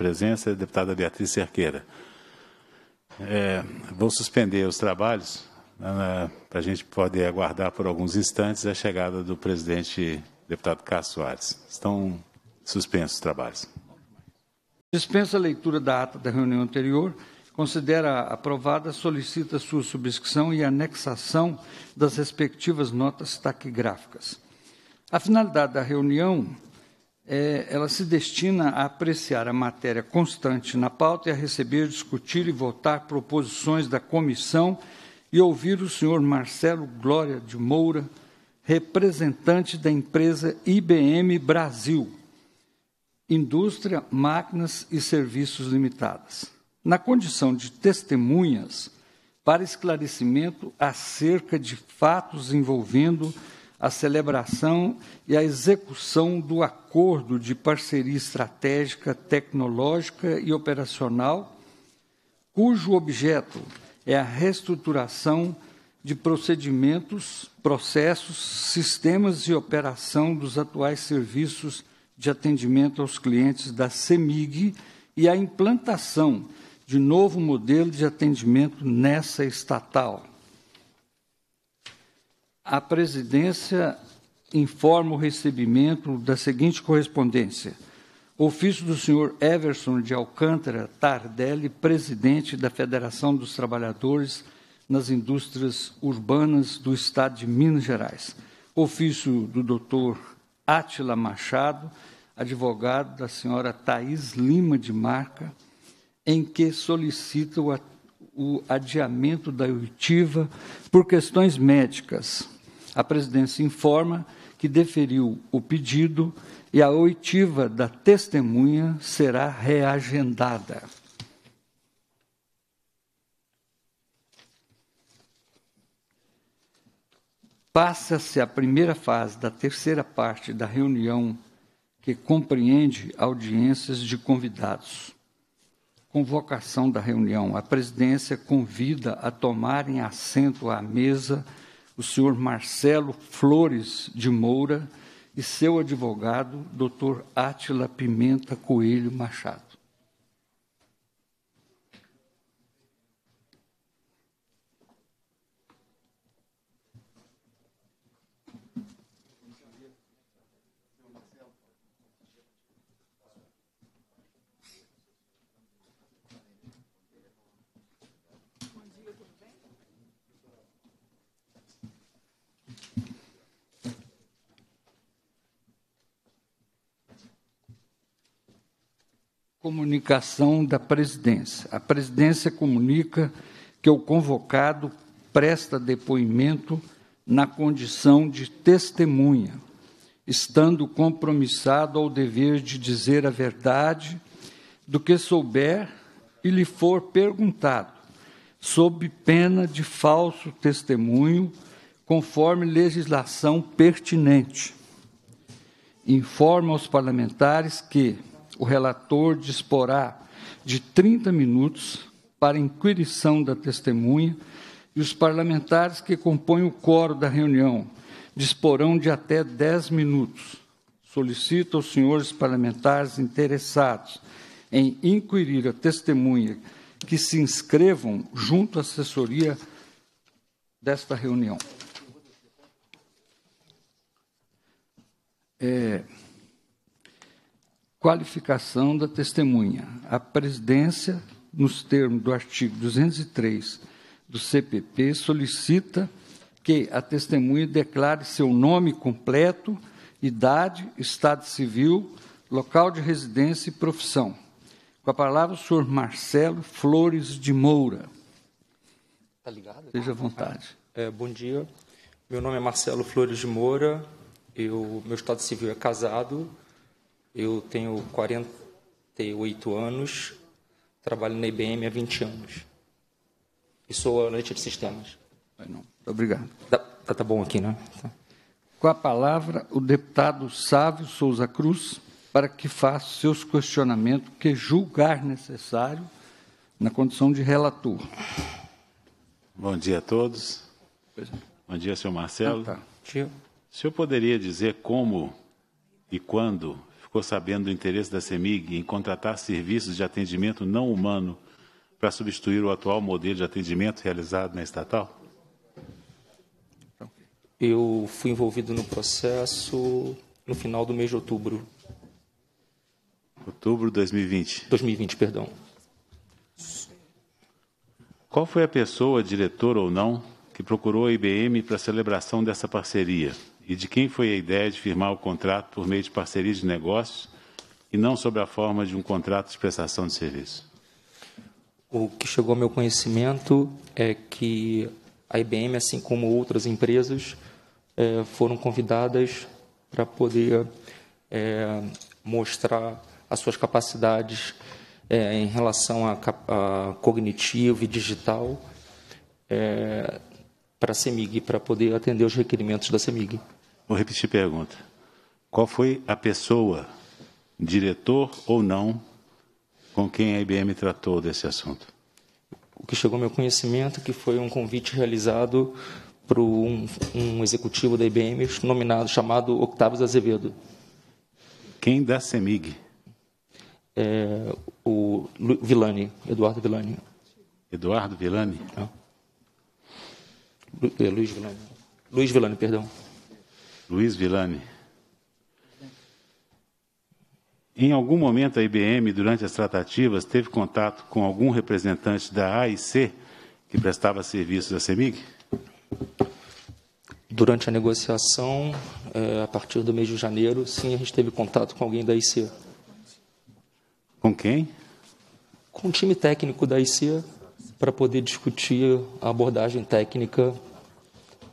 presença, deputada Beatriz Cerqueira. É, vou suspender os trabalhos né, né, para a gente poder aguardar por alguns instantes a chegada do presidente deputado Cássio Soares. Estão suspensos os trabalhos. Dispensa a leitura da ata da reunião anterior, considera aprovada, solicita sua subscrição e anexação das respectivas notas taquigráficas. A finalidade da reunião é, ela se destina a apreciar a matéria constante na pauta e a receber, discutir e votar proposições da comissão e ouvir o senhor Marcelo Glória de Moura, representante da empresa IBM Brasil, Indústria, Máquinas e Serviços Limitadas, na condição de testemunhas para esclarecimento acerca de fatos envolvendo a celebração e a execução do acordo de parceria estratégica, tecnológica e operacional, cujo objeto é a reestruturação de procedimentos, processos, sistemas e operação dos atuais serviços de atendimento aos clientes da CEMIG e a implantação de novo modelo de atendimento nessa estatal a presidência informa o recebimento da seguinte correspondência. Ofício do senhor Everson de Alcântara Tardelli, presidente da Federação dos Trabalhadores nas Indústrias Urbanas do Estado de Minas Gerais. Ofício do doutor Átila Machado, advogado da senhora Thais Lima de Marca, em que solicita o, adiamento da oitiva por questões médicas a presidência informa que deferiu o pedido e a oitiva da testemunha será reagendada. Passa-se a primeira fase da terceira parte da reunião, que compreende audiências de convidados. Convocação da reunião. A presidência convida a tomarem assento à mesa o senhor Marcelo Flores de Moura e seu advogado, doutor Átila Pimenta Coelho Machado. Comunicação da presidência. A presidência comunica que o convocado presta depoimento na condição de testemunha, estando compromissado ao dever de dizer a verdade do que souber e lhe for perguntado, sob pena de falso testemunho, conforme legislação pertinente. Informa aos parlamentares que, o relator disporá de 30 minutos para inquirição da testemunha e os parlamentares que compõem o coro da reunião disporão de até 10 minutos. Solicito aos senhores parlamentares interessados em inquirir a testemunha que se inscrevam junto à assessoria desta reunião. É, qualificação da testemunha. A presidência, nos termos do artigo 203 do CPP, solicita que a testemunha declare seu nome completo, idade, estado civil, local de residência e profissão. Com a palavra, o senhor Marcelo Flores de Moura. Está ligado? Seja à vontade. É, bom dia. Meu nome é Marcelo Flores de Moura. Eu, meu estado civil é casado, eu tenho 48 anos, trabalho na IBM há 20 anos e sou analista de sistemas. Não. Obrigado. Está tá, tá, bom aqui, né? Tá. Com a palavra, o deputado Sávio Souza Cruz, para que faça seus questionamentos que julgar necessário na condição de relator. Bom dia a todos. É. Bom dia, senhor Marcelo. Ah, tá. O senhor poderia dizer como e quando ficou sabendo do interesse da CEMIG em contratar serviços de atendimento não humano para substituir o atual modelo de atendimento realizado na estatal? Eu fui envolvido no processo no final do mês de outubro. Outubro de 2020. 2020, perdão. Qual foi a pessoa, diretor ou não, que procurou a IBM para a celebração dessa parceria? e de quem foi a ideia de firmar o contrato por meio de parcerias de negócios e não sobre a forma de um contrato de prestação de serviço? O que chegou ao meu conhecimento é que a IBM, assim como outras empresas, é, foram convidadas para poder é, mostrar as suas capacidades é, em relação a, a cognitivo e digital. É, para a CEMIG, para poder atender os requerimentos da CEMIG. Vou repetir a pergunta. Qual foi a pessoa, diretor ou não, com quem a IBM tratou desse assunto? O que chegou ao meu conhecimento é que foi um convite realizado para um, um executivo da IBM nominado, chamado Octavio Azevedo. Quem da CEMIG? É, o Vilani, Eduardo Vilani. Eduardo Vilani? Não. É. É, Luiz Vilani. Luiz Vilani, perdão. Luiz Vilani. Em algum momento a IBM, durante as tratativas, teve contato com algum representante da AIC que prestava serviços à CEMIG? Durante a negociação, é, a partir do mês de janeiro, sim, a gente teve contato com alguém da IC. Com quem? Com o time técnico da IC, para poder discutir a abordagem técnica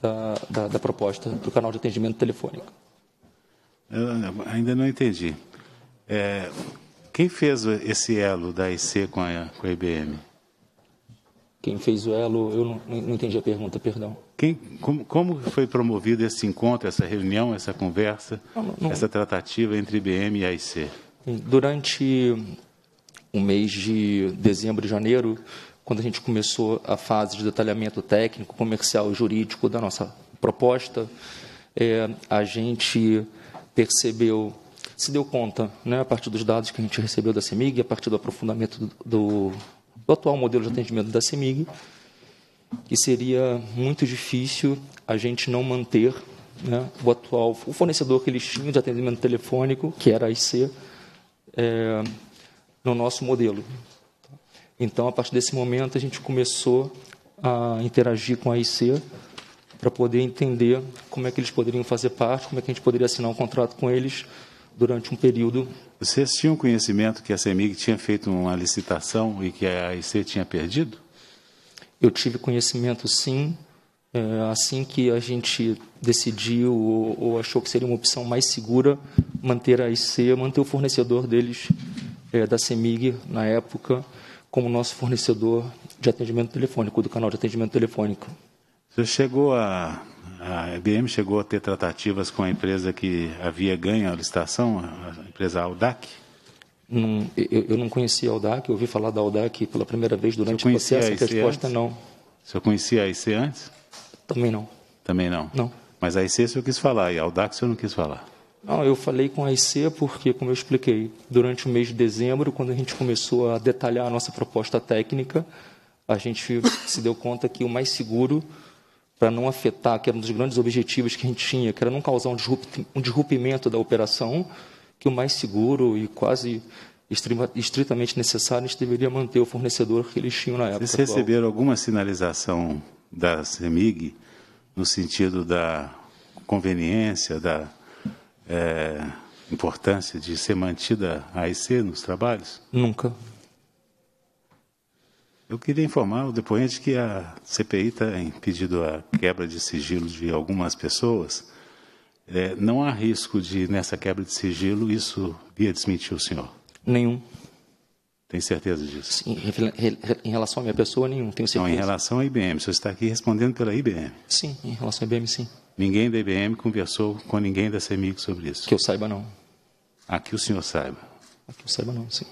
da, da, da proposta do canal de atendimento telefônico. Eu ainda não entendi. É, quem fez esse elo da IC com a, com a IBM? Quem fez o elo, eu não, não entendi a pergunta, perdão. Quem, como, como, foi promovido esse encontro, essa reunião, essa conversa, não, não, essa tratativa entre IBM e a IC? Durante o mês de dezembro e janeiro, quando a gente começou a fase de detalhamento técnico, comercial e jurídico da nossa proposta, é, a gente percebeu, se deu conta, né, a partir dos dados que a gente recebeu da CEMIG, a partir do aprofundamento do, do atual modelo de atendimento da CEMIG, que seria muito difícil a gente não manter né, o atual o fornecedor que eles tinham de atendimento telefônico, que era a IC, é, no nosso modelo. Então, a partir desse momento, a gente começou a interagir com a IC para poder entender como é que eles poderiam fazer parte, como é que a gente poderia assinar um contrato com eles durante um período. Vocês tinham conhecimento que a CEMIG tinha feito uma licitação e que a IC tinha perdido? Eu tive conhecimento, sim. É, assim que a gente decidiu ou, ou, achou que seria uma opção mais segura manter a IC, manter o fornecedor deles é, da CEMIG na época, como nosso fornecedor de atendimento telefônico, do canal de atendimento telefônico. Você chegou a. A IBM chegou a ter tratativas com a empresa que havia ganho a licitação, a empresa Aldac? Não, eu, eu, não conhecia a Aldac, eu ouvi falar da Aldac pela primeira vez durante o processo, a, IC resposta antes? não. O senhor conhecia a IC antes? Também não. Também não? Não. Mas a IC o senhor quis falar e a Aldac o senhor não quis falar? Não, eu falei com a IC porque, como eu expliquei, durante o mês de dezembro, quando a gente começou a detalhar a nossa proposta técnica, a gente se deu conta que o mais seguro para não afetar, que era um dos grandes objetivos que a gente tinha, que era não causar um disrupimento da operação, que o mais seguro e quase estritamente necessário, a gente deveria manter o fornecedor que eles tinham na época. Vocês atual. receberam alguma sinalização da CEMIG no sentido da conveniência, da é, importância de ser mantida a IC nos trabalhos? Nunca. Eu queria informar o depoente que a CPI está impedindo a quebra de sigilo de algumas pessoas. É, não há risco de, nessa quebra de sigilo, isso via desmentir o senhor? Nenhum. Tem certeza disso? Sim, em relação à minha pessoa, nenhum, tenho certeza. Não, em relação à IBM, você está aqui respondendo pela IBM. Sim, em relação à IBM, sim. Ninguém da IBM conversou com ninguém da CEMIG sobre isso? Que eu saiba, não. Aqui o senhor saiba? Aqui eu saiba, não, sim.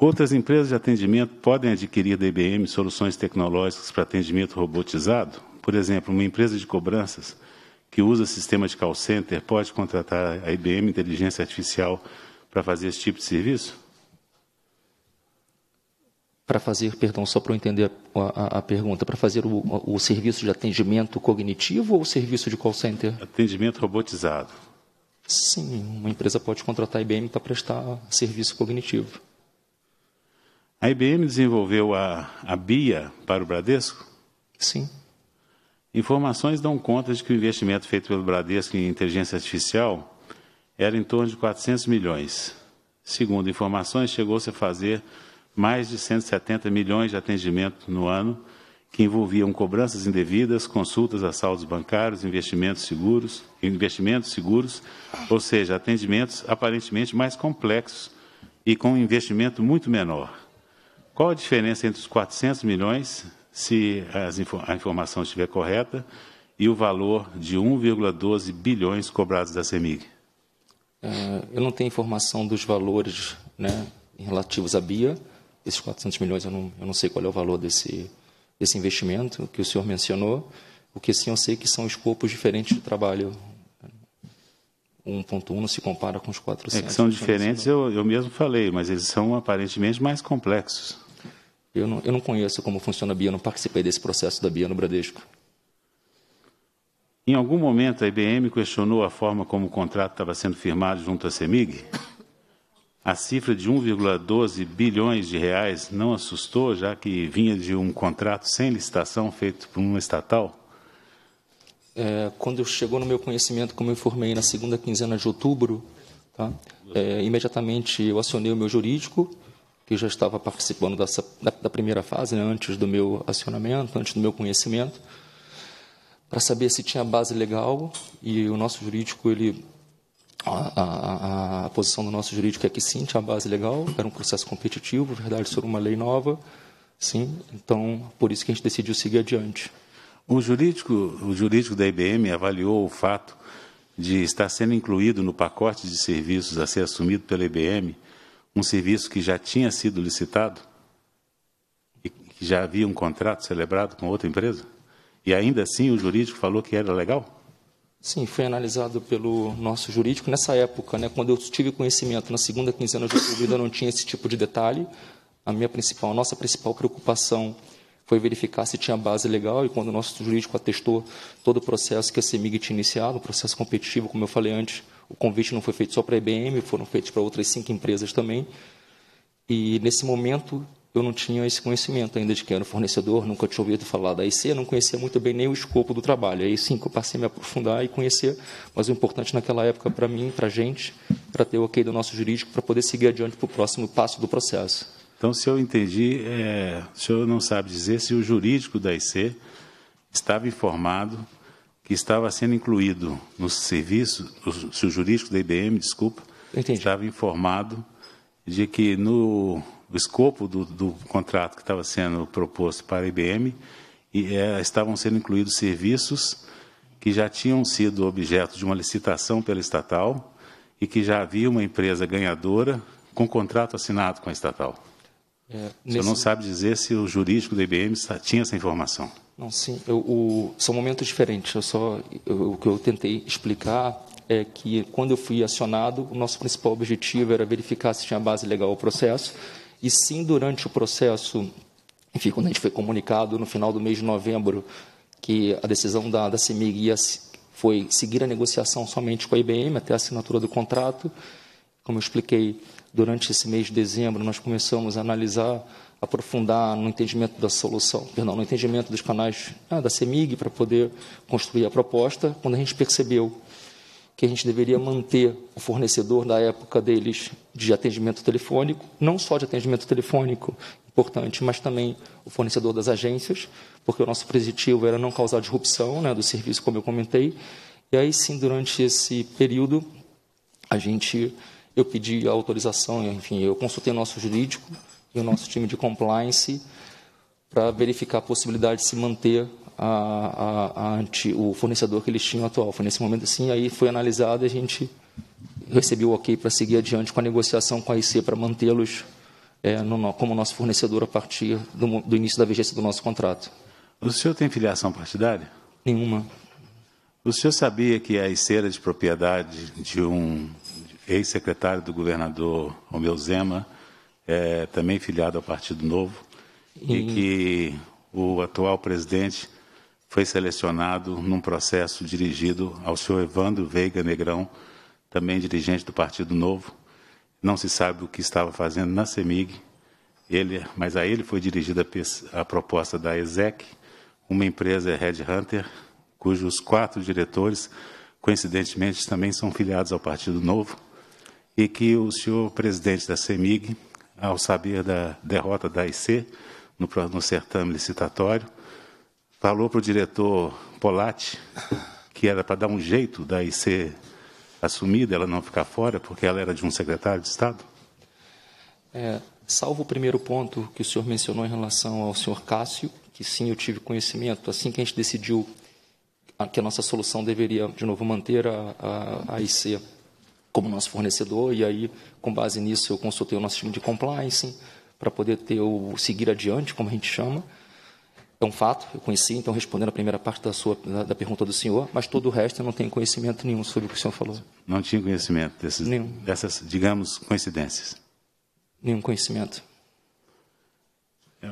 Outras empresas de atendimento podem adquirir da IBM soluções tecnológicas para atendimento robotizado? Por exemplo, uma empresa de cobranças que usa sistema de call center pode contratar a IBM Inteligência Artificial para fazer esse tipo de serviço? Para fazer, perdão, só para eu entender a, a, a pergunta, para fazer o, o, serviço de atendimento cognitivo ou o serviço de call center? Atendimento robotizado. Sim, uma empresa pode contratar a IBM para prestar serviço cognitivo. A IBM desenvolveu a, a BIA para o Bradesco? Sim. Informações dão conta de que o investimento feito pelo Bradesco em inteligência artificial era em torno de 400 milhões. Segundo informações, chegou-se a fazer mais de 170 milhões de atendimentos no ano, que envolviam cobranças indevidas, consultas a saldos bancários, investimentos seguros, investimentos seguros, ou seja, atendimentos aparentemente mais complexos e com um investimento muito menor. Qual a diferença entre os 400 milhões se eh, a informação estiver correta, e o valor de 1,12 bilhões cobrados da CEMIG. Ah, eu não tenho informação dos valores né, relativos à BIA. Esses 400 milhões, eu não, eu não sei qual é o valor desse, desse investimento que o senhor mencionou. O que sim eu sei é que são escopos diferentes de trabalho. 1.1 se compara com os 400. É que são diferentes, eu, eu mesmo falei, mas eles são aparentemente mais complexos. Eu não, eu não conheço como funciona a BIA, não participei desse processo da BIA no Bradesco. Em algum momento a IBM questionou a forma como o contrato estava sendo firmado junto à CEMIG? A cifra de 1,12 bilhões de reais não assustou, já que vinha de um contrato sem licitação feito por um estatal? É, quando chegou no meu conhecimento, como eu informei na segunda quinzena de outubro, tá? é, imediatamente eu acionei o meu jurídico que já estava participando dessa, da, da primeira fase, né, antes do meu acionamento, antes do meu conhecimento, para saber se tinha base legal. E o nosso jurídico, ele a, a, a, posição do nosso jurídico é que sim, tinha base legal, era um processo competitivo, verdade, sobre uma lei nova, sim. Então, por isso que a gente decidiu seguir adiante. O jurídico, o jurídico da IBM avaliou o fato de estar sendo incluído no pacote de serviços a ser assumido pela IBM um serviço que já tinha sido licitado e que já havia um contrato celebrado com outra empresa? E ainda assim o jurídico falou que era legal? Sim, foi analisado pelo nosso jurídico nessa época, né, quando eu tive conhecimento na segunda quinzena de outubro, ainda não tinha esse tipo de detalhe. A minha principal, a nossa principal preocupação foi verificar se tinha base legal e quando o nosso jurídico atestou todo o processo que a CEMIG tinha iniciado, um processo competitivo, como eu falei antes, o convite não foi feito só para a IBM, foram feitos para outras cinco empresas também. E nesse momento eu não tinha esse conhecimento ainda de quem era o fornecedor, nunca tinha ouvido falar da IC, não conhecia muito bem nem o escopo do trabalho. Aí sim que eu passei a me aprofundar e conhecer, mas o importante naquela época para mim, para a gente, para ter o ok do nosso jurídico, para poder seguir adiante para o próximo passo do processo. Então, se eu entendi, é, o senhor não sabe dizer se o jurídico da IC estava informado que estava sendo incluído no serviço, o, o jurídico da IBM, desculpa, Entendi. estava informado de que no escopo do, do contrato que estava sendo proposto para a IBM e, é, estavam sendo incluídos serviços que já tinham sido objeto de uma licitação pela estatal e que já havia uma empresa ganhadora com contrato assinado com a estatal. É, nesse... Você não sabe dizer se o jurídico da IBM tinha essa informação. Não, sim, eu, o, são momentos diferentes. Eu só, eu, o que eu tentei explicar é que quando eu fui acionado, o nosso principal objetivo era verificar se tinha base legal ao processo. E sim, durante o processo, enfim, quando a gente foi comunicado no final do mês de novembro que a decisão da, da CEMIG ia, foi seguir a negociação somente com a IBM até a assinatura do contrato, como eu expliquei, durante esse mês de dezembro nós começamos a analisar aprofundar no entendimento da solução, perdão, no entendimento dos canais ah, da CEMIG para poder construir a proposta, quando a gente percebeu que a gente deveria manter o fornecedor da época deles de atendimento telefônico, não só de atendimento telefônico, importante, mas também o fornecedor das agências, porque o nosso positivo era não causar disrupção né, do serviço, como eu comentei. E aí sim, durante esse período, a gente, eu pedi a autorização, enfim, eu consultei nosso jurídico, e o nosso time de compliance para verificar a possibilidade de se manter a, a, a anti, o fornecedor que eles tinham atual. Foi nesse momento assim, aí foi analisado e a gente recebeu o ok para seguir adiante com a negociação com a IC para mantê-los é, no, como nosso fornecedor a partir do, do início da vigência do nosso contrato. O senhor tem filiação partidária? Nenhuma. O senhor sabia que a IC era de propriedade de um ex-secretário do governador Romeu Zema, é, também filiado ao Partido Novo, e... e que o atual presidente foi selecionado num processo dirigido ao senhor Evandro Veiga Negrão, também dirigente do Partido Novo. Não se sabe o que estava fazendo na CEMIG, ele, mas a ele foi dirigida a proposta da ESEC, uma empresa Red Hunter, cujos quatro diretores, coincidentemente, também são filiados ao Partido Novo, e que o senhor presidente da CEMIG ao saber da derrota da IC no, no certame licitatório, falou para o diretor Polatti que era para dar um jeito da IC assumida, ela não ficar fora, porque ela era de um secretário de Estado? É, salvo o primeiro ponto que o senhor mencionou em relação ao senhor Cássio, que sim, eu tive conhecimento, assim que a gente decidiu que a nossa solução deveria, de novo, manter a, a, a IC como nosso fornecedor, e aí, com base nisso, eu consultei o nosso time de compliance para poder ter o seguir adiante, como a gente chama. É um fato, eu conheci, então, respondendo a primeira parte da sua da, pergunta do senhor, mas todo o resto eu não tenho conhecimento nenhum sobre o que o senhor falou. Não tinha conhecimento desses, nenhum. dessas, digamos, coincidências? Nenhum conhecimento. É,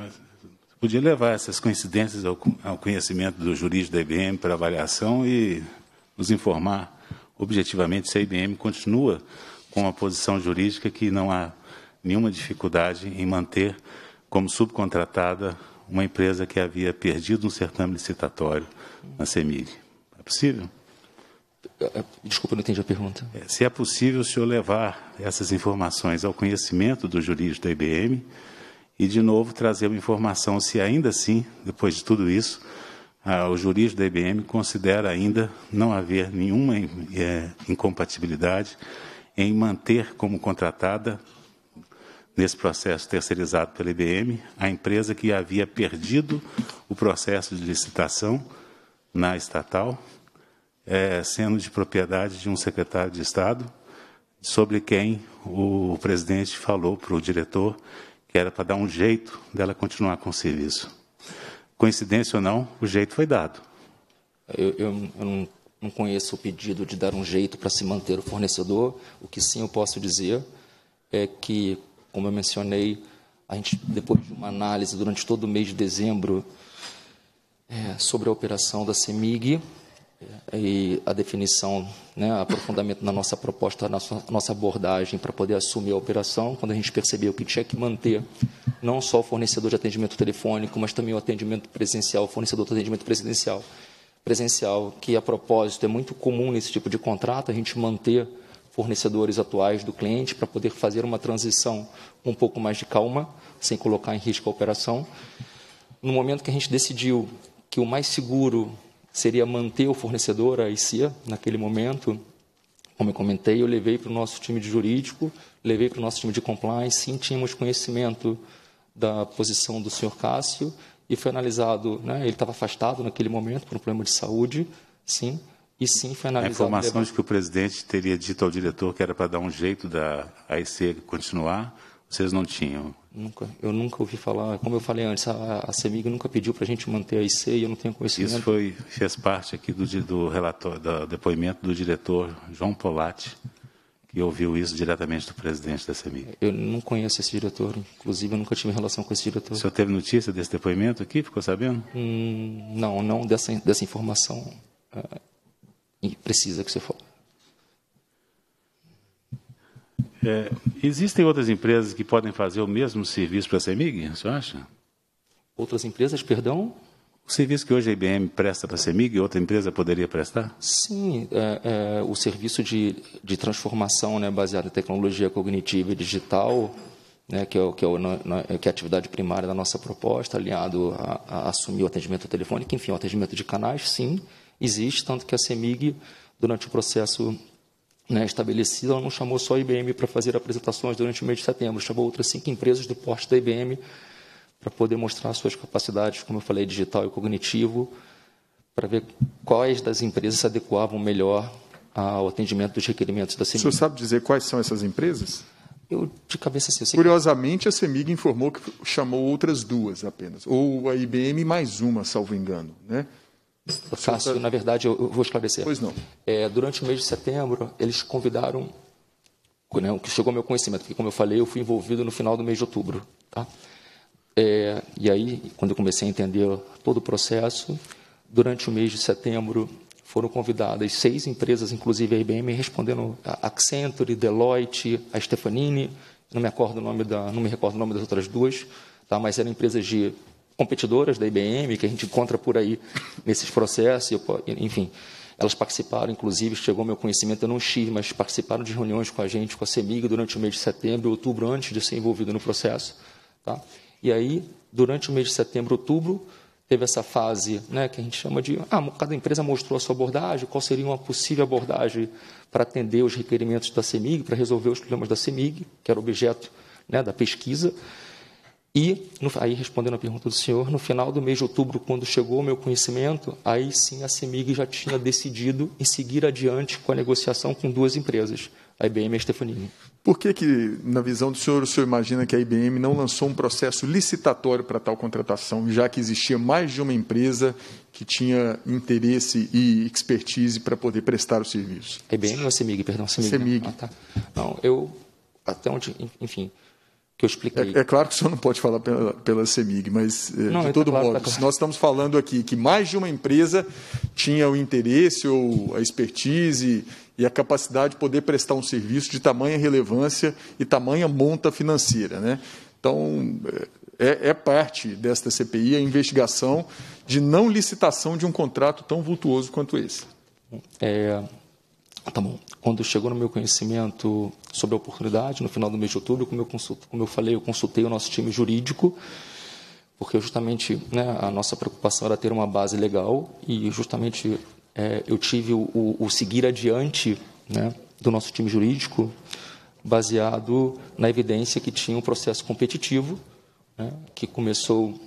podia levar essas coincidências ao, ao conhecimento do jurídico da IBM para avaliação e nos informar objetivamente, se a IBM continua com a posição jurídica que não há nenhuma dificuldade em manter como subcontratada uma empresa que havia perdido um certame licitatório na CEMIG. É possível? É, é, desculpa, não entendi a pergunta. É, se é possível o senhor levar essas informações ao conhecimento do jurídico da IBM e, de novo, trazer uma informação se ainda assim, depois de tudo isso, ah, o juiz da IBM considera ainda não haver nenhuma é, incompatibilidade em manter como contratada, nesse processo terceirizado pela IBM, a empresa que havia perdido o processo de licitação na estatal, é, sendo de propriedade de um secretário de Estado, sobre quem o presidente falou para o diretor que era para dar um jeito dela continuar com o serviço. Coincidência ou não, o jeito foi dado. Eu, eu, eu não, não conheço o pedido de dar um jeito para se manter o fornecedor. O que sim eu posso dizer é que, como eu mencionei, a gente, depois de uma análise durante todo o mês de dezembro é, sobre a operação da CEMIG, é, e a definição, né, aprofundamento na nossa proposta, na nossa abordagem para poder assumir a operação, quando a gente percebeu que tinha que manter não só o fornecedor de atendimento telefônico, mas também o atendimento presencial, o fornecedor de atendimento presencial, presencial, que a propósito é muito comum nesse tipo de contrato a gente manter fornecedores atuais do cliente para poder fazer uma transição um pouco mais de calma, sem colocar em risco a operação. No momento que a gente decidiu que o mais seguro seria manter o fornecedor, a ICIA, naquele momento. Como eu comentei, eu levei para o nosso time de jurídico, levei para o nosso time de compliance, sim, tínhamos conhecimento da posição do senhor Cássio e foi analisado, né, ele estava afastado naquele momento por um problema de saúde, sim, e sim foi analisado... A informação de que o presidente teria dito ao diretor que era para dar um jeito da ICIA continuar, vocês não tinham? Nunca, eu nunca ouvi falar. Como eu falei antes, a, a CEMIG nunca pediu para a gente manter a IC e eu não tenho conhecimento. Isso foi, fez parte aqui do, do, relatório do depoimento do diretor João Polatti, que ouviu isso diretamente do presidente da CEMIG. Eu não conheço esse diretor, inclusive eu nunca tive relação com esse diretor. O senhor teve notícia desse depoimento aqui? Ficou sabendo? Hum, não, não dessa, dessa informação uh, precisa que você falou. É, existem outras empresas que podem fazer o mesmo serviço para a CEMIG, Você acha? Outras empresas, perdão? O serviço que hoje a IBM presta para a CEMIG, outra empresa poderia prestar? Sim, é, é, o serviço de, de transformação né, baseado em tecnologia cognitiva e digital, né, que, é, que, é o, na, que é a atividade primária da nossa proposta, alinhado a, a, assumir o atendimento telefônico, enfim, o atendimento de canais, sim, existe, tanto que a CEMIG, durante o processo né, estabelecida, ela não chamou só a IBM para fazer apresentações durante o mês de setembro, chamou outras cinco empresas do porte da IBM para poder mostrar suas capacidades, como eu falei, digital e cognitivo, para ver quais das empresas se adequavam melhor ao atendimento dos requerimentos da CEMIG. O senhor sabe dizer quais são essas empresas? Eu, de cabeça assim, sei Curiosamente, que... a CEMIG informou que chamou outras duas apenas, ou a IBM mais uma, salvo engano, né? Cássio, na verdade, eu, eu vou esclarecer. Pois não. É, durante o mês de setembro, eles convidaram, né, o que chegou ao meu conhecimento, porque, como eu falei, eu fui envolvido no final do mês de outubro. Tá? É, e aí, quando eu comecei a entender todo o processo, durante o mês de setembro foram convidadas seis empresas, inclusive a IBM, respondendo a Accenture, Deloitte, a Stefanini, não me, acordo o nome da, não me recordo o nome das outras duas, tá? mas eram empresas de competidoras da IBM, que a gente encontra por aí nesses processos, enfim. Elas participaram, inclusive, chegou ao meu conhecimento, eu não estive, mas participaram de reuniões com a gente, com a CEMIG, durante o mês de setembro, outubro, antes de ser envolvido no processo. Tá? E aí, durante o mês de setembro, outubro, teve essa fase né, que a gente chama de. Ah, cada empresa mostrou a sua abordagem, qual seria uma possível abordagem para atender os requerimentos da CEMIG, para resolver os problemas da CEMIG, que era objeto né, da pesquisa. E, aí respondendo a pergunta do senhor, no final do mês de outubro, quando chegou o meu conhecimento, aí sim a CEMIG já tinha decidido em seguir adiante com a negociação com duas empresas, a IBM e a Stefanini. Por que, que, na visão do senhor, o senhor imagina que a IBM não lançou um processo licitatório para tal contratação, já que existia mais de uma empresa que tinha interesse e expertise para poder prestar o serviço? A IBM ou a CEMIG, perdão? CEMIG. CEMIG. Né? Ah, tá. Não, eu, até onde, enfim que eu expliquei. É, é claro que o senhor não pode falar pela, pela CEMIG, mas é, não, de é todo tá claro, modo, tá claro. nós estamos falando aqui que mais de uma empresa tinha o interesse ou a expertise e a capacidade de poder prestar um serviço de tamanha relevância e tamanha monta financeira. Né? Então, eh, é, é parte desta CPI a investigação de não licitação de um contrato tão vultuoso quanto esse. É, ah, tá bom. Quando chegou no meu conhecimento sobre a oportunidade, no final do mês de outubro, como eu, consulto, como eu falei, eu consultei o nosso time jurídico, porque justamente né, a nossa preocupação era ter uma base legal e justamente é, eu tive o, o, o seguir adiante né, do nosso time jurídico baseado na evidência que tinha um processo competitivo né, que começou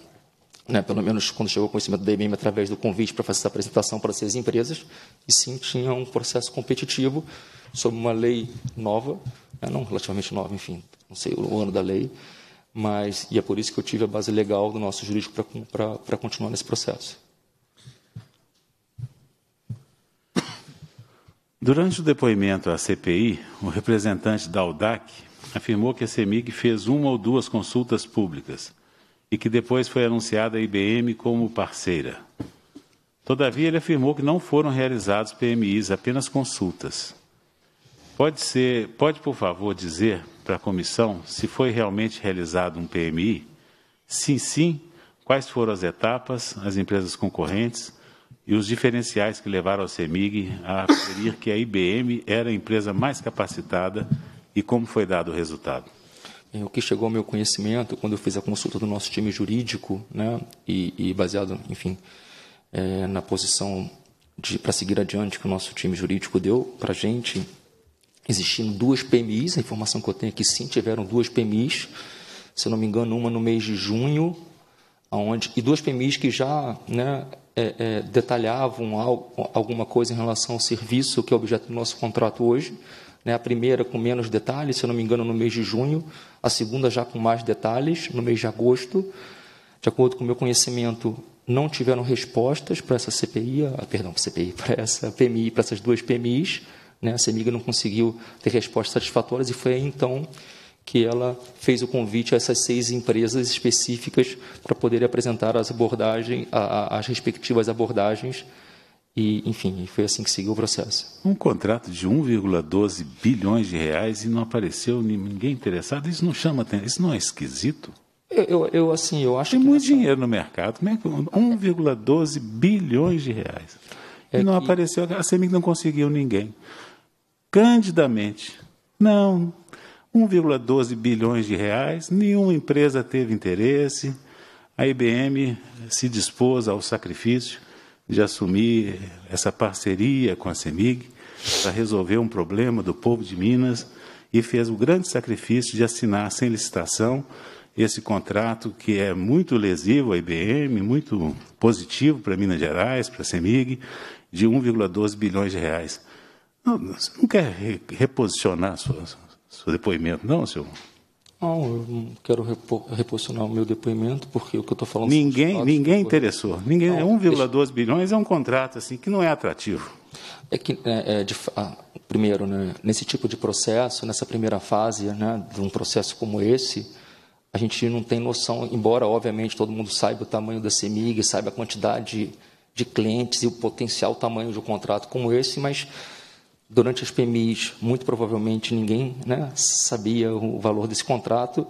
né, pelo menos quando chegou o conhecimento da IBM através do convite para fazer essa apresentação para essas empresas, e sim tinha um processo competitivo sobre uma lei nova, né, não relativamente nova, enfim, não sei o ano da lei, mas e é por isso que eu tive a base legal do nosso jurídico para continuar nesse processo. Durante o depoimento à CPI, o representante da UDAC afirmou que a CEMIG fez uma ou duas consultas públicas e que depois foi anunciada a IBM como parceira. Todavia, ele afirmou que não foram realizados PMIs, apenas consultas. Pode, ser, pode por favor, dizer para a comissão se foi realmente realizado um PMI? Sim, sim. Quais foram as etapas, as empresas concorrentes e os diferenciais que levaram a CEMIG a aferir que a IBM era a empresa mais capacitada e como foi dado o resultado? É, o que chegou ao meu conhecimento quando eu fiz a consulta do nosso time jurídico, né, e, e baseado, enfim, é, na posição para seguir adiante que o nosso time jurídico deu para a gente, existindo duas PMIs, a informação que eu tenho é que sim, tiveram duas PMIs, se eu não me engano, uma no mês de junho, aonde, e duas PMIs que já né, é, é, detalhavam algo, alguma coisa em relação ao serviço que é objeto do nosso contrato hoje, né? A primeira com menos detalhes, se não me engano, no mês de junho, a segunda já com mais detalhes, no mês de agosto. De acordo com o meu conhecimento, não tiveram respostas para essa CPI, perdão perdão, CPI, para essa PMI, para essas duas PMIs. Né? A CEMIG não conseguiu ter respostas satisfatórias e foi aí, então que ela fez o convite a essas seis empresas específicas para poderem apresentar as abordagens, as respectivas abordagens e, enfim, foi assim que seguiu o processo. Um contrato de 1,12 bilhões de reais e não apareceu ninguém interessado, isso não chama atenção, isso não é esquisito? Eu, eu, eu assim, eu acho Tem muito dinheiro no mercado, como é que 1,12 bilhões de reais? É e não que... apareceu, a CEMIG não conseguiu ninguém. Candidamente, não, 1,12 bilhões de reais, nenhuma empresa teve interesse, a IBM se dispôs ao sacrifício, de assumir essa parceria com a CEMIG para resolver um problema do povo de Minas e fez o grande sacrifício de assinar sem licitação esse contrato que é muito lesivo à IBM, muito positivo para Minas Gerais, para a CEMIG, de 1,12 bilhões de reais. Não, você não quer reposicionar seu, seu depoimento, não, senhor? Não, eu quero reposicionar o meu depoimento, porque o que eu estou falando... Ninguém, ninguém depois... interessou. Ninguém, não, 1,2 deixa... bilhões é um contrato assim que não é atrativo. É que, é, é de, ah, primeiro, né, nesse tipo de processo, nessa primeira fase né, de um processo como esse, a gente não tem noção, embora, obviamente, todo mundo saiba o tamanho da CEMIG, saiba a quantidade de, de clientes e o potencial tamanho de um contrato como esse, mas Durante as PMIs, muito provavelmente ninguém né, sabia o valor desse contrato.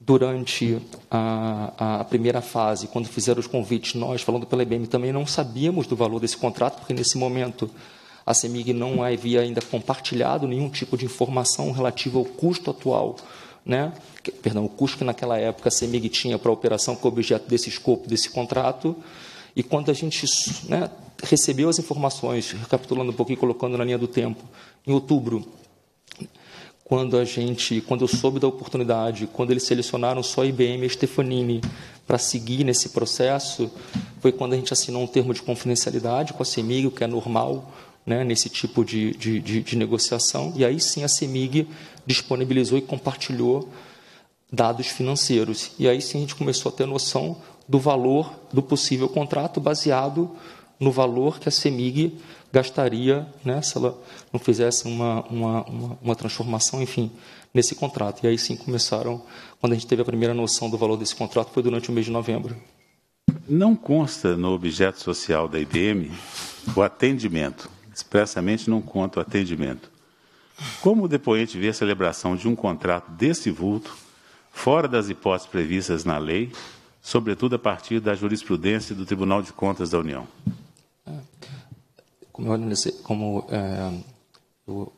Durante a, a, primeira fase, quando fizeram os convites, nós, falando pela IBM, também não sabíamos do valor desse contrato, porque nesse momento a CEMIG não é havia ainda compartilhado nenhum tipo de informação relativa ao custo atual, né? perdão, o custo que naquela época a CEMIG tinha para a operação com objeto desse escopo, desse contrato. E quando a gente né, recebeu as informações, recapitulando um pouquinho, colocando na linha do tempo, em outubro, quando a gente, quando eu soube da oportunidade, quando eles selecionaram só IBM e Stefanini para seguir nesse processo, foi quando a gente assinou um termo de confidencialidade com a CEMIG, o que é normal né, nesse tipo de, de, de, de negociação. E aí sim a CEMIG disponibilizou e compartilhou dados financeiros. E aí sim a gente começou a ter noção do valor do possível contrato baseado no valor que a CEMIG gastaria né, se ela não fizesse uma, uma, uma, uma, transformação, enfim, nesse contrato. E aí sim começaram, quando a gente teve a primeira noção do valor desse contrato, foi durante o mês de novembro. Não consta no objeto social da IBM o atendimento, expressamente não conta o atendimento. Como o depoente vê a celebração de um contrato desse vulto, fora das hipóteses previstas na lei, sobretudo a partir da jurisprudência do Tribunal de Contas da União? como é, eu,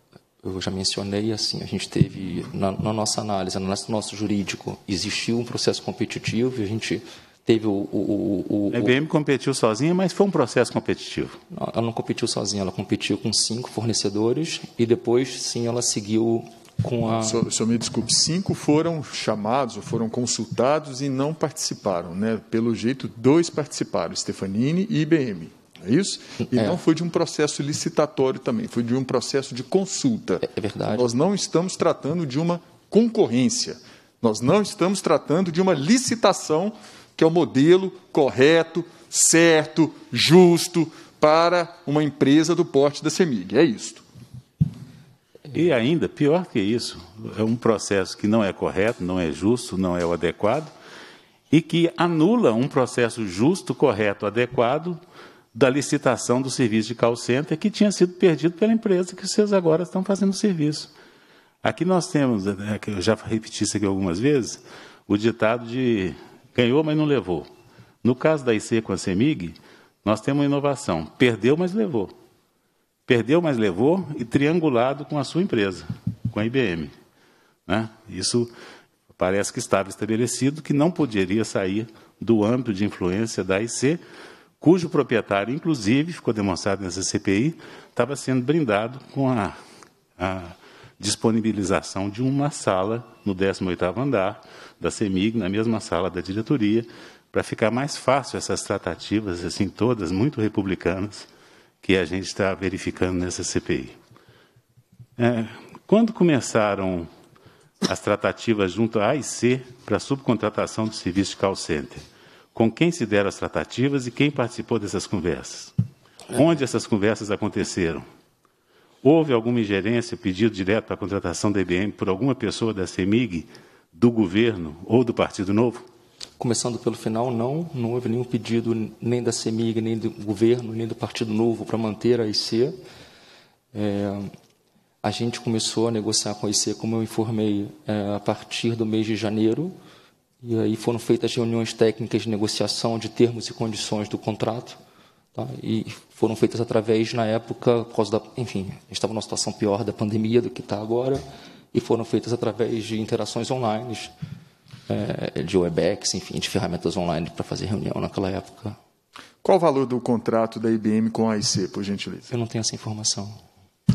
eu, já mencionei, assim, a gente teve, na, na nossa análise, no nosso jurídico, existiu um processo competitivo e a gente teve o, o, o, o... a IBM competiu sozinha, mas foi um processo competitivo. Ela não competiu sozinha, ela competiu com cinco fornecedores e depois, sim, ela seguiu com a... Só, só me desculpe, cinco foram chamados ou foram consultados e não participaram. Né? Pelo jeito, dois participaram, Stefanini e IBM é isso? E é. não foi de um processo licitatório também, foi de um processo de consulta. É, é, verdade. Nós não estamos tratando de uma concorrência, nós não estamos tratando de uma licitação, que é o modelo correto, certo, justo para uma empresa do porte da CEMIG. É isso. E ainda, pior que isso, é um processo que não é correto, não é justo, não é o adequado, e que anula um processo justo, correto, adequado, da licitação do serviço de call center que tinha sido perdido pela empresa que vocês agora estão fazendo o serviço. Aqui nós temos, é, é, eu já repeti isso aqui algumas vezes, o ditado de ganhou, mas não levou. No caso da IC com a CEMIG, nós temos uma inovação, perdeu, mas levou. Perdeu, mas levou e triangulado com a sua empresa, com a IBM. Né? Isso parece que estava estabelecido que não poderia sair do âmbito de influência da IC, cujo proprietário, inclusive, ficou demonstrado nessa CPI, estava sendo brindado com a, a disponibilização de uma sala no 18º andar da CEMIG, na mesma sala da diretoria, para ficar mais fácil essas tratativas, assim, todas muito republicanas, que a gente está verificando nessa CPI. É, quando começaram as tratativas junto à AIC para a subcontratação do serviço de call center? com quem se deram as tratativas e quem participou dessas conversas. Onde essas conversas aconteceram? Houve alguma ingerência, pedido direto para a contratação da IBM por alguma pessoa da CEMIG, do governo ou do Partido Novo? Começando pelo final, não, não houve nenhum pedido nem da CEMIG, nem do governo, nem do Partido Novo para manter a IC. É, a gente começou a negociar com a IC, como eu informei, é, a partir do mês de janeiro, e aí foram feitas reuniões técnicas de negociação de termos e condições do contrato. Tá? E foram feitas através, na época, por causa da. Enfim, estava numa situação pior da pandemia do que está agora. E foram feitas através de interações online, é, de Webex, enfim, de ferramentas online para fazer reunião naquela época. Qual o valor do contrato da IBM com a IC, por gentileza? Eu não tenho essa informação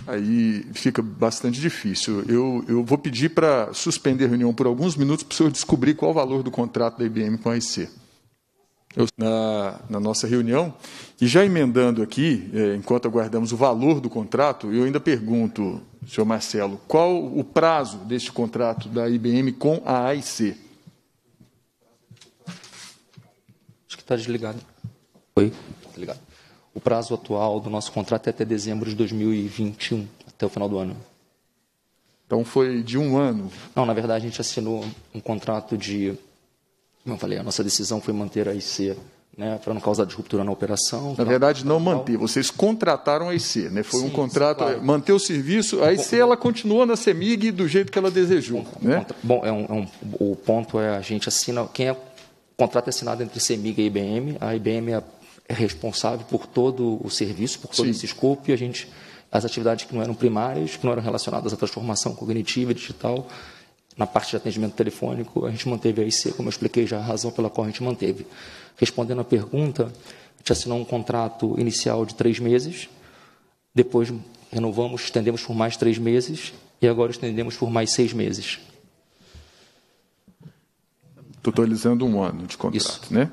aí fica bastante difícil. Eu, eu vou pedir para suspender a reunião por alguns minutos para o senhor descobrir qual o valor do contrato da IBM com a IC. Eu, na, na, nossa reunião, e já emendando aqui, é, enquanto aguardamos o valor do contrato, eu ainda pergunto, senhor Marcelo, qual o prazo deste contrato da IBM com a AIC? Acho que está desligado. Oi, desligado. Tá o prazo atual do nosso contrato é até dezembro de 2021, até o final do ano. Então foi de um ano? Não, na verdade a gente assinou um contrato de. Como eu falei, a nossa decisão foi manter a IC né, para não causar disruptura na operação. Na verdade, não manter. Vocês contrataram a IC, né? Foi sim, um contrato, sim, claro. manter o serviço. A IC ela continua na CEMIG do jeito que ela desejou, bom, né? Bom, é um, é um, o ponto é a gente assina quem é o contrato é assinado entre CEMIG e IBM. A IBM é a é responsável por todo o serviço, por todo Sim. esse escopo, e a gente, as atividades que não eram primárias, que não eram relacionadas à transformação cognitiva e digital, na parte de atendimento telefônico, a gente manteve a IC, como eu expliquei já, a razão pela qual a gente manteve. Respondendo à pergunta, a gente assinou um contrato inicial de três meses, depois renovamos, estendemos por mais três meses e agora estendemos por mais seis meses. Totalizando um ano de contrato, Isso. né?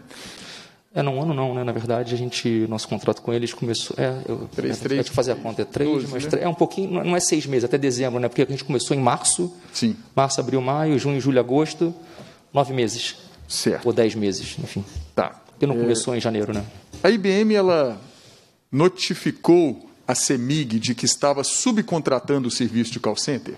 É, não, um ano não, né? Na verdade, a gente, nosso contrato com eles começou. É, eu, três, eu, três, eu fazer a conta, é três, 12, mas né? três, é um pouquinho, não é, é seis meses, é até dezembro, né? Porque a gente começou em março. Sim. Março, abril, maio, junho, julho, agosto. Nove meses. Certo. Ou dez meses, enfim. Tá. Porque não é... começou em janeiro, né? A IBM, ela notificou a CEMIG de que estava subcontratando o serviço de call center?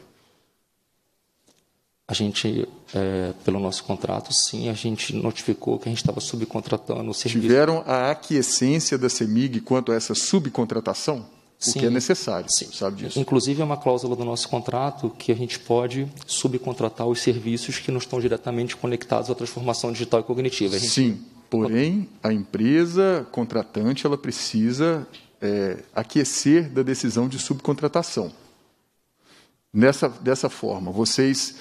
A gente é, pelo nosso contrato, sim, a gente notificou que a gente estava subcontratando o serviço. Tiveram a aquiescência da CEMIG quanto a essa subcontratação? Sim, o que é necessário, sim. sabe disso. Inclusive, é uma cláusula do nosso contrato que a gente pode subcontratar os serviços que não estão diretamente conectados à transformação digital e cognitiva. Gente... Sim, porém, a empresa contratante ela precisa é, aquecer da decisão de subcontratação. Nessa, dessa forma, vocês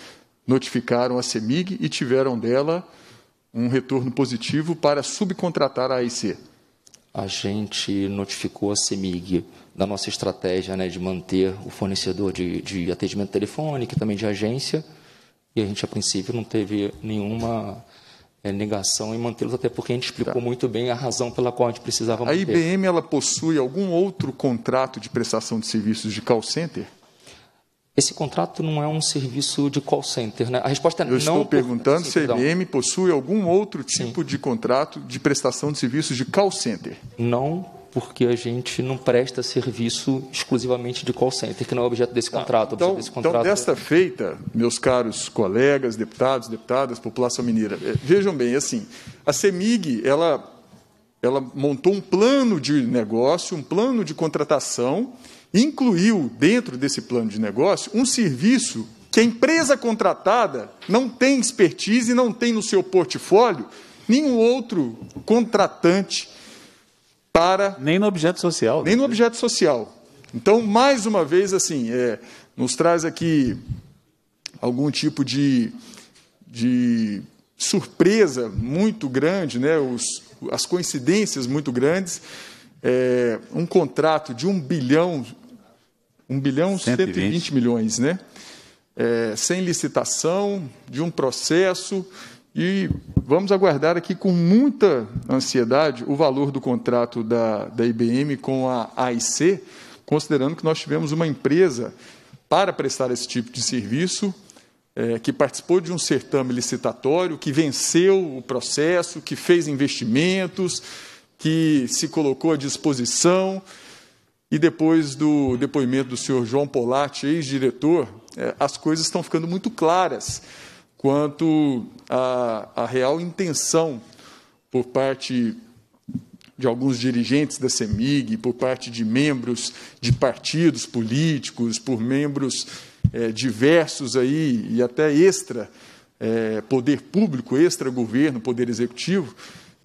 notificaram a CEMIG e tiveram dela um retorno positivo para subcontratar a AIC? A gente notificou a CEMIG da nossa estratégia né, de manter o fornecedor de, de atendimento telefônico e também de agência, e a gente, a princípio, não teve nenhuma é, negação em mantê-los, até porque a gente explicou tá. muito bem a razão pela qual a gente precisava manter. A IBM ela possui algum outro contrato de prestação de serviços de call center? Esse contrato não é um serviço de call center, né? A resposta é Eu não. Eu estou perguntando por... se a IBM possui algum outro tipo Sim. de contrato de prestação de serviços de call center. Não, porque a gente não presta serviço exclusivamente de call center, que não é objeto desse tá, contrato. então, desse então, contrato... então, desta feita, meus caros colegas, deputados, deputadas, população mineira, eh, vejam bem, assim, a CEMIG, ela, ela montou um plano de negócio, um plano de contratação incluiu dentro desse plano de negócio um serviço que a empresa contratada não tem expertise, e não tem no seu portfólio nenhum outro contratante para. Nem no objeto social. Nem né? no objeto social. Então, mais uma vez, assim, é, nos traz aqui algum tipo de, de surpresa muito grande, né? Os, as coincidências muito grandes. É, um contrato de um bilhão 1 bilhão 120, 120 milhões, né? É, sem licitação, de um processo, e vamos aguardar aqui com muita ansiedade o valor do contrato da, da IBM com a AIC, considerando que nós tivemos uma empresa para prestar esse tipo de serviço, é, que participou de um certame licitatório, que venceu o processo, que fez investimentos, que se colocou à disposição e depois do depoimento do senhor João Polatti, ex-diretor, é, as coisas estão ficando muito claras quanto à, à real intenção por parte de alguns dirigentes da CEMIG, por parte de membros de partidos políticos, por membros é, diversos aí e até extra é, poder público, extra governo, poder executivo,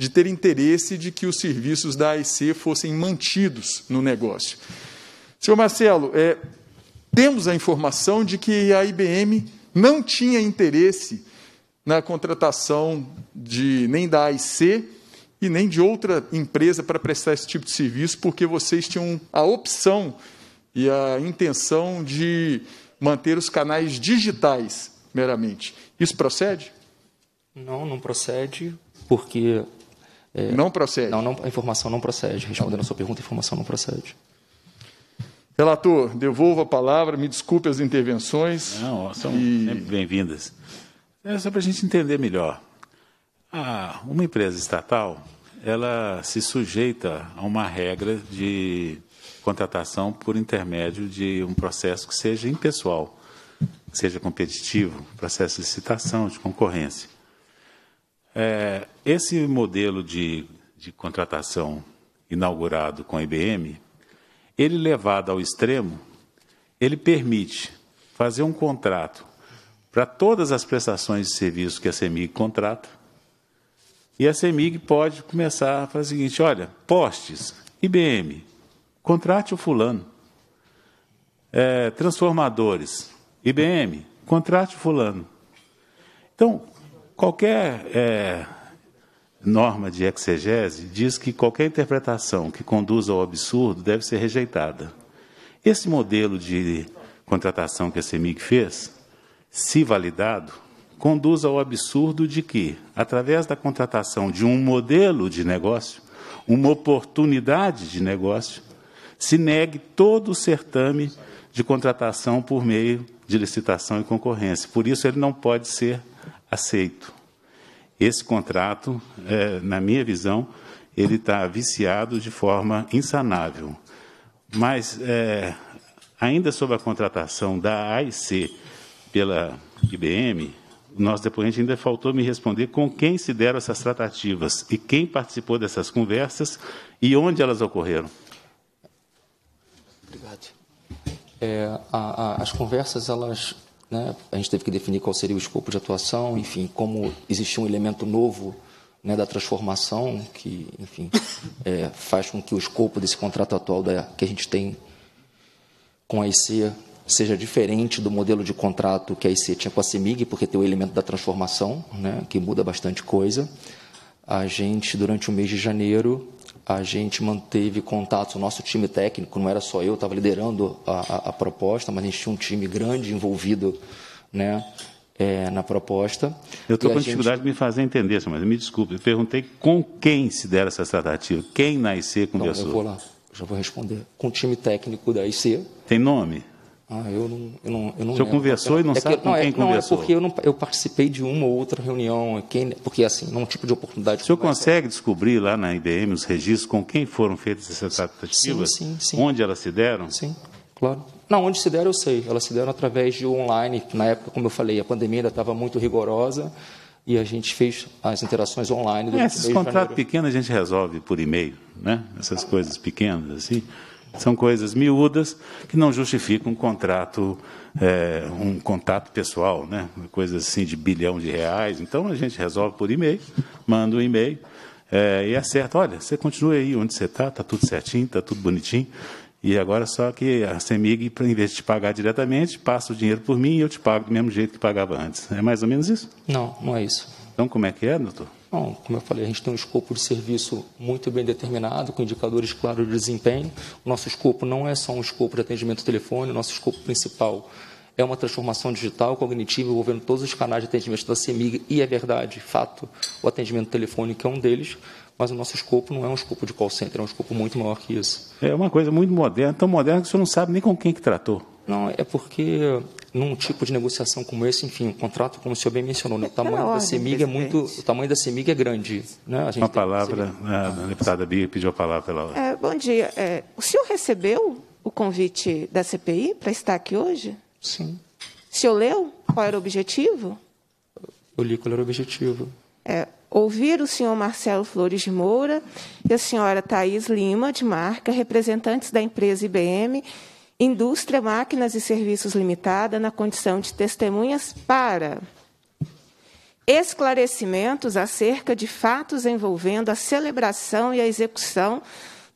de ter interesse de que os serviços da AIC fossem mantidos no negócio. Senhor Marcelo, é, temos a informação de que a IBM não tinha interesse na contratação de nem da AIC e nem de outra empresa para prestar esse tipo de serviço, porque vocês tinham a opção e a intenção de manter os canais digitais meramente. Isso procede? Não, não procede, porque é, não procede. Não, não, a informação não procede. Respondendo a sua pergunta, a informação não procede. Relator, devolvo a palavra, me desculpe as intervenções. Não, são e... sempre bem-vindas. É só para a gente entender melhor. Ah, uma empresa estatal, ela se sujeita a uma regra de contratação por intermédio de um processo que seja impessoal, que seja competitivo, processo de licitação, de concorrência. É, esse modelo de, de contratação inaugurado com a IBM, ele levado ao extremo, ele permite fazer um contrato para todas as prestações de serviço que a CEMIG contrata. E a CEMIG pode começar a fazer o seguinte: olha, postes, IBM, contrate o fulano. É, transformadores, IBM, contrate o fulano. Então, Qualquer é, norma de exegese diz que qualquer interpretação que conduza ao absurdo deve ser rejeitada. Esse modelo de contratação que a CEMIG fez, se validado, conduz ao absurdo de que, através da contratação de um modelo de negócio, uma oportunidade de negócio, se negue todo o certame de contratação por meio de licitação e concorrência. Por isso, ele não pode ser aceito. Esse contrato, é, na minha visão, ele está viciado de forma insanável. Mas, é, ainda sobre a contratação da AIC pela IBM, o nosso depoente ainda faltou me responder com quem se deram essas tratativas e quem participou dessas conversas e onde elas ocorreram. Obrigado. É, a, a, as conversas elas né? A gente teve que definir qual seria o escopo de atuação, enfim, como existia um elemento novo né, da transformação que, enfim, é, faz com que o escopo desse contrato atual da, que a gente tem com a IC seja diferente do modelo de contrato que a IC tinha com a CEMIG, porque tem o elemento da transformação, né, que muda bastante coisa. A gente, durante o mês de janeiro, a gente manteve contato, o nosso time técnico, não era só eu, estava liderando a, a, a, proposta, mas a gente tinha um time grande envolvido né, é, na proposta. Eu estou com dificuldade gente... de me fazer entender, mas me desculpe, eu perguntei com quem se deram essas tratativas, quem na IC conversou. Não, eu vou lá, já vou responder. Com o time técnico da IC. Tem nome? Ah, eu não, eu não, eu não. O senhor conversou e não é sabe que, com não, quem é, conversou? Não, é porque eu, não, eu participei de uma ou outra reunião, quem, porque assim, não é um tipo de oportunidade. O senhor consegue descobrir lá na IBM os registros com quem foram feitas essas tratativas? Sim, sim, sim. Onde elas se deram? Sim, claro. Não, onde se deram eu sei. Elas se deram através de online. Na época, como eu falei, a pandemia ainda estava muito rigorosa e a gente fez as interações online. É, esses contratos pequenos a gente resolve por e-mail, né? Essas coisas pequenas, assim. São coisas miúdas que não justificam um contrato, é, um contato pessoal, né? coisas assim de bilhão de reais. Então a gente resolve por e-mail, manda um e-mail é, e acerta. Olha, você continua aí onde você está, está tudo certinho, está tudo bonitinho. E agora só que a CEMIG, em vez de te pagar diretamente, passa o dinheiro por mim e eu te pago do mesmo jeito que pagava antes. É mais ou menos isso? Não, não é isso. Então como é que é, doutor? Bom, como eu falei, a gente tem um escopo de serviço muito bem determinado, com indicadores claros de desempenho. O nosso escopo não é só um escopo de atendimento telefônico, o nosso escopo principal é uma transformação digital, cognitiva, envolvendo todos os canais de atendimento da CEMIG, e é verdade, fato, o atendimento telefônico é um deles, mas o nosso escopo não é um escopo de call center, é um escopo muito maior que isso. É uma coisa muito moderna, tão moderna que o senhor não sabe nem com quem que tratou. Não, é porque num tipo de negociação como esse, enfim, um contrato, como o senhor bem mencionou, né? o, tamanho da CEMIG é muito, o tamanho da CEMIG é grande. Né? A gente Uma palavra, né, a deputada Bia pediu a palavra. Laura. É, bom dia. É, o senhor recebeu o convite da CPI para estar aqui hoje? Sim. O senhor leu qual era o objetivo? Eu li qual era o objetivo. É, ouvir o senhor Marcelo Flores de Moura e a senhora Thais Lima de Marca, representantes da empresa IBM, Indústria, Máquinas e Serviços Limitada, na condição de testemunhas para esclarecimentos acerca de fatos envolvendo a celebração e a execução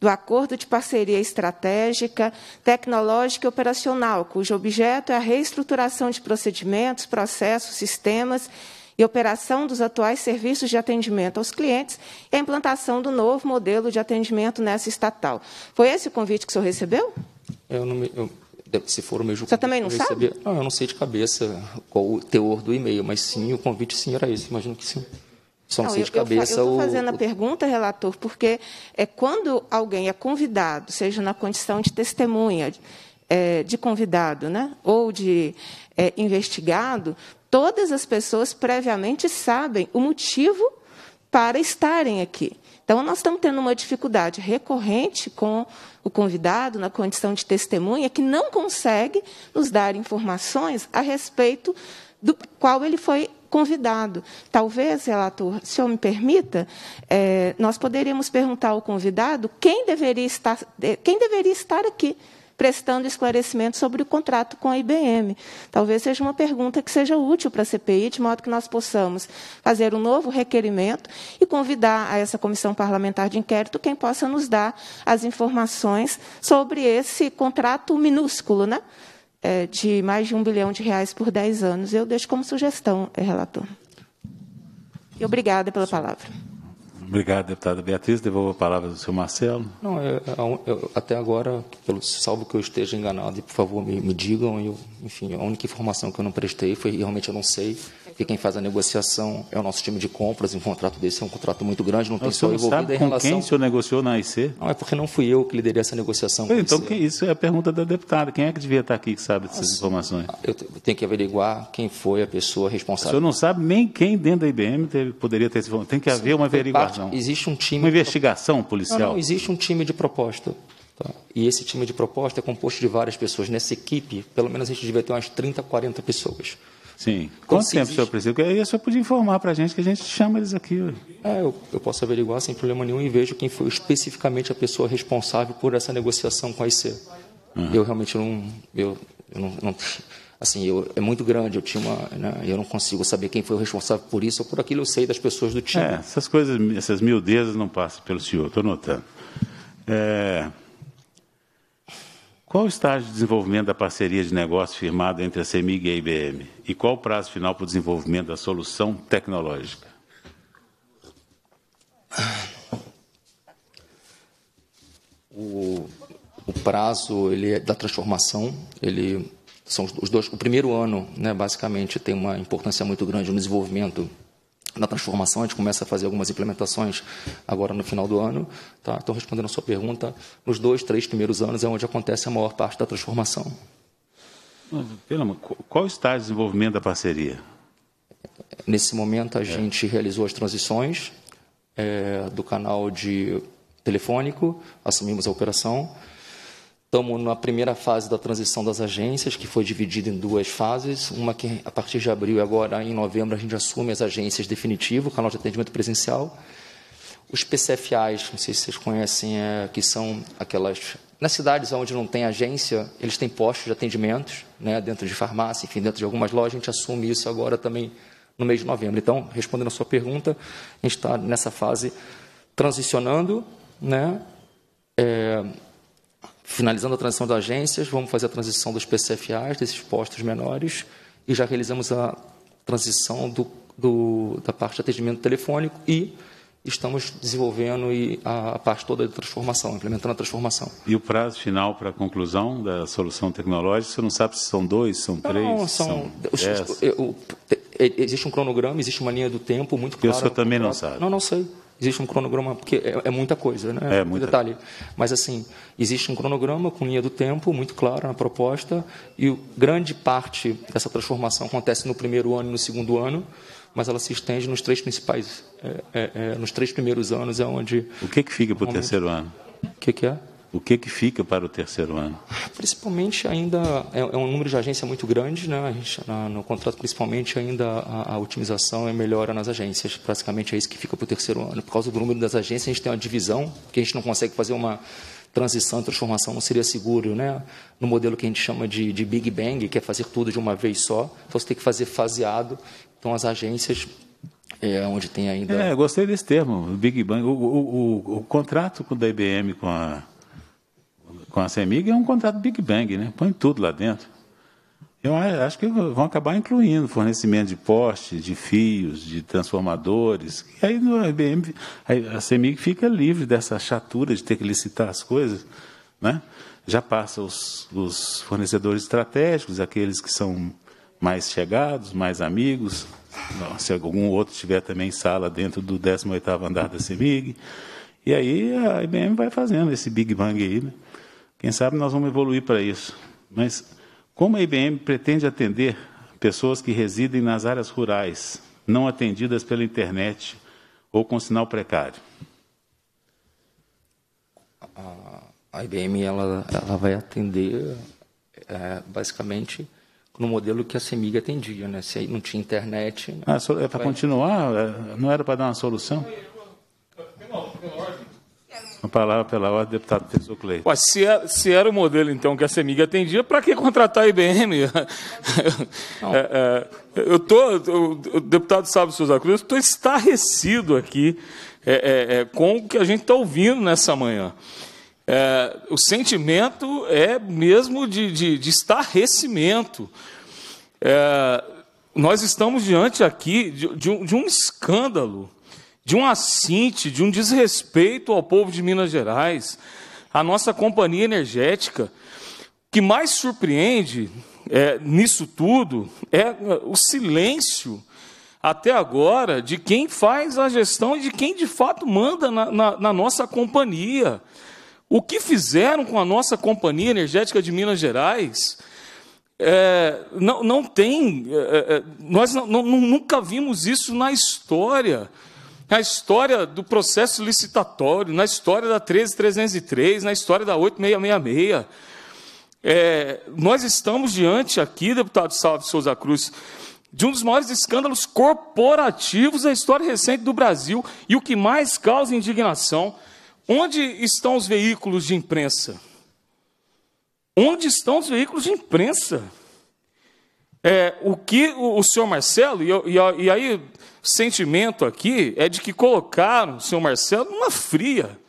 do acordo de parceria estratégica, tecnológica e operacional, cujo objeto é a reestruturação de procedimentos, processos, sistemas e operação dos atuais serviços de atendimento aos clientes e a implantação do novo modelo de atendimento nessa estatal. Foi esse o convite que o senhor recebeu? Eu não me, eu, se for o mesmo Você também não sabe? não, eu não sei de cabeça qual o teor do e-mail, mas sim, o convite sim era esse, imagino que sim. Só não, não sei eu, de cabeça. Eu estou fazendo o, a pergunta, relator, porque é quando alguém é convidado, seja na condição de testemunha, é, de convidado, né, ou de é, investigado, todas as pessoas previamente sabem o motivo para estarem aqui. Então, nós estamos tendo uma dificuldade recorrente com o convidado, na condição de testemunha, que não consegue nos dar informações a respeito do qual ele foi convidado. Talvez, relator, se eu me permita, é, nós poderíamos perguntar ao convidado quem deveria estar, quem deveria estar aqui prestando esclarecimento sobre o contrato com a IBM. Talvez seja uma pergunta que seja útil para a CPI, de modo que nós possamos fazer um novo requerimento e convidar a essa comissão parlamentar de inquérito quem possa nos dar as informações sobre esse contrato minúsculo, né? É, de mais de um bilhão de reais por dez anos. Eu deixo como sugestão, é, relator. E obrigada pela palavra. Obrigado, deputada Beatriz. Devolvo a palavra ao senhor Marcelo. Não, eu, é, é eu, até agora, pelo, salvo que eu esteja enganado, e por favor me, me digam, eu, enfim, a única informação que eu não prestei foi realmente eu não sei porque quem faz a negociação é o nosso time de compras, um contrato desse é um contrato muito grande, não tem só envolvido sabe em com relação... quem o senhor negociou na AIC? Não, é porque não fui eu que liderei essa negociação. Então, que isso é a pergunta da deputada. Quem é que devia estar aqui que sabe dessas Nossa, informações? Ah, eu tenho que averiguar quem foi a pessoa responsável. O senhor não sabe nem quem dentro da IBM teve, poderia ter esse Tem que haver Sim, uma averiguação. Parte, existe um time... Uma investigação policial. Não, não, existe um time de proposta. Tá. E esse time de proposta é composto de várias pessoas. Nessa equipe, pelo menos a gente devia ter umas 30, 40 pessoas. Sim. Quanto tempo, existe... senhor precisa? Aí o senhor podia informar para a gente que a gente chama eles aqui. É, eu, eu, posso averiguar sem problema nenhum e vejo quem foi especificamente a pessoa responsável por essa negociação com a IC. Uhum. Eu realmente não, eu, eu não, não assim, eu, é muito grande, eu tinha uma, né, eu não consigo saber quem foi o responsável por isso ou por aquilo, eu sei das pessoas do time. É, essas coisas, essas miudezas não passam pelo senhor, estou notando. É, qual o estágio de desenvolvimento da parceria de negócio firmada entre a CEMIG e a IBM? E qual o prazo final para o desenvolvimento da solução tecnológica? O, o prazo ele é da transformação, ele são os dois. O primeiro ano, né, basicamente, tem uma importância muito grande no desenvolvimento na transformação, a gente começa a fazer algumas implementações agora no final do ano. Tá? Então, respondendo a sua pergunta, nos dois, três primeiros anos é onde acontece a maior parte da transformação. Pelo amor, qual está o desenvolvimento da parceria? Nesse momento, a é. gente realizou as transições é, do canal de telefônico, assumimos a operação. Estamos na primeira fase da transição das agências, que foi dividida em duas fases. Uma que, a partir de abril e agora em novembro, a gente assume as agências definitivo, o canal de atendimento presencial. Os PCFAs, não sei se vocês conhecem, é, que são aquelas... Nas cidades onde não tem agência, eles têm postos de atendimentos, né, dentro de farmácia, enfim, dentro de algumas lojas. A gente assume isso agora também no mês de novembro. Então, respondendo a sua pergunta, a gente está nessa fase transicionando, né, é, Finalizando a transição das agências, vamos fazer a transição dos PCFAs, desses postos menores, e já realizamos a transição do, do, da parte de atendimento telefônico e estamos desenvolvendo e a, parte toda de transformação, implementando a transformação. E o prazo final para a conclusão da solução tecnológica, você não sabe se são dois, são não, três? Não, são... são Eu, eu, é, existe um cronograma, existe uma linha do tempo muito clara. Eu senhor também não sabe. Não, não sei. Existe um cronograma, porque é, é muita coisa, né? É, muito detalhe. Mas, assim, existe um cronograma com linha do tempo muito clara na proposta e grande parte dessa transformação acontece no primeiro ano e no segundo ano, mas ela se estende nos três principais, é, é, é nos três primeiros anos é onde... O que, que fica para o terceiro ano? O que, que é? O que, que fica para o terceiro ano? Principalmente ainda é, é um número de agência muito grande, né? Gente, na, no contrato principalmente ainda a, a otimização é melhora nas agências, praticamente é isso que fica para o terceiro ano. Por causa do número das agências a gente tem uma divisão, que a gente não consegue fazer uma transição, transformação não seria seguro, né? No modelo que a gente chama de, de Big Bang, que é fazer tudo de uma vez só, então você tem que fazer faseado. Então as agências é onde tem ainda. É, gostei desse termo, Big Bang. O, o, o, o contrato com da IBM com a com a CEMIG é um contrato Big Bang, né? Põe tudo lá dentro. Eu acho que vão acabar incluindo fornecimento de postes, de fios, de transformadores. E aí no IBM, a CEMIG fica livre dessa chatura de ter que licitar as coisas, né? Já passa os, os fornecedores estratégicos, aqueles que são mais chegados, mais amigos. Se algum outro tiver também sala dentro do 18º andar da CEMIG. E aí a IBM vai fazendo esse Big Bang aí, né? Quem sabe nós vamos evoluir para isso. Mas como a IBM pretende atender pessoas que residem nas áreas rurais, não atendidas pela internet ou com sinal precário? A IBM ela, ela vai atender é, basicamente no modelo que a Semig atendia, né? Se não tinha internet. Né? é para continuar? É, não era para dar uma solução? Pela é ordem, é a palavra pela ordem, deputado Tesocleio. Se, é, se era o modelo, então, que a CEMIG atendia, para que contratar a IBM? é, é, eu tô, o deputado Sábio Souza Cruz, estou estarrecido aqui é, é, com o que a gente está ouvindo nessa manhã. o sentimento é mesmo de, de, de estarrecimento. nós estamos diante aqui de, de, um, de um escândalo de um assinte, de um desrespeito ao povo de Minas Gerais, à nossa companhia energética. O que mais surpreende é, nisso tudo é, é o silêncio até agora de quem faz a gestão e de quem de fato manda na, na, na nossa companhia. O que fizeram com a nossa companhia energética de Minas Gerais? É, não, não tem, é, é, é nós não, não, nunca vimos isso na história na história do processo licitatório, na história da 13303, na história da 8666. É, nós estamos diante aqui, deputado Salve Souza Cruz, de um dos maiores escândalos corporativos da história recente do Brasil e o que mais causa indignação. Onde estão os veículos de imprensa? Onde estão os veículos de imprensa? É, o que o, o senhor Marcelo, e, e, e aí o sentimento aqui é de que colocaram o senhor Marcelo numa fria.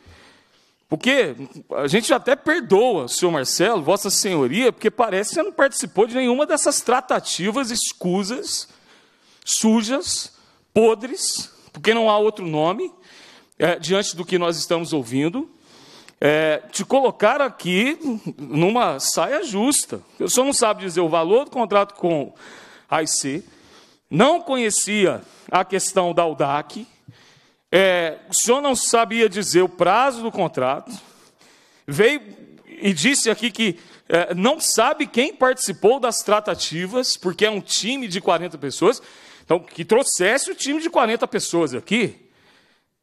Porque a gente até perdoa o senhor Marcelo, Vossa Senhoria, porque parece que você não participou de nenhuma dessas tratativas escusas, sujas, podres, porque não há outro nome, é, diante do que nós estamos ouvindo, é, te colocar aqui numa saia justa. O senhor não sabe dizer o valor do contrato com a IC, não conhecia a questão da UDAC, é, o senhor não sabia dizer o prazo do contrato, veio e disse aqui que é, não sabe quem participou das tratativas, porque é um time de 40 pessoas. Então, que trouxesse o time de 40 pessoas aqui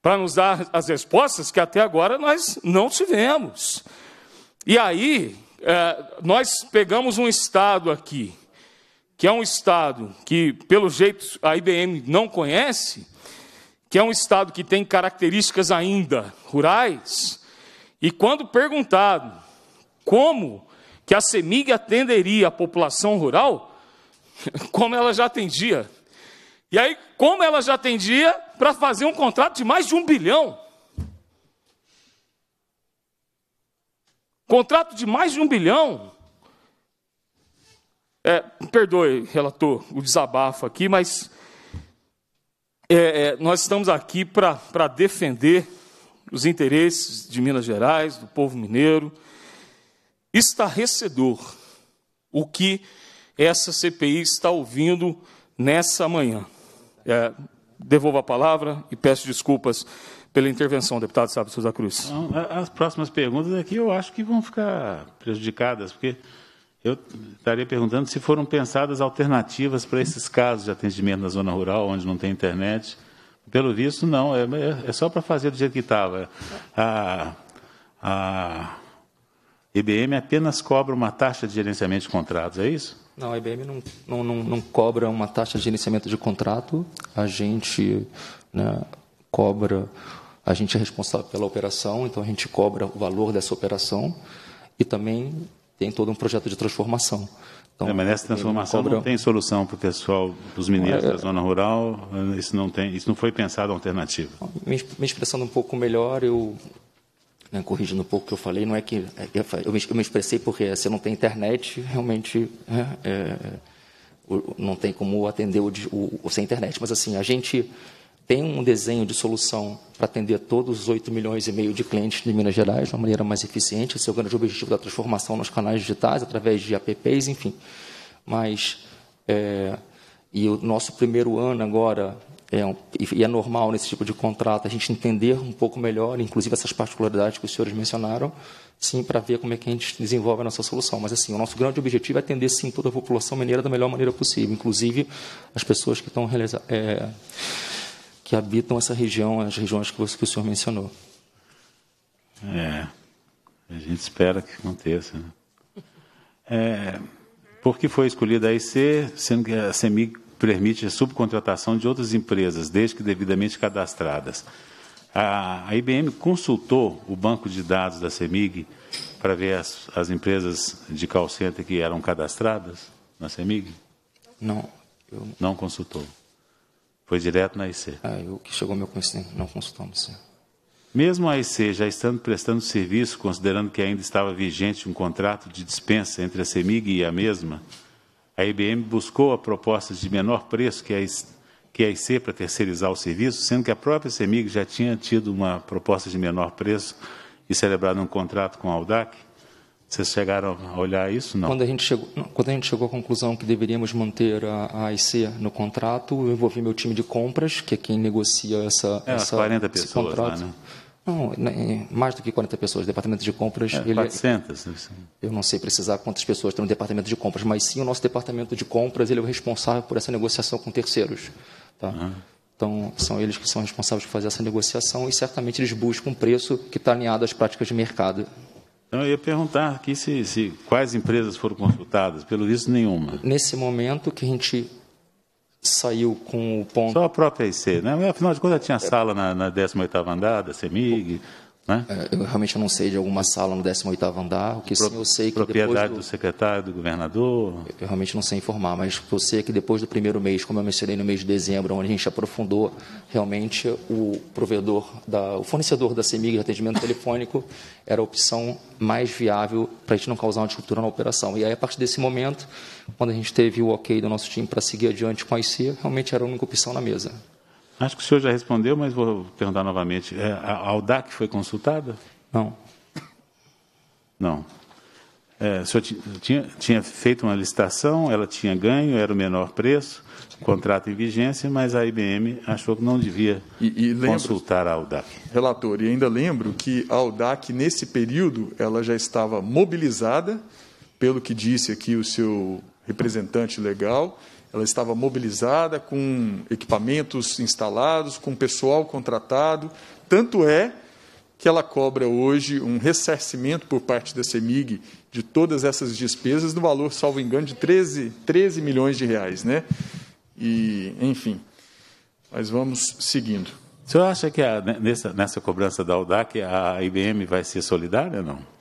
para nos dar as respostas que até agora nós não tivemos. E aí, é, nós pegamos um estado aqui que é um Estado que, pelo jeito, a IBM não conhece, que é um Estado que tem características ainda rurais, e quando perguntado como que a CEMIG atenderia a população rural, como ela já atendia. E aí, como ela já atendia para fazer um contrato de mais de um bilhão. Contrato de mais de um bilhão é, perdoe, relator, o desabafo aqui, mas é, é, nós estamos aqui para defender os interesses de Minas Gerais, do povo mineiro. Estarrecedor o que essa CPI está ouvindo nessa manhã. É, devolvo a palavra e peço desculpas pela intervenção, deputado Sábio Souza Cruz. As próximas perguntas aqui eu acho que vão ficar prejudicadas, porque eu estaria perguntando se foram pensadas alternativas para esses casos de atendimento na zona rural, onde não tem internet. Pelo visto, não. É, é, é só para fazer do jeito que estava. A, a IBM apenas cobra uma taxa de gerenciamento de contratos, é isso? Não, a IBM não, não, não, não cobra uma taxa de gerenciamento de contrato. A gente né, cobra... A gente é responsável pela operação, então a gente cobra o valor dessa operação e também tem todo um projeto de transformação. Então, é, mas nessa transformação cobra... não tem solução para o pessoal, para os mineiros é, da zona rural, isso não, tem, isso não foi pensado alternativa. Me, me expressando um pouco melhor, eu né, corrigindo um pouco o que eu falei, não é que é, eu, eu, eu me expressei porque se não tem internet, realmente né, é, é não tem como atender o, o, o, sem internet. Mas assim, a gente tem um desenho de solução para atender todos os 8 milhões e meio de clientes de Minas Gerais de uma maneira mais eficiente. Esse é o grande objetivo da transformação nos canais digitais, através de apps, enfim. Mas, é, e o nosso primeiro ano agora, é e é normal nesse tipo de contrato, a gente entender um pouco melhor, inclusive essas particularidades que os senhores mencionaram, sim, para ver como é que a gente desenvolve a nossa solução. Mas, assim, o nosso grande objetivo é atender, sim, toda a população mineira da melhor maneira possível, inclusive as pessoas que estão realizando... É, que habitam essa região, as regiões que, você, que o senhor mencionou. É, a gente espera que aconteça. Né? É, por que foi escolhida a IC, sendo que a CEMIG permite a subcontratação de outras empresas, desde que devidamente cadastradas? A, a IBM consultou o banco de dados da CEMIG para ver as, as empresas de call center que eram cadastradas na CEMIG? Não. Eu... Não consultou. Foi direto na IC? Ah, é, o que chegou meu conhecimento, não consultamos, senhor. Mesmo a IC já estando prestando serviço, considerando que ainda estava vigente um contrato de dispensa entre a CEMIG e a mesma, a IBM buscou a proposta de menor preço que a, IC para terceirizar o serviço, sendo que a própria CEMIG já tinha tido uma proposta de menor preço e celebrado um contrato com a Audac. Vocês chegaram a olhar isso? Não. Quando a gente chegou, quando a gente chegou à conclusão que deveríamos manter a, IC no contrato, eu envolvi meu time de compras, que é quem negocia essa, é, essa 40 pessoas, contrato. Lá, né? Não, né, mais do que 40 pessoas. Departamento de compras. É, ele 400. É, eu não sei precisar quantas pessoas tem no departamento de compras, mas sim o nosso departamento de compras ele é o responsável por essa negociação com terceiros. Tá? Uhum. Então, são eles que são responsáveis por fazer essa negociação e certamente eles buscam um preço que está alinhado às práticas de mercado. Eu ia perguntar aqui se, se, quais empresas foram consultadas. Pelo visto, nenhuma. Nesse momento que a gente saiu com o ponto... Só a própria IC, né? Afinal de contas, tinha sala na, na 18ª andada, CEMIG... Né? É, eu realmente não sei de alguma sala no 18º andar, o que Pro, sim eu sei que Propriedade do, do, secretário, do governador? Eu realmente não sei informar, mas eu sei é que depois do primeiro mês, como eu mencionei no mês de dezembro, onde a gente aprofundou, realmente o provedor, da, o fornecedor da CEMIG de atendimento telefônico era a opção mais viável para a gente não causar uma disruptura na operação. E aí, a partir desse momento, quando a gente teve o ok do nosso time para seguir adiante com a IC, realmente era a única opção na mesa. Acho que o senhor já respondeu, mas vou perguntar novamente. É, a AUDAC foi consultada? Não. Não. É, o senhor tinha, tinha feito uma licitação, ela tinha ganho, era o menor preço, contrato em vigência, mas a IBM achou que não devia e, e lembro, consultar a AUDAC. Relator, e ainda lembro que a AUDAC, nesse período, ela já estava mobilizada, pelo que disse aqui o seu representante legal, ela estava mobilizada, com equipamentos instalados, com pessoal contratado. Tanto é que ela cobra hoje um ressarcimento por parte da CEMIG de todas essas despesas, no valor, salvo engano, de 13, 13 milhões de reais. Né? E, enfim, mas vamos seguindo. O senhor acha que a, nessa, nessa cobrança da UDAC a IBM vai ser solidária ou não?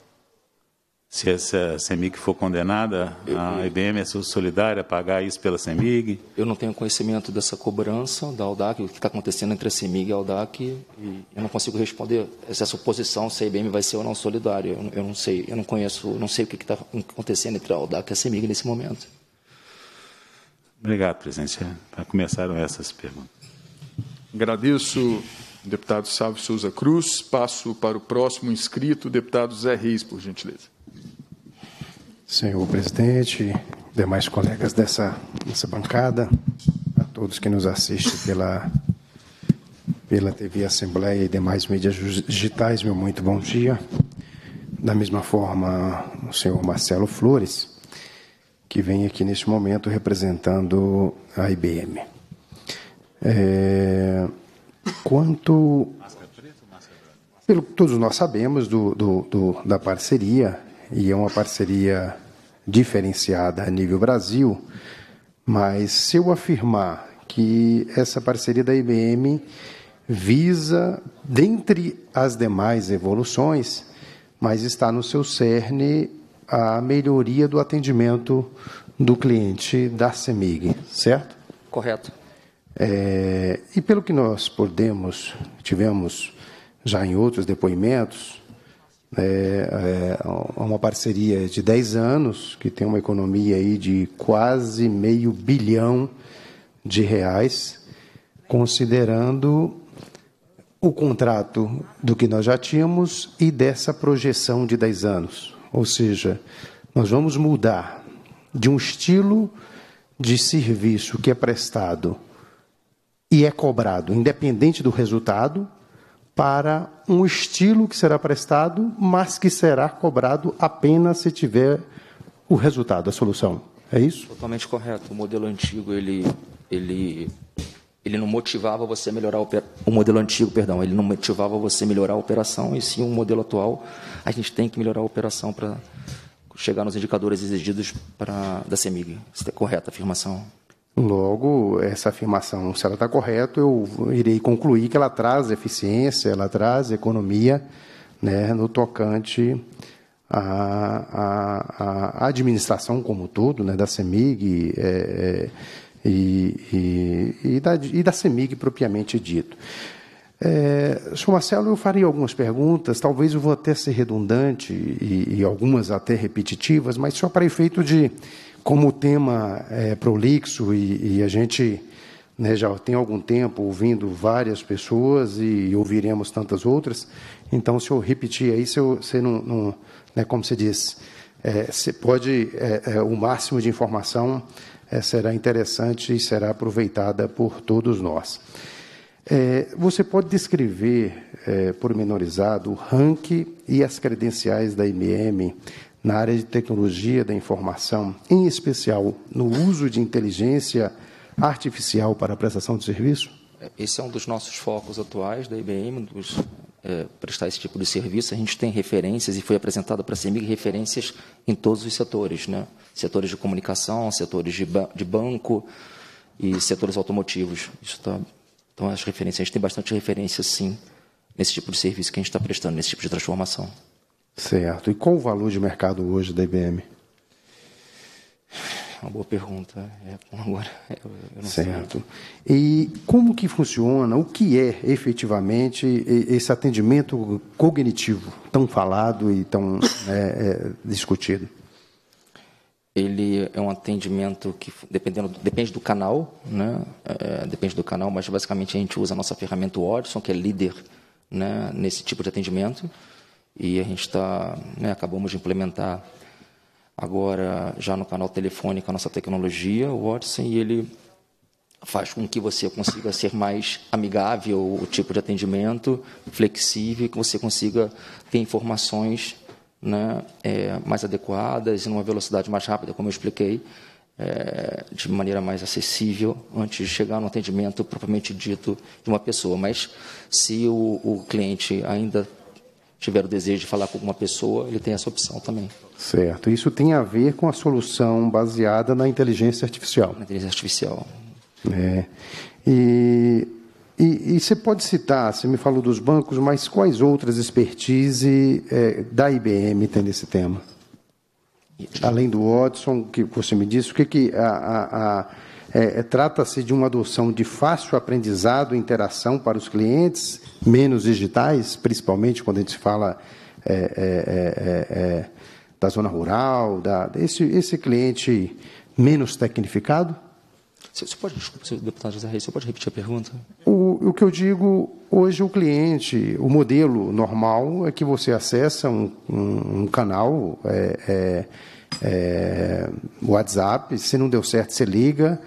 se essa CEMIG for condenada, a IBM é solidária a pagar isso pela CEMIG? Eu não tenho conhecimento dessa cobrança da Aldac, o que está acontecendo entre a CEMIG e a Aldac, e eu não consigo responder essa suposição se a IBM vai ser ou não solidária. Eu, eu não sei, eu não conheço, não sei o que está acontecendo entre a Aldac e a CEMIG nesse momento. Obrigado, presidente. Já começaram essas perguntas. Agradeço deputado Sávio Souza Cruz. Passo para o próximo inscrito, deputado Zé Reis, por gentileza. Senhor presidente, demais colegas dessa, dessa bancada, a todos que nos assistem pela, pela TV Assembleia e demais mídias digitais, meu muito bom dia. Da mesma forma, o senhor Marcelo Flores, que vem aqui neste momento representando a IBM. É, quanto. Pelo que todos nós sabemos do, do, do da parceria, e é uma parceria diferenciada a nível Brasil, mas se eu afirmar que essa parceria da IBM visa, dentre as demais evoluções, mas está no seu cerne a melhoria do atendimento do cliente da CEMIG, certo? Correto. É, e pelo que nós podemos, tivemos já em outros depoimentos, é, é, é uma parceria de 10 anos, que tem uma economia aí de quase meio bilhão de reais, considerando o contrato do que nós já tínhamos e dessa projeção de 10 anos. Ou seja, nós vamos mudar de um estilo de serviço que é prestado e é cobrado, independente do resultado, para um estilo que será prestado, mas que será cobrado apenas se tiver o resultado, a solução. É isso? Totalmente correto. O modelo antigo ele ele ele não motivava você a melhorar o modelo antigo, perdão, ele não motivava você a melhorar a operação, e sim o um modelo atual, a gente tem que melhorar a operação para chegar nos indicadores exigidos para da CEMIG. Isso é correta a afirmação. Logo, essa afirmação, se ela está correta, eu irei concluir que ela traz eficiência, ela traz economia né, no tocante à, à, à administração como um todo, né, da CEMIG é, é, e, e, e, da, e da CEMIG propriamente dito. É, Sr. Marcelo, eu faria algumas perguntas, talvez eu vou até ser redundante e, e algumas até repetitivas, mas só para efeito de como o tema é prolixo e, e a gente né, já tem algum tempo ouvindo várias pessoas e ouviremos tantas outras, então se eu repetir aí, se eu, se não, não né, como você disse, é, você pode, é, é, o máximo de informação é, será interessante e será aproveitada por todos nós. É, você pode descrever é, pormenorizado o ranking e as credenciais da IMM na área de tecnologia da informação, em especial no uso de inteligência artificial para a prestação de serviço? Esse é um dos nossos focos atuais da IBM, dos, é, prestar esse tipo de serviço. A gente tem referências e foi apresentada para a CEMIG referências em todos os setores, né? setores de comunicação, setores de, ba de banco e setores automotivos. Tá... Então, as referências, a gente tem bastante referência, sim, nesse tipo de serviço que a gente está prestando, nesse tipo de transformação. Certo. E qual o valor de mercado hoje da IBM? Uma boa pergunta. É, agora, é, certo. Sei. E como que funciona, o que é efetivamente esse atendimento cognitivo tão falado e tão é, é, discutido? Ele é um atendimento que dependendo, depende do canal, né? É, depende do canal, mas basicamente a gente usa a nossa ferramenta Watson, que é líder né, nesse tipo de atendimento e a gente está, né, acabamos de implementar agora já no canal telefônico a nossa tecnologia, o Watson, e ele faz com que você consiga ser mais amigável o tipo de atendimento, flexível, que você consiga ter informações né, é, mais adequadas e numa velocidade mais rápida, como eu expliquei, é, de maneira mais acessível, antes de chegar no atendimento propriamente dito de uma pessoa. Mas se o, o cliente ainda tiver o desejo de falar com alguma pessoa, ele tem essa opção também. Certo. Isso tem a ver com a solução baseada na inteligência artificial. Na inteligência artificial. É. E, e, e você pode citar, você me falou dos bancos, mas quais outras expertise é, da IBM tem nesse tema? Além do Watson, que você me disse, o que, que a, a, a é, é, Trata-se de uma adoção de fácil aprendizado e interação para os clientes, menos digitais, principalmente quando a gente fala é, é, é, da zona rural, da, esse, esse cliente menos tecnificado? você pode, desculpa, deputado José Reis, você pode repetir a pergunta? O, o que eu digo, hoje o cliente, o modelo normal é que você acessa um, um, um canal, é, é, é, WhatsApp, se não deu certo, você liga,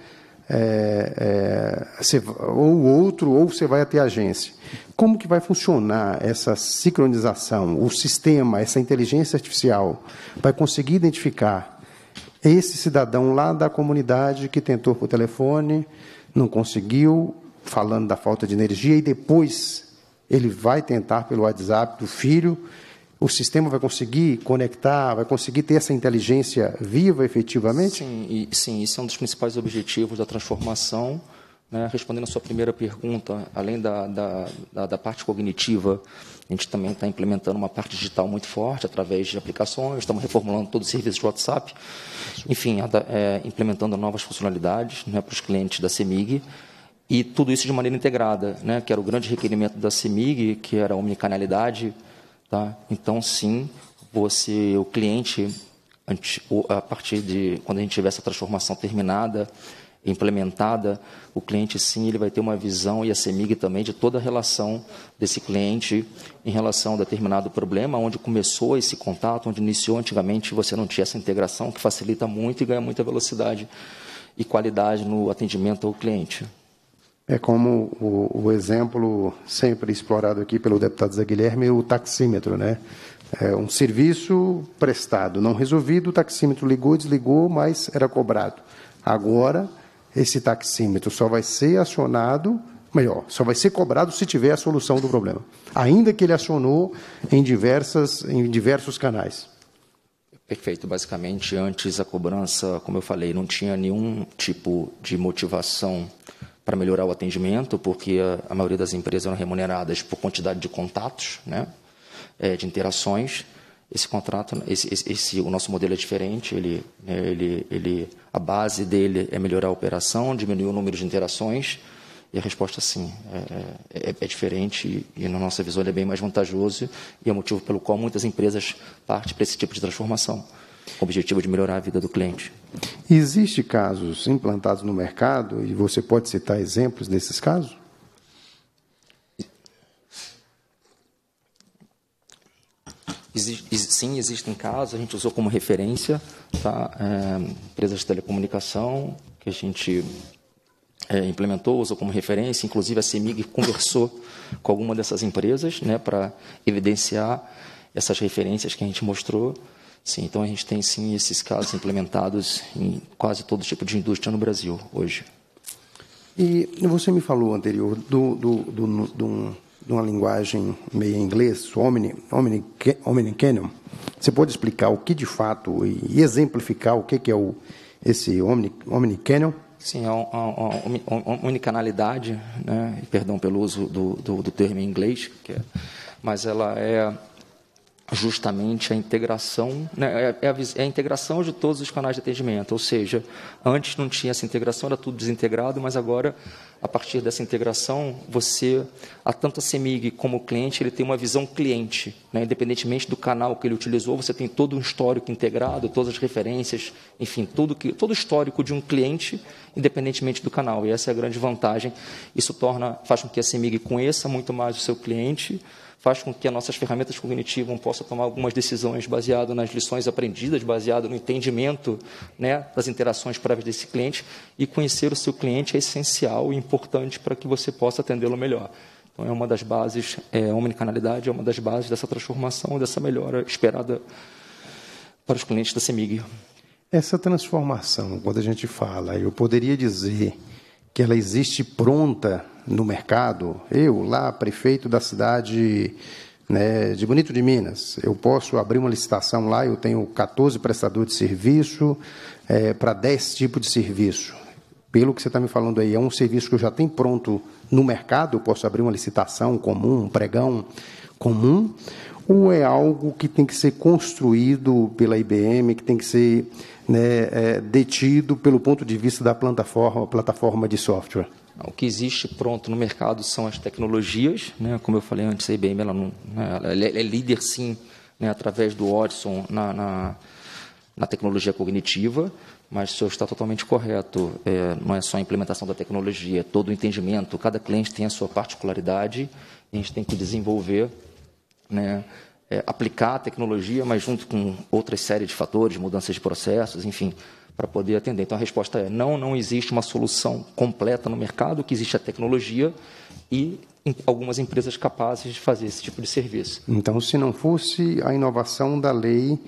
é, é, ou outro, ou você vai até a agência. Como que vai funcionar essa sincronização? O sistema, essa inteligência artificial, vai conseguir identificar esse cidadão lá da comunidade que tentou por telefone, não conseguiu, falando da falta de energia, e depois ele vai tentar pelo WhatsApp do filho o sistema vai conseguir conectar, vai conseguir ter essa inteligência viva efetivamente? Sim, e, sim isso é um dos principais objetivos da transformação. Né? Respondendo a sua primeira pergunta, além da, da, da, da parte cognitiva, a gente também está implementando uma parte digital muito forte através de aplicações, estamos reformulando todo o serviço de WhatsApp, enfim, é, implementando novas funcionalidades né, para os clientes da CEMIG. E tudo isso de maneira integrada, né, que era o grande requerimento da CEMIG, que era a omnicanalidade, Tá? Então, sim, você, o cliente, a partir de quando a gente tiver essa transformação terminada, implementada, o cliente sim ele vai ter uma visão e a Semig também de toda a relação desse cliente em relação a determinado problema, onde começou esse contato, onde iniciou antigamente, você não tinha essa integração que facilita muito e ganha muita velocidade e qualidade no atendimento ao cliente. É como o, o, exemplo sempre explorado aqui pelo deputado Zé Guilherme, o taxímetro, né? É um serviço prestado, não resolvido, o taxímetro ligou, desligou, mas era cobrado. Agora, esse taxímetro só vai ser acionado, melhor, só vai ser cobrado se tiver a solução do problema. Ainda que ele acionou em, diversas, em diversos canais. Perfeito. Basicamente, antes a cobrança, como eu falei, não tinha nenhum tipo de motivação para melhorar o atendimento, porque a, maioria das empresas eram remuneradas por quantidade de contatos, né? É, de interações. Esse contrato, esse, esse, esse, o nosso modelo é diferente. Ele, né, ele, ele, a base dele é melhorar a operação, diminuir o número de interações. E a resposta sim, é, é, é, é diferente e, e na nossa visão ele é bem mais vantajoso e é o motivo pelo qual muitas empresas partem para esse tipo de transformação com o objetivo de melhorar a vida do cliente. Existem casos implantados no mercado, e você pode citar exemplos desses casos? sim, existem casos, a gente usou como referência tá? É, empresas de telecomunicação que a gente é, implementou, usou como referência, inclusive a CEMIG conversou com alguma dessas empresas né, para evidenciar essas referências que a gente mostrou. Sim, então a gente tem sim esses casos implementados em quase todo tipo de indústria no Brasil hoje. E você me falou anterior do, do, do, do de uma linguagem meio em inglês, omni, omni, Canyon. Você pode explicar o que de fato e exemplificar o que, que é o, esse omni, Canyon? Sim, a, a, a, unicanalidade, né? perdão pelo uso do, do, do termo em inglês, é, mas ela é justamente a integração, né, é, é a, é, a, integração de todos os canais de atendimento, ou seja, antes não tinha essa integração, era tudo desintegrado, mas agora, a partir dessa integração, você, a tanto a CEMIG como o cliente, ele tem uma visão cliente, né, independentemente do canal que ele utilizou, você tem todo um histórico integrado, todas as referências, enfim, tudo que, todo o histórico de um cliente, independentemente do canal, e essa é a grande vantagem, isso torna, faz com que a CEMIG conheça muito mais o seu cliente, faz com que as nossas ferramentas cognitivas possam tomar algumas decisões baseadas nas lições aprendidas, baseado no entendimento né, das interações prévias desse cliente, e conhecer o seu cliente é essencial e importante para que você possa atendê-lo melhor. Então, é uma das bases, é, a omnicanalidade é uma das bases dessa transformação, dessa melhora esperada para os clientes da CEMIG. Essa transformação, quando a gente fala, eu poderia dizer que ela existe pronta no mercado. Eu, lá, prefeito da cidade né, de Bonito de Minas, eu posso abrir uma licitação lá, eu tenho 14 prestadores de serviço é, para 10 tipos de serviço. Pelo que você está me falando aí, é um serviço que eu já tenho pronto no mercado, eu posso abrir uma licitação comum, um pregão, comum ou é algo que tem que ser construído pela IBM, que tem que ser né, é, detido pelo ponto de vista da plataforma, plataforma de software? O que existe pronto no mercado são as tecnologias, né? como eu falei antes, a IBM ela não, né, ela é líder sim né, através do Watson na, na, na, tecnologia cognitiva, mas o senhor está totalmente correto, é, não é só a implementação da tecnologia, é todo o entendimento, cada cliente tem a sua particularidade, a gente tem que desenvolver né, é, aplicar a tecnologia, mas junto com outras séries de fatores, mudanças de processos, enfim, para poder atender. Então a resposta é: não, não existe uma solução completa no mercado, que existe a tecnologia e algumas empresas capazes de fazer esse tipo de serviço. Então, se não fosse a inovação da lei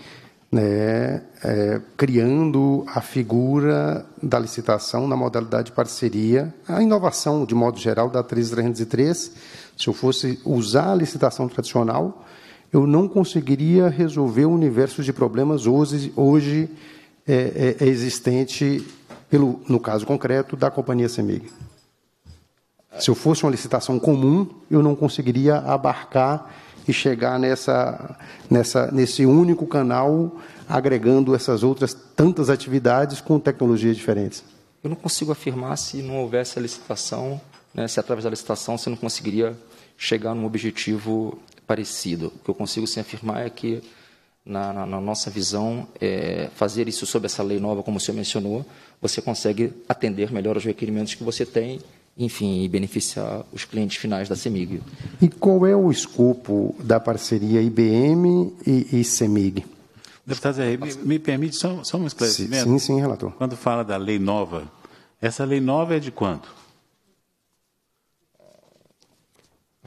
né, é, criando a figura da licitação na modalidade de parceria, a inovação, de modo geral, da 13303 se eu fosse usar a licitação tradicional, eu não conseguiria resolver o universo de problemas hoje, hoje é, é, é existente, pelo, no caso concreto, da Companhia CEMIG. Se eu fosse uma licitação comum, eu não conseguiria abarcar e chegar nessa, nessa, nesse único canal, agregando essas outras tantas atividades com tecnologias diferentes. Eu não consigo afirmar se não houvesse a licitação, né, se através da licitação você não conseguiria chegar num objetivo parecido. O que eu consigo se afirmar é que, na, na, na nossa visão, é, fazer isso sob essa lei nova, como o senhor mencionou, você consegue atender melhor os requerimentos que você tem, enfim, e beneficiar os clientes finais da CEMIG. E qual é o escopo da parceria IBM e, e CEMIG? Deputado Zé, me, me permite só, só um esclarecimento? Sim, sim, relator. Quando fala da lei nova, essa lei nova é de quanto?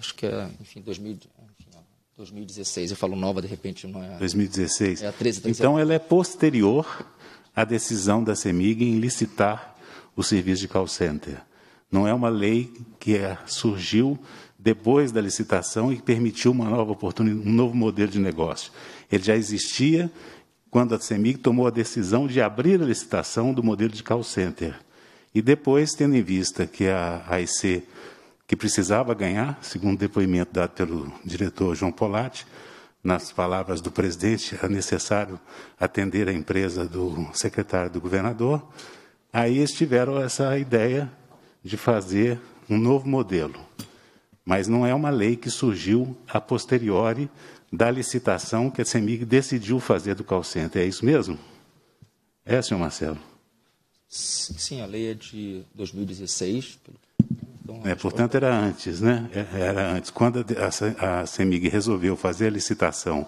acho que é, enfim, 2000, enfim, 2016, eu falo nova de repente, não é? 2016. É a 13, 13 Então, então ela é posterior à decisão da CEMIG em licitar o serviço de call center. Não é uma lei que é, surgiu depois da licitação e permitiu uma nova oportunidade, um novo modelo de negócio. Ele já existia quando a CEMIG tomou a decisão de abrir a licitação do modelo de call center. E depois, tendo em vista que a AIC que precisava ganhar, segundo depoimento dado pelo diretor João Polatti, nas palavras do presidente, era necessário atender a empresa do secretário do governador. Aí eles tiveram essa ideia de fazer um novo modelo. Mas não é uma lei que surgiu a posteriori da licitação que a CEMIG decidiu fazer do call center. É isso mesmo? É, senhor Marcelo? Sim, a lei é de 2016, pelo que é, portanto, era antes, né? É, era antes. Quando a CEMIG resolveu fazer a licitação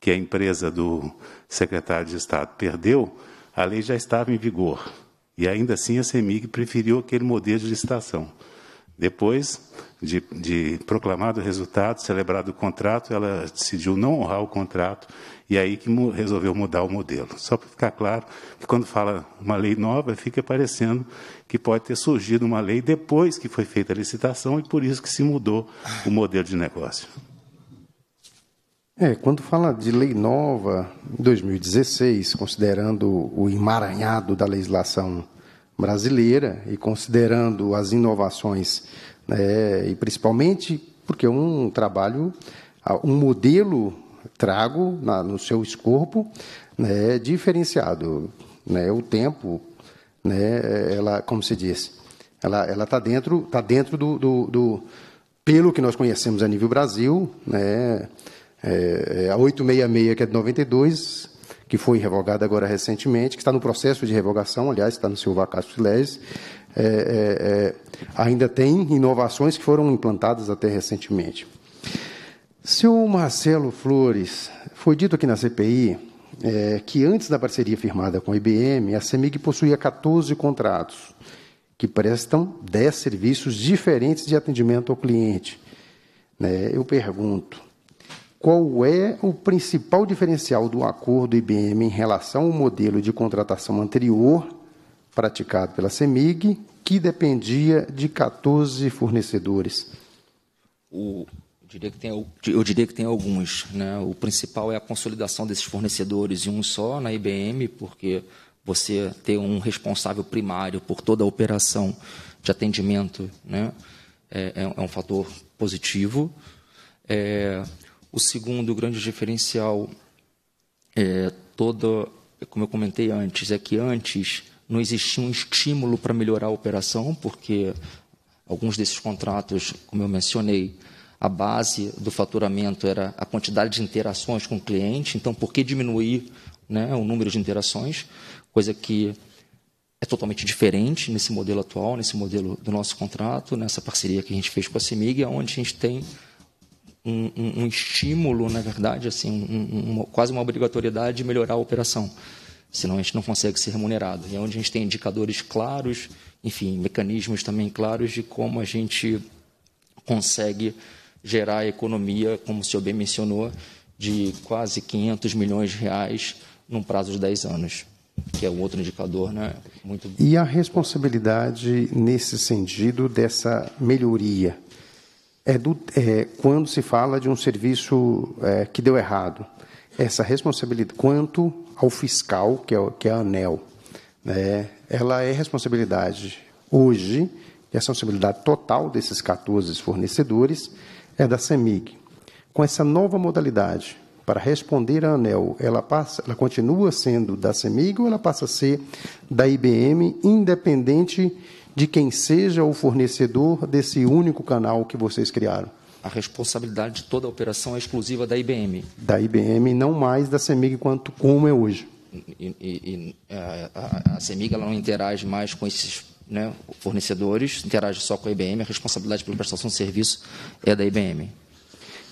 que a empresa do secretário de Estado perdeu, a lei já estava em vigor. E ainda assim a CEMIG preferiu aquele modelo de licitação. Depois de, de, proclamado o resultado, celebrado o contrato, ela decidiu não honrar o contrato e é aí que resolveu mudar o modelo. Só para ficar claro que quando fala uma lei nova, fica parecendo que pode ter surgido uma lei depois que foi feita a licitação e por isso que se mudou o modelo de negócio. É, quando fala de lei nova, em 2016, considerando o emaranhado da legislação brasileira e considerando as inovações, né, e principalmente porque um trabalho, um modelo trago na, no seu escopo né, diferenciado. Né, o tempo né? Ela, como se diz, ela ela está dentro tá dentro do, do, do, pelo que nós conhecemos a nível Brasil, né? É, é a 866 que é de 92 que foi revogada agora recentemente, que está no processo de revogação, aliás, está no seu vacácio leges, é, é, é, ainda tem inovações que foram implantadas até recentemente. Seu Marcelo Flores, foi dito aqui na CPI é, que antes da parceria firmada com a IBM, a CEMIG possuía 14 contratos que prestam 10 serviços diferentes de atendimento ao cliente. Né? Eu pergunto, qual é o principal diferencial do acordo IBM em relação ao modelo de contratação anterior praticado pela CEMIG, que dependia de 14 fornecedores? O, diria que tem, eu diria que tem alguns. Né? O principal é a consolidação desses fornecedores em um só, na IBM, porque você ter um responsável primário por toda a operação de atendimento né? é, é, é um fator positivo. É, o segundo grande diferencial é todo, como eu comentei antes, é que antes não existia um estímulo para melhorar a operação, porque alguns desses contratos, como eu mencionei, a base do faturamento era a quantidade de interações com o cliente, então por que diminuir né, o número de interações? Coisa que é totalmente diferente nesse modelo atual, nesse modelo do nosso contrato, nessa parceria que a gente fez com a CEMIG, é onde a gente tem um, um, um estímulo, na verdade, assim, um, quase uma obrigatoriedade de melhorar a operação. Senão a gente não consegue ser remunerado. E é onde a gente tem indicadores claros, enfim, mecanismos também claros de como a gente consegue gerar economia, como o senhor bem mencionou, de quase 500 milhões de reais num prazo de 10 anos, que é um outro indicador né, muito... E a responsabilidade, nesse sentido, dessa melhoria? É, do, é quando se fala de um serviço é, que deu errado, essa responsabilidade, quanto ao fiscal, que é, que é a ANEL, né, ela é responsabilidade hoje, é responsabilidade total desses 14 fornecedores, é da CEMIG. Com essa nova modalidade, para responder a ANEL, ela, passa, ela continua sendo da CEMIG ou ela passa a ser da IBM, independente de quem seja o fornecedor desse único canal que vocês criaram? A responsabilidade de toda a operação é exclusiva da IBM. Da IBM, não mais da CEMIG quanto como é hoje. E, e, e é, a, a CEMIG ela não interage mais com esses né, fornecedores, interage só com a IBM, a responsabilidade pela prestação de serviço é da IBM.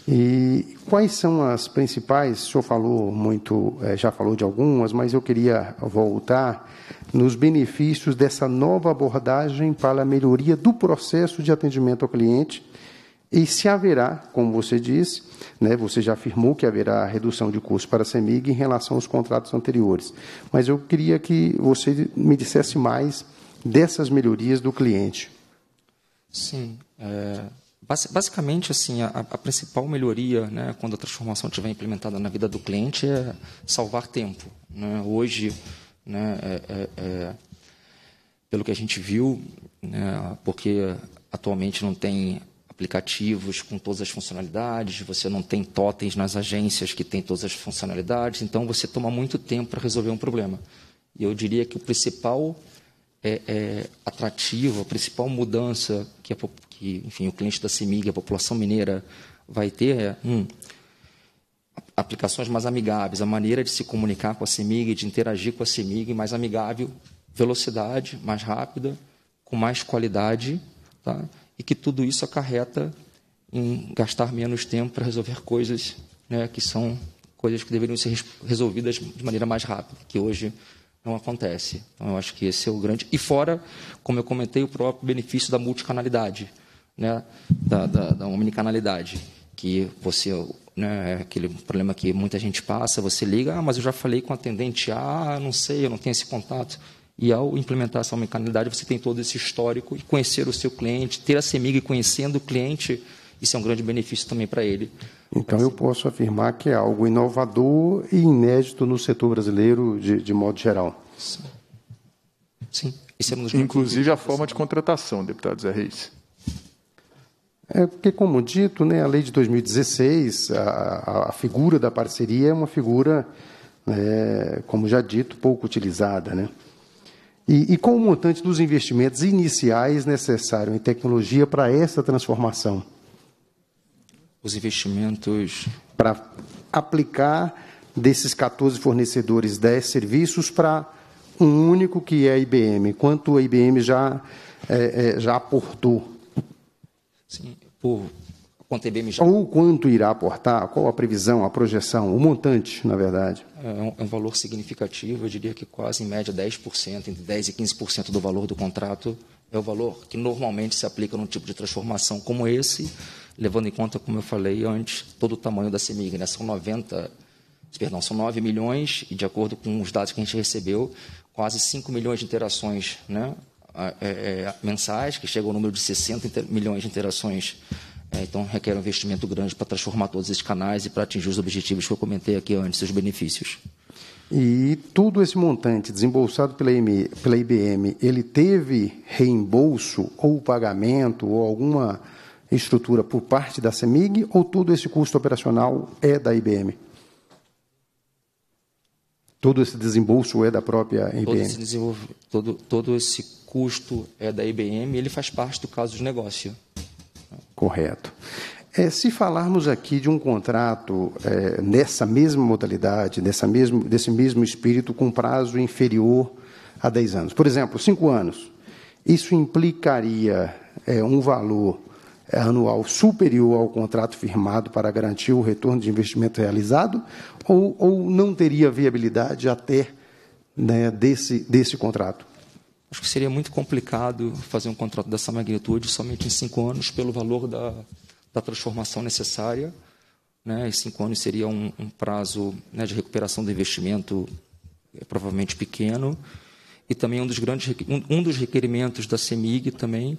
E quais são as principais? O senhor falou muito, é, já falou de algumas, mas eu queria voltar nos benefícios dessa nova abordagem para a melhoria do processo de atendimento ao cliente. E se haverá, como você disse, né, você já afirmou que haverá redução de custo para a CEMIG em relação aos contratos anteriores. Mas eu queria que você me dissesse mais dessas melhorias do cliente? Sim. É, basicamente, assim, a, a, principal melhoria, né, quando a transformação estiver implementada na vida do cliente, é salvar tempo. Né? Hoje, né, é, é, é, pelo que a gente viu, né, porque atualmente não tem aplicativos com todas as funcionalidades, você não tem totens nas agências que tem todas as funcionalidades, então você toma muito tempo para resolver um problema. E eu diria que o principal é, é, atrativo, a principal mudança que, a, que enfim, o cliente da Semig, a população mineira, vai ter é um, aplicações mais amigáveis, a maneira de se comunicar com a CEMIG, de interagir com a Semig mais amigável, velocidade mais rápida, com mais qualidade, tá? e que tudo isso acarreta em gastar menos tempo para resolver coisas né, que são coisas que deveriam ser resolvidas de maneira mais rápida, que hoje não acontece. Então, eu acho que esse é o grande. E fora, como eu comentei, o próprio benefício da multicanalidade, né? da, da, da omnicanalidade, que você. Né, é aquele problema que muita gente passa, você liga, ah, mas eu já falei com o atendente ah, não sei, eu não tenho esse contato. E ao implementar essa omnicanalidade, você tem todo esse histórico e conhecer o seu cliente, ter a e conhecendo o cliente, isso é um grande benefício também para ele. Então, eu posso afirmar que é algo inovador e inédito no setor brasileiro, de, de modo geral. Sim. Sim. É um Inclusive a forma de contratação, deputado Zé Reis. É porque, como dito, né, a lei de 2016, a, a figura da parceria é uma figura, é, como já dito, pouco utilizada. Né? E, e com o montante dos investimentos iniciais necessários em tecnologia para essa transformação? os investimentos para aplicar desses 14 fornecedores, 10 serviços para um único que é a IBM. Quanto a IBM já, é, é, já aportou? Sim, por quanto a IBM já... Ou quanto irá aportar? Qual a previsão, a projeção, o montante, na verdade? É, é um, é um valor significativo, eu diria que quase em média 10%, entre 10% e 15% do valor do contrato é o valor que normalmente se aplica num tipo de transformação como esse, levando em conta, como eu falei antes, todo o tamanho da CEMIG. Né? São 90, perdão, são 9 milhões, e de acordo com os dados que a gente recebeu, quase 5 milhões de interações né? Ah, é, é, mensais, que chegam ao número de 60 milhões de interações. É, então, requer um investimento grande para transformar todos esses canais e para atingir os objetivos que eu comentei aqui antes, os benefícios. E todo esse montante desembolsado pela, IME, pela IBM, ele teve reembolso ou pagamento ou alguma estrutura por parte da CEMIG ou todo esse custo operacional é da IBM? Todo esse desembolso é da própria IBM? Todo esse, todo, todo esse custo é da IBM e ele faz parte do caso de negócio. Correto. É, se falarmos aqui de um contrato é, nessa mesma modalidade, nessa mesmo, desse mesmo espírito, com prazo inferior a 10 anos, por exemplo, 5 anos, isso implicaria é, um valor é anual superior ao contrato firmado para garantir o retorno de investimento realizado, ou, ou não teria viabilidade até né, desse, desse contrato? Acho que seria muito complicado fazer um contrato dessa magnitude somente em cinco anos, pelo valor da, da transformação necessária. Né? E cinco anos seria um, um prazo né, de recuperação do investimento é, provavelmente pequeno. E também um dos, grandes, um, um dos requerimentos da CEMIG também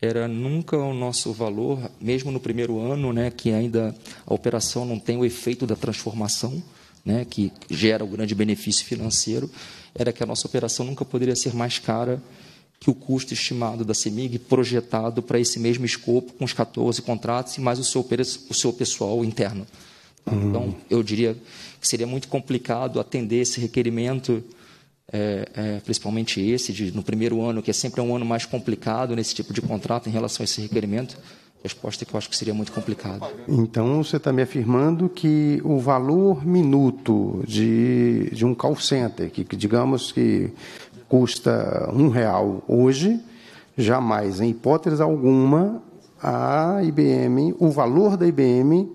era nunca o nosso valor, mesmo no primeiro ano, né, que ainda a operação não tem o efeito da transformação, né, que gera o grande benefício financeiro, era que a nossa operação nunca poderia ser mais cara que o custo estimado da CEMIG projetado para esse mesmo escopo, com os 14 contratos e mais o seu, o seu pessoal interno. Uhum. Então, eu diria que seria muito complicado atender esse requerimento é, é, principalmente esse, de, no primeiro ano, que é sempre um ano mais complicado nesse tipo de contrato em relação a esse requerimento, resposta que eu acho que seria muito complicado Então, você está me afirmando que o valor minuto de, de um call center, que, que digamos que custa um real hoje, jamais, em hipótese alguma, a IBM, o valor da IBM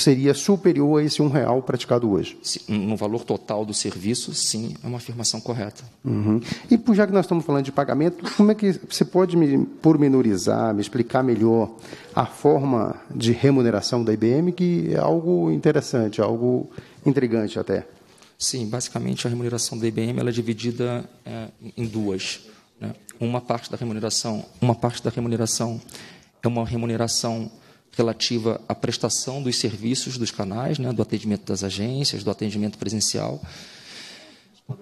seria superior a esse um real praticado hoje. No valor total do serviço, sim, é uma afirmação correta. Uhum. E por já que nós estamos falando de pagamento, como é que você pode me pormenorizar, me explicar melhor a forma de remuneração da IBM, que é algo interessante, algo intrigante até? Sim, basicamente a remuneração da IBM ela é dividida é, em duas. Né? Uma parte da remuneração, uma parte da remuneração é uma remuneração relativa à prestação dos serviços dos canais, né, do atendimento das agências, do atendimento presencial.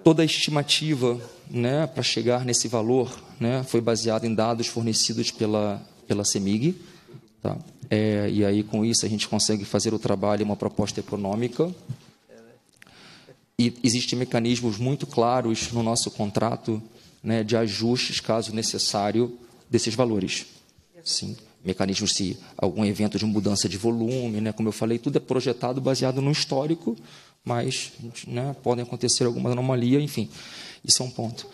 Toda a estimativa né, para chegar nesse valor né, foi baseada em dados fornecidos pela, pela CEMIG. Tá? É, e aí, com isso, a gente consegue fazer o trabalho uma proposta econômica. E existem mecanismos muito claros no nosso contrato né, de ajustes, caso necessário, desses valores. Sim mecanismos se algum evento de mudança de volume, né? como eu falei, tudo é projetado baseado no histórico, mas né, podem acontecer alguma anomalia, enfim, isso é um ponto.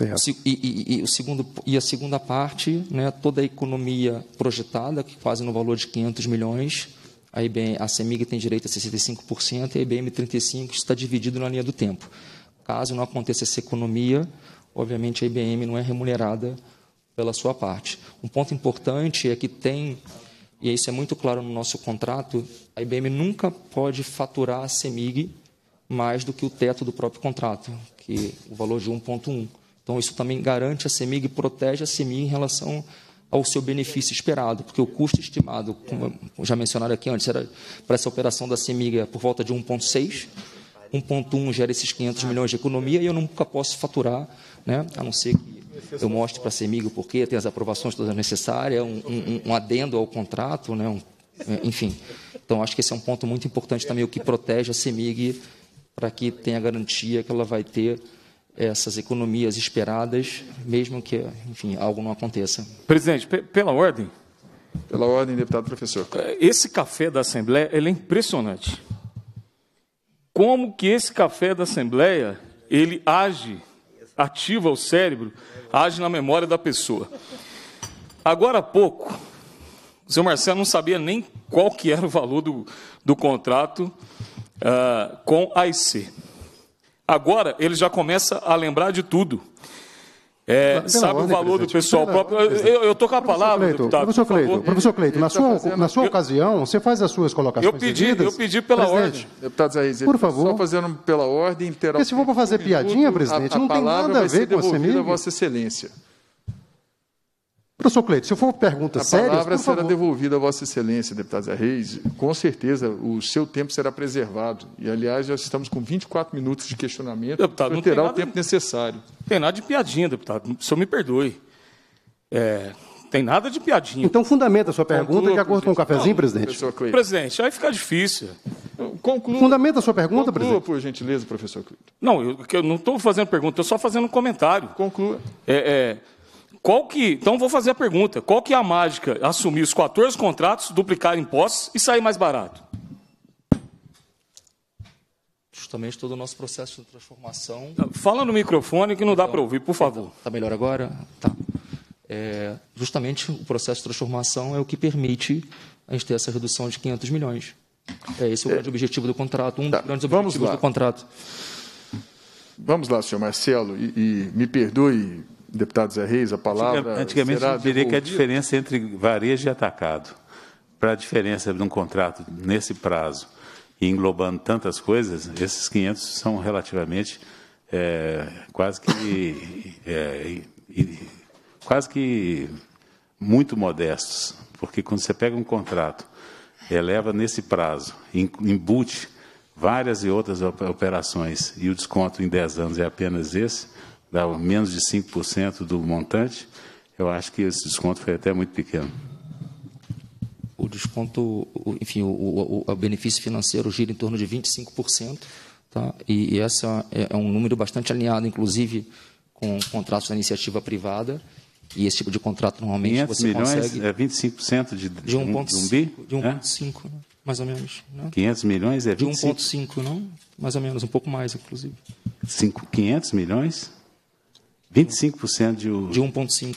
E, e, e, o segundo, e a segunda parte, né, toda a economia projetada, que quase no valor de 500 milhões, a, IBM, a CEMIG tem direito a 65% e a IBM 35% está dividido na linha do tempo. Caso não aconteça essa economia, obviamente a IBM não é remunerada pela sua parte. Um ponto importante é que tem, e isso é muito claro no nosso contrato, a IBM nunca pode faturar a CEMIG mais do que o teto do próprio contrato, que é o valor de 1.1. Então, isso também garante a CEMIG, protege a CEMIG em relação ao seu benefício esperado, porque o custo estimado, como já mencionaram aqui antes, era para essa operação da CEMIG é por volta de 1,6. 1,1 gera esses 500 milhões de economia e eu nunca posso faturar né? a não ser que eu mostre para a Semig o porquê, tem as aprovações todas necessárias, é um, um, um adendo ao contrato, né? Um, é, enfim. Então, acho que esse é um ponto muito importante também, o que protege a CEMIG para que tenha garantia que ela vai ter essas economias esperadas, mesmo que, enfim, algo não aconteça. Presidente, pela ordem. Pela ordem, deputado professor. É, esse café da Assembleia, ele é impressionante. Como que esse café da Assembleia, ele age ativa o cérebro, age na memória da pessoa. Agora há pouco, o senhor Marcelo não sabia nem qual que era o valor do, do contrato uh, com a IC. Agora ele já começa a lembrar de tudo. É, sabe ordem, o valor presidente. do pessoal Pela próprio. eu estou com a palavra, Cleito, deputado. Professor Cleito, professor Cleito na, tá sua, fazendo... na sua eu... ocasião, você faz as suas colocações. Eu pedi, seguidas. eu pedi pela presidente. ordem. Deputado Zaiz, por favor. Só fazendo pela ordem, terá. Porque se for para fazer piadinha, presidente, a, a não tem nada a ver com a A palavra Semig. Vossa Excelência. Professor Cleito, se for pergunta a séria. A palavra será favor. devolvida a Vossa Excelência, deputado Zé Reis. Com certeza, o seu tempo será preservado. E, aliás, nós estamos com 24 minutos de questionamento. Deputado, não terá o tempo necessário. Tem nada de piadinha, deputado. O senhor me perdoe. É, tem nada de piadinha. Então, fundamenta a sua pergunta Conclua, de acordo com o cafezinho, não, presidente. Presidente, aí fica difícil. Conclua. Fundamenta a sua pergunta, Conclua, presidente. por gentileza, professor Cleito. Não, eu, eu não estou fazendo pergunta, estou só fazendo um comentário. Conclua. é, é qual que. Então vou fazer a pergunta: qual que é a mágica? Assumir os 14 contratos, duplicar impostos e sair mais barato? Justamente todo o nosso processo de transformação. Tá, fala no microfone que não dá tá para ouvir, por tá favor. Está melhor agora? Tá. É, justamente o processo de transformação é o que permite a gente ter essa redução de 500 milhões. É esse é o grande objetivo do contrato, um tá. dos grandes Vamos objetivos lá. do contrato. Vamos lá, senhor Marcelo, e, e me perdoe deputado Zé Reis, a palavra. Antigamente eu diria que a diferença entre varejo e atacado, para a diferença de um contrato nesse prazo e englobando tantas coisas, esses 500 são relativamente é, quase que é, quase que muito modestos, porque quando você pega um contrato, eleva nesse prazo, embute várias e outras operações e o desconto em 10 anos é apenas esse, dava menos de 5% do montante, eu acho que esse desconto foi até muito pequeno. O desconto, enfim, o, o, o benefício financeiro gira em torno de 25%, tá? e, e esse é, é, um número bastante alinhado, inclusive, com contratos da iniciativa privada. E esse tipo de contrato normalmente você milhões consegue... é 25% de, de 1,5 de um bi? De 1,5, é? Né? Né? mais ou menos. Né? 500 milhões é 25? De 1,5, não? Mais ou menos, um pouco mais, inclusive. Cinco. 500 milhões? 25% de, o... de 1,5%,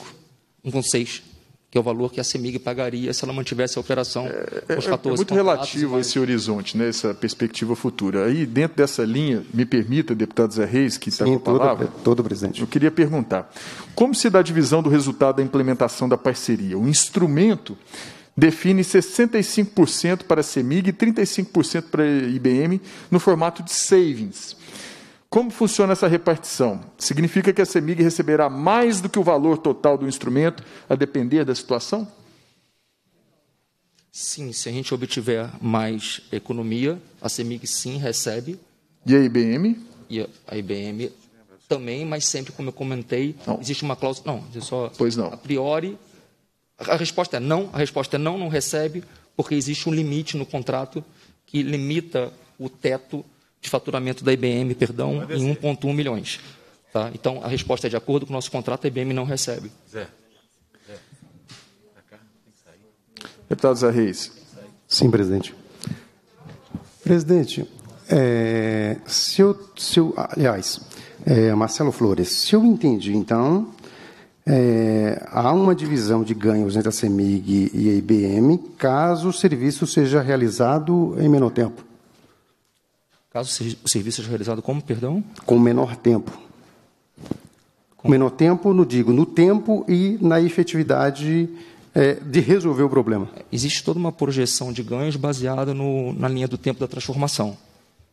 1,6%, que é o valor que a CEMIG pagaria se ela mantivesse a operação é, é os 14 É muito relativo mas... esse horizonte, né, essa perspectiva futura. Aí, dentro dessa linha, me permita, deputado Zé Reis, que está com a palavra. Todo, presidente. Eu queria perguntar, como se dá a divisão do resultado da implementação da parceria? O instrumento define 65% para a CEMIG e 35% para a IBM no formato de savings. Como funciona essa repartição? Significa que a CEMIG receberá mais do que o valor total do instrumento, a depender da situação? Sim, se a gente obtiver mais economia, a CEMIG sim recebe. E a IBM? E a IBM também, mas sempre, como eu comentei, não. existe uma cláusula. Não, só. Pois não. A priori, a resposta é não, a resposta é não, não recebe, porque existe um limite no contrato que limita o teto de faturamento da IBM, perdão, em 1,1 milhões. Tá? Então, a resposta é de acordo com o nosso contrato, a IBM não recebe. Zé. Deputado Zé Reis. Sim, presidente. Presidente, é, se, eu, se eu, aliás, é, Marcelo Flores, se eu entendi, então, é, há uma divisão de ganhos entre a CEMIG e a IBM caso o serviço seja realizado em menor tempo. Caso o serviço seja realizado como, perdão? Com menor tempo. Com menor tempo, não digo, no tempo e na efetividade é, de resolver o problema. Existe toda uma projeção de ganhos baseada no, na linha do tempo da transformação.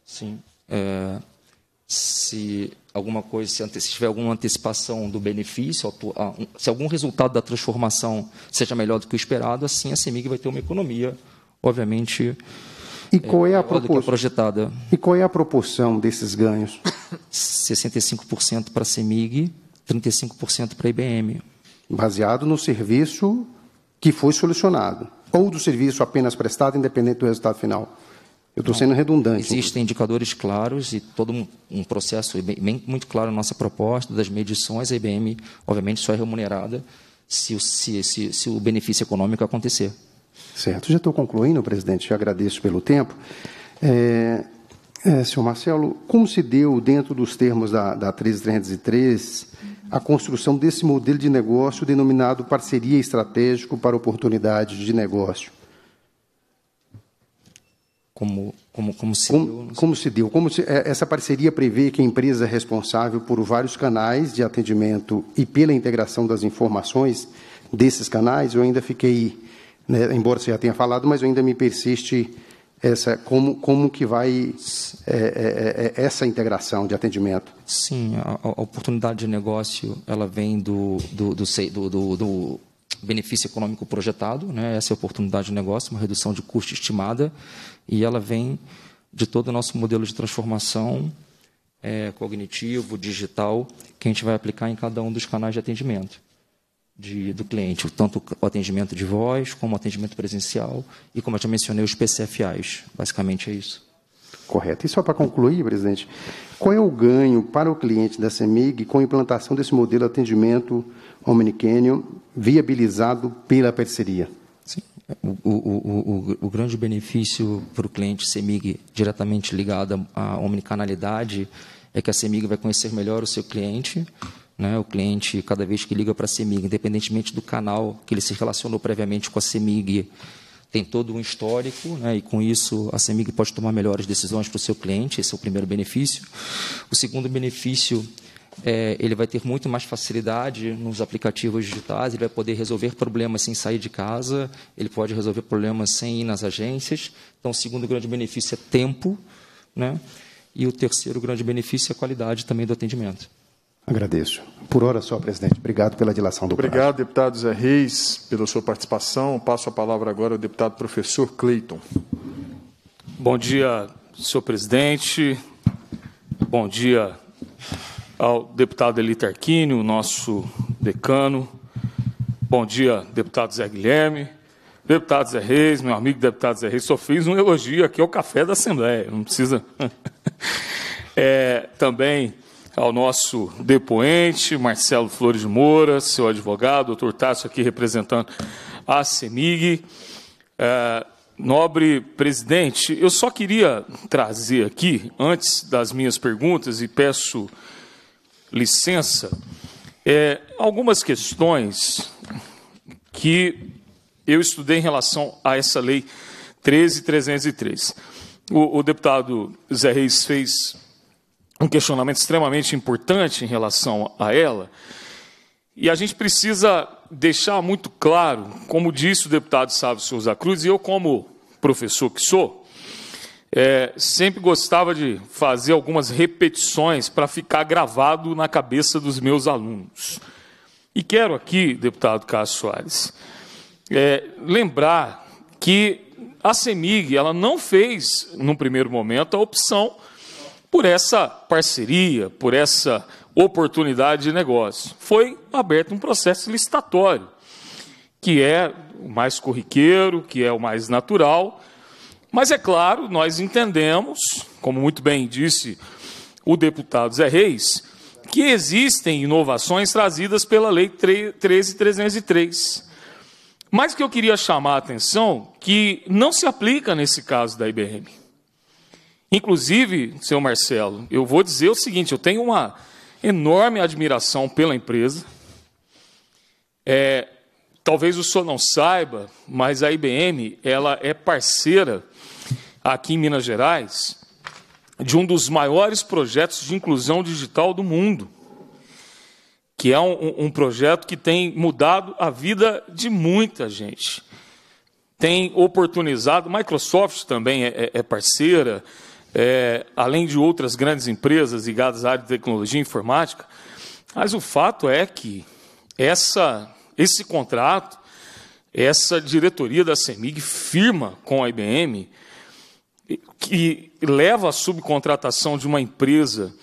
Sim. É, se alguma coisa, se, se, tiver alguma antecipação do benefício, se algum resultado da transformação seja melhor do que o esperado, assim a CEMIG vai ter uma economia, obviamente, e qual é a é, é proporção? projetada. E qual é a proporção desses ganhos? 65% para a CEMIG, 35% para a IBM. Baseado no serviço que foi solucionado, ou do serviço apenas prestado, independente do resultado final. Eu estou sendo redundante. Existem indicadores claros e todo um, um processo bem, muito claro na nossa proposta das medições. A IBM, obviamente, só é remunerada se se, se, se o benefício econômico acontecer. Certo, já estou concluindo, presidente, já agradeço pelo tempo. É, é, senhor Marcelo, como se deu, dentro dos termos da, da 13303, a construção desse modelo de negócio denominado parceria estratégico para oportunidades de negócio? Como, como, como se como, deu? Como se deu? Como se, é, essa parceria prevê que a empresa é responsável por vários canais de atendimento e pela integração das informações desses canais? Eu ainda fiquei né? Embora você já tenha falado, mas ainda me persiste essa como como que vai é, é, é, é, essa integração de atendimento sim a, a, oportunidade de negócio ela vem do do, do, do, do benefício econômico projetado né essa é oportunidade de negócio uma redução de custo estimada e ela vem de todo o nosso modelo de transformação é, cognitivo digital que a gente vai aplicar em cada um dos canais de atendimento de, do cliente, tanto o atendimento de voz, como o atendimento presencial e, como eu já mencionei, os PCFAs. Basicamente é isso. Correto. E só para concluir, presidente, qual é o ganho para o cliente da CEMIG com a implantação desse modelo de atendimento omnicanyon viabilizado pela parceria? Sim. O, o, o, o grande benefício para o cliente CEMIG diretamente ligado à omnicanalidade é que a CEMIG vai conhecer melhor o seu cliente né? O cliente, cada vez que liga para a CEMIG, independentemente do canal que ele se relacionou previamente com a CEMIG, tem todo um histórico, né? e com isso a CEMIG pode tomar melhores decisões para o seu cliente, esse é o primeiro benefício. O segundo benefício é, ele vai ter muito mais facilidade nos aplicativos digitais, ele vai poder resolver problemas sem sair de casa, ele pode resolver problemas sem ir nas agências. Então, o segundo grande benefício é tempo, né? e o terceiro grande benefício é a qualidade também do atendimento. Agradeço. Por hora só, presidente. Obrigado pela dilação do Obrigado, prazo. deputado Zé Reis, pela sua participação. Passo a palavra agora ao deputado professor Cleiton. Bom dia, senhor presidente. Bom dia ao deputado Elita Arquínio, nosso decano. Bom dia, deputado Zé Guilherme. Deputado Zé Reis, meu amigo deputado Zé Reis, só fiz um elogio aqui ao café da Assembleia, não precisa. É, também ao nosso depoente, Marcelo Flores Moura, seu advogado, doutor Tássio aqui representando a CEMIG. É, nobre presidente, eu só queria trazer aqui, antes das minhas perguntas, e peço licença, é, algumas questões que eu estudei em relação a essa lei 13303. O, o deputado Zé Reis fez um questionamento extremamente importante em relação a ela. E a gente precisa deixar muito claro, como disse o deputado Sávio Souza Cruz, e eu, como professor que sou, é, sempre gostava de fazer algumas repetições para ficar gravado na cabeça dos meus alunos. E quero aqui, deputado Cássio Soares, é, lembrar que a CEMIG ela não fez, num primeiro momento, a opção por essa parceria, por essa oportunidade de negócio. Foi aberto um processo licitatório, que é o mais corriqueiro, que é o mais natural, mas é claro, nós entendemos, como muito bem disse o deputado Zé Reis, que existem inovações trazidas pela Lei 13.303. Mas que eu queria chamar a atenção que não se aplica nesse caso da IBM. Inclusive, senhor Marcelo, eu vou dizer o seguinte: eu tenho uma enorme admiração pela empresa. É, talvez o senhor não saiba, mas a IBM ela é parceira aqui em Minas Gerais de um dos maiores projetos de inclusão digital do mundo, que é um, um projeto que tem mudado a vida de muita gente, tem oportunizado, Microsoft também é, é, é parceira é, além de outras grandes empresas ligadas à área de tecnologia e informática, mas o fato é que essa, esse contrato, essa diretoria da CEMIG firma com a IBM, que leva à subcontratação de uma empresa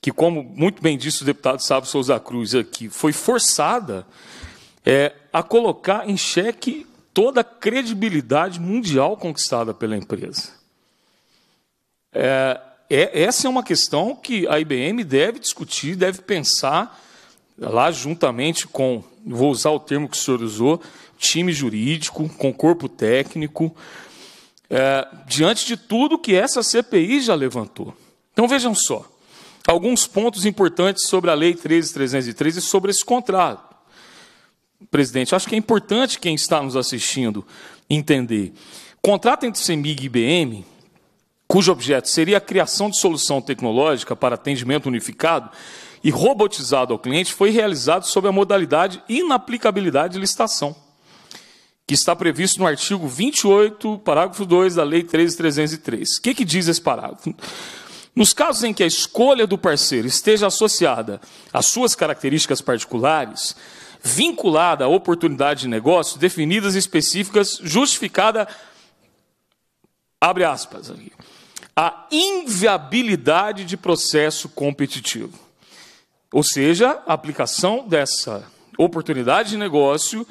que, como muito bem disse o deputado Sábio Souza Cruz aqui, foi forçada é, a colocar em xeque toda a credibilidade mundial conquistada pela empresa. É, é, essa é uma questão que a IBM deve discutir, deve pensar lá juntamente com, vou usar o termo que o senhor usou, time jurídico, com corpo técnico, é, diante de tudo que essa CPI já levantou. Então vejam só, alguns pontos importantes sobre a Lei 13.303 e sobre esse contrato. Presidente, acho que é importante quem está nos assistindo entender. contrato entre CEMIG e IBM cujo objeto seria a criação de solução tecnológica para atendimento unificado e robotizado ao cliente, foi realizado sob a modalidade inaplicabilidade de licitação, que está previsto no artigo 28, parágrafo 2 da Lei 13303. O que, que diz esse parágrafo? Nos casos em que a escolha do parceiro esteja associada às suas características particulares, vinculada à oportunidade de negócio, definidas específicas, justificada, abre aspas, aqui, a inviabilidade de processo competitivo. Ou seja, a aplicação dessa oportunidade de negócio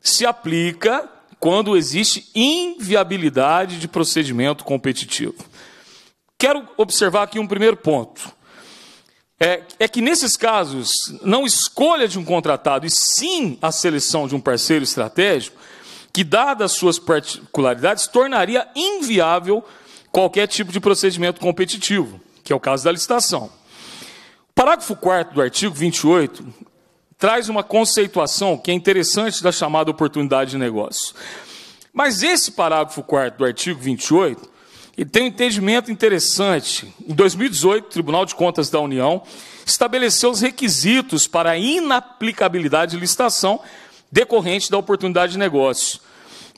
se aplica quando existe inviabilidade de procedimento competitivo. Quero observar aqui um primeiro ponto. É, é, que nesses casos, não escolha de um contratado, e sim a seleção de um parceiro estratégico, que, dadas suas particularidades, tornaria inviável qualquer tipo de procedimento competitivo, que é o caso da licitação. O parágrafo 4 do artigo 28 traz uma conceituação que é interessante da chamada oportunidade de negócio. Mas esse parágrafo 4 do artigo 28, ele tem um entendimento interessante. Em 2018, o Tribunal de Contas da União estabeleceu os requisitos para a inaplicabilidade de licitação decorrente da oportunidade de negócio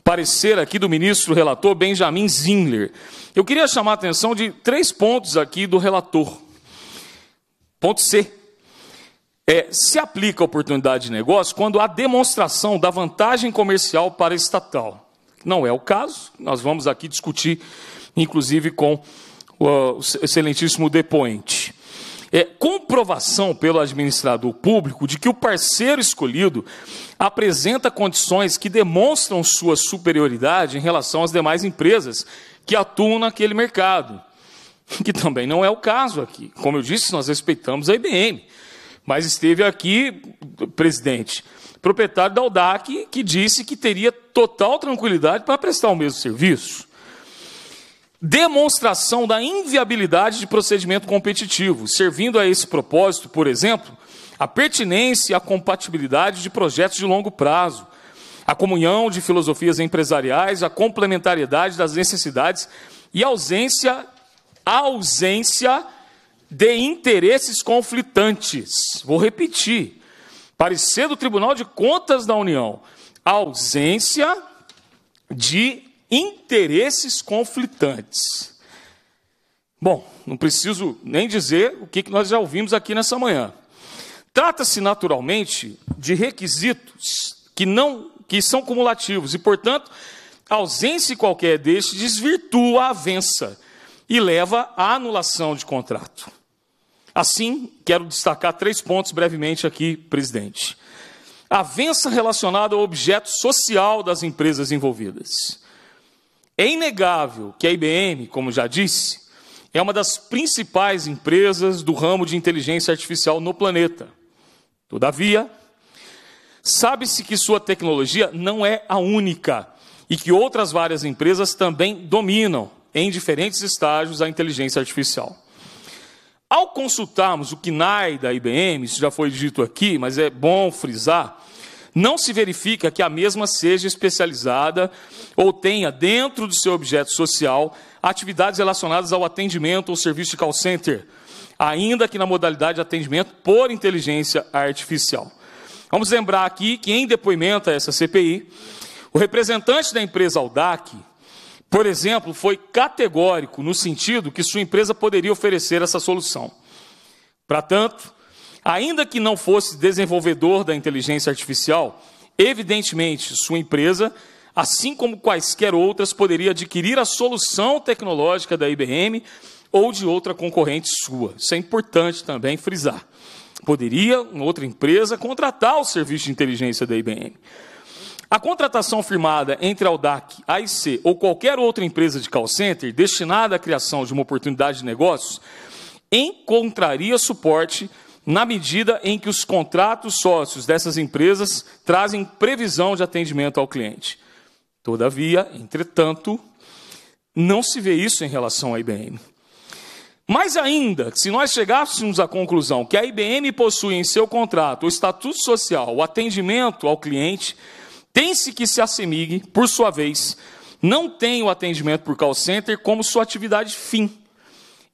parecer aqui do ministro relator Benjamin Zingler. Eu queria chamar a atenção de três pontos aqui do relator. Ponto C. É, se aplica a oportunidade de negócio quando há demonstração da vantagem comercial para estatal. Não é o caso, nós vamos aqui discutir, inclusive, com o excelentíssimo depoente é, comprovação pelo administrador público de que o parceiro escolhido apresenta condições que demonstram sua superioridade em relação às demais empresas que atuam naquele mercado, que também não é o caso aqui. Como eu disse, nós respeitamos a IBM, mas esteve aqui, presidente, proprietário da Aldac, que disse que teria total tranquilidade para prestar o mesmo serviço demonstração da inviabilidade de procedimento competitivo, servindo a esse propósito, por exemplo, a pertinência e a compatibilidade de projetos de longo prazo, a comunhão de filosofias empresariais, a complementariedade das necessidades e ausência a ausência de interesses conflitantes. Vou repetir. Parecer do Tribunal de Contas da União, a ausência de interesses conflitantes. Bom, não preciso nem dizer o que nós já ouvimos aqui nessa manhã. Trata-se naturalmente de requisitos que não que são cumulativos e, portanto, a ausência de qualquer destes desvirtua a avença e leva à anulação de contrato. Assim, quero destacar três pontos brevemente aqui, presidente. Avença relacionada ao objeto social das empresas envolvidas. É inegável que a IBM, como já disse, é uma das principais empresas do ramo de inteligência artificial no planeta. Todavia, sabe-se que sua tecnologia não é a única e que outras várias empresas também dominam, em diferentes estágios, a inteligência artificial. Ao consultarmos o KNAI da IBM, isso já foi dito aqui, mas é bom frisar, não se verifica que a mesma seja especializada ou tenha dentro do seu objeto social atividades relacionadas ao atendimento ou serviço de call center, ainda que na modalidade de atendimento por inteligência artificial. Vamos lembrar aqui que em depoimento a essa CPI, o representante da empresa Aldac, por exemplo, foi categórico no sentido que sua empresa poderia oferecer essa solução. Para tanto, Ainda que não fosse desenvolvedor da inteligência artificial, evidentemente sua empresa, assim como quaisquer outras, poderia adquirir a solução tecnológica da IBM ou de outra concorrente sua. Isso é importante também frisar. Poderia outra empresa contratar o serviço de inteligência da IBM. A contratação firmada entre a Audac, a IC ou qualquer outra empresa de call center destinada à criação de uma oportunidade de negócios encontraria suporte na medida em que os contratos sócios dessas empresas trazem previsão de atendimento ao cliente. Todavia, entretanto, não se vê isso em relação à IBM. Mais ainda, se nós chegássemos à conclusão que a IBM possui em seu contrato o estatuto social, o atendimento ao cliente, tem-se que se assemelhe, por sua vez, não tem o atendimento por call center como sua atividade fim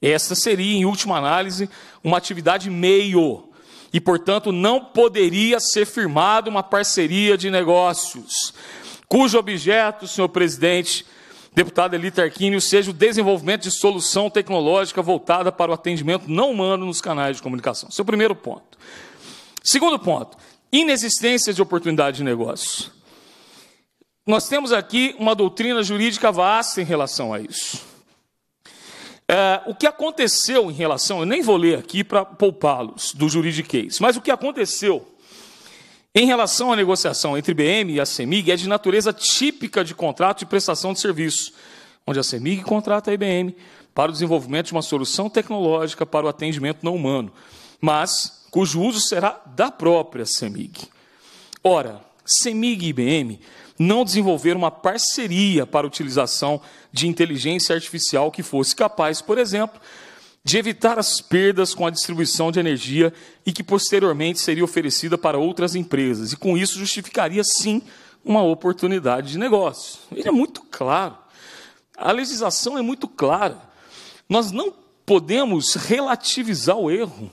essa seria, em última análise, uma atividade meio. E, portanto, não poderia ser firmada uma parceria de negócios, cujo objeto, senhor presidente, deputado Elita Arquínio, seja o desenvolvimento de solução tecnológica voltada para o atendimento não humano nos canais de comunicação. Seu é primeiro ponto. Segundo ponto, inexistência de oportunidade de negócio. Nós temos aqui uma doutrina jurídica vasta em relação a isso. É, o que aconteceu em relação, eu nem vou ler aqui para poupá-los do juridiquês, mas o que aconteceu em relação à negociação entre BM e a CEMIG é de natureza típica de contrato de prestação de serviço, onde a CEMIG contrata a IBM para o desenvolvimento de uma solução tecnológica para o atendimento não humano, mas cujo uso será da própria CEMIG. Ora, CEMIG e IBM não desenvolver uma parceria para a utilização de inteligência artificial que fosse capaz, por exemplo, de evitar as perdas com a distribuição de energia e que posteriormente seria oferecida para outras empresas. E com isso justificaria sim uma oportunidade de negócio. Ele é muito claro. A legislação é muito clara. Nós não podemos relativizar o erro,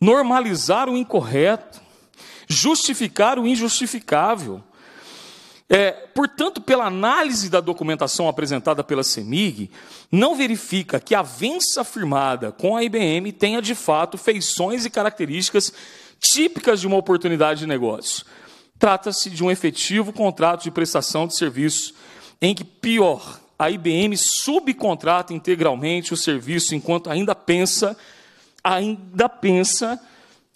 normalizar o incorreto, justificar o injustificável. É, portanto, pela análise da documentação apresentada pela CEMIG, não verifica que a vença firmada com a IBM tenha de fato feições e características típicas de uma oportunidade de negócio. Trata-se de um efetivo contrato de prestação de serviço em que, pior, a IBM subcontrata integralmente o serviço enquanto ainda pensa, ainda pensa,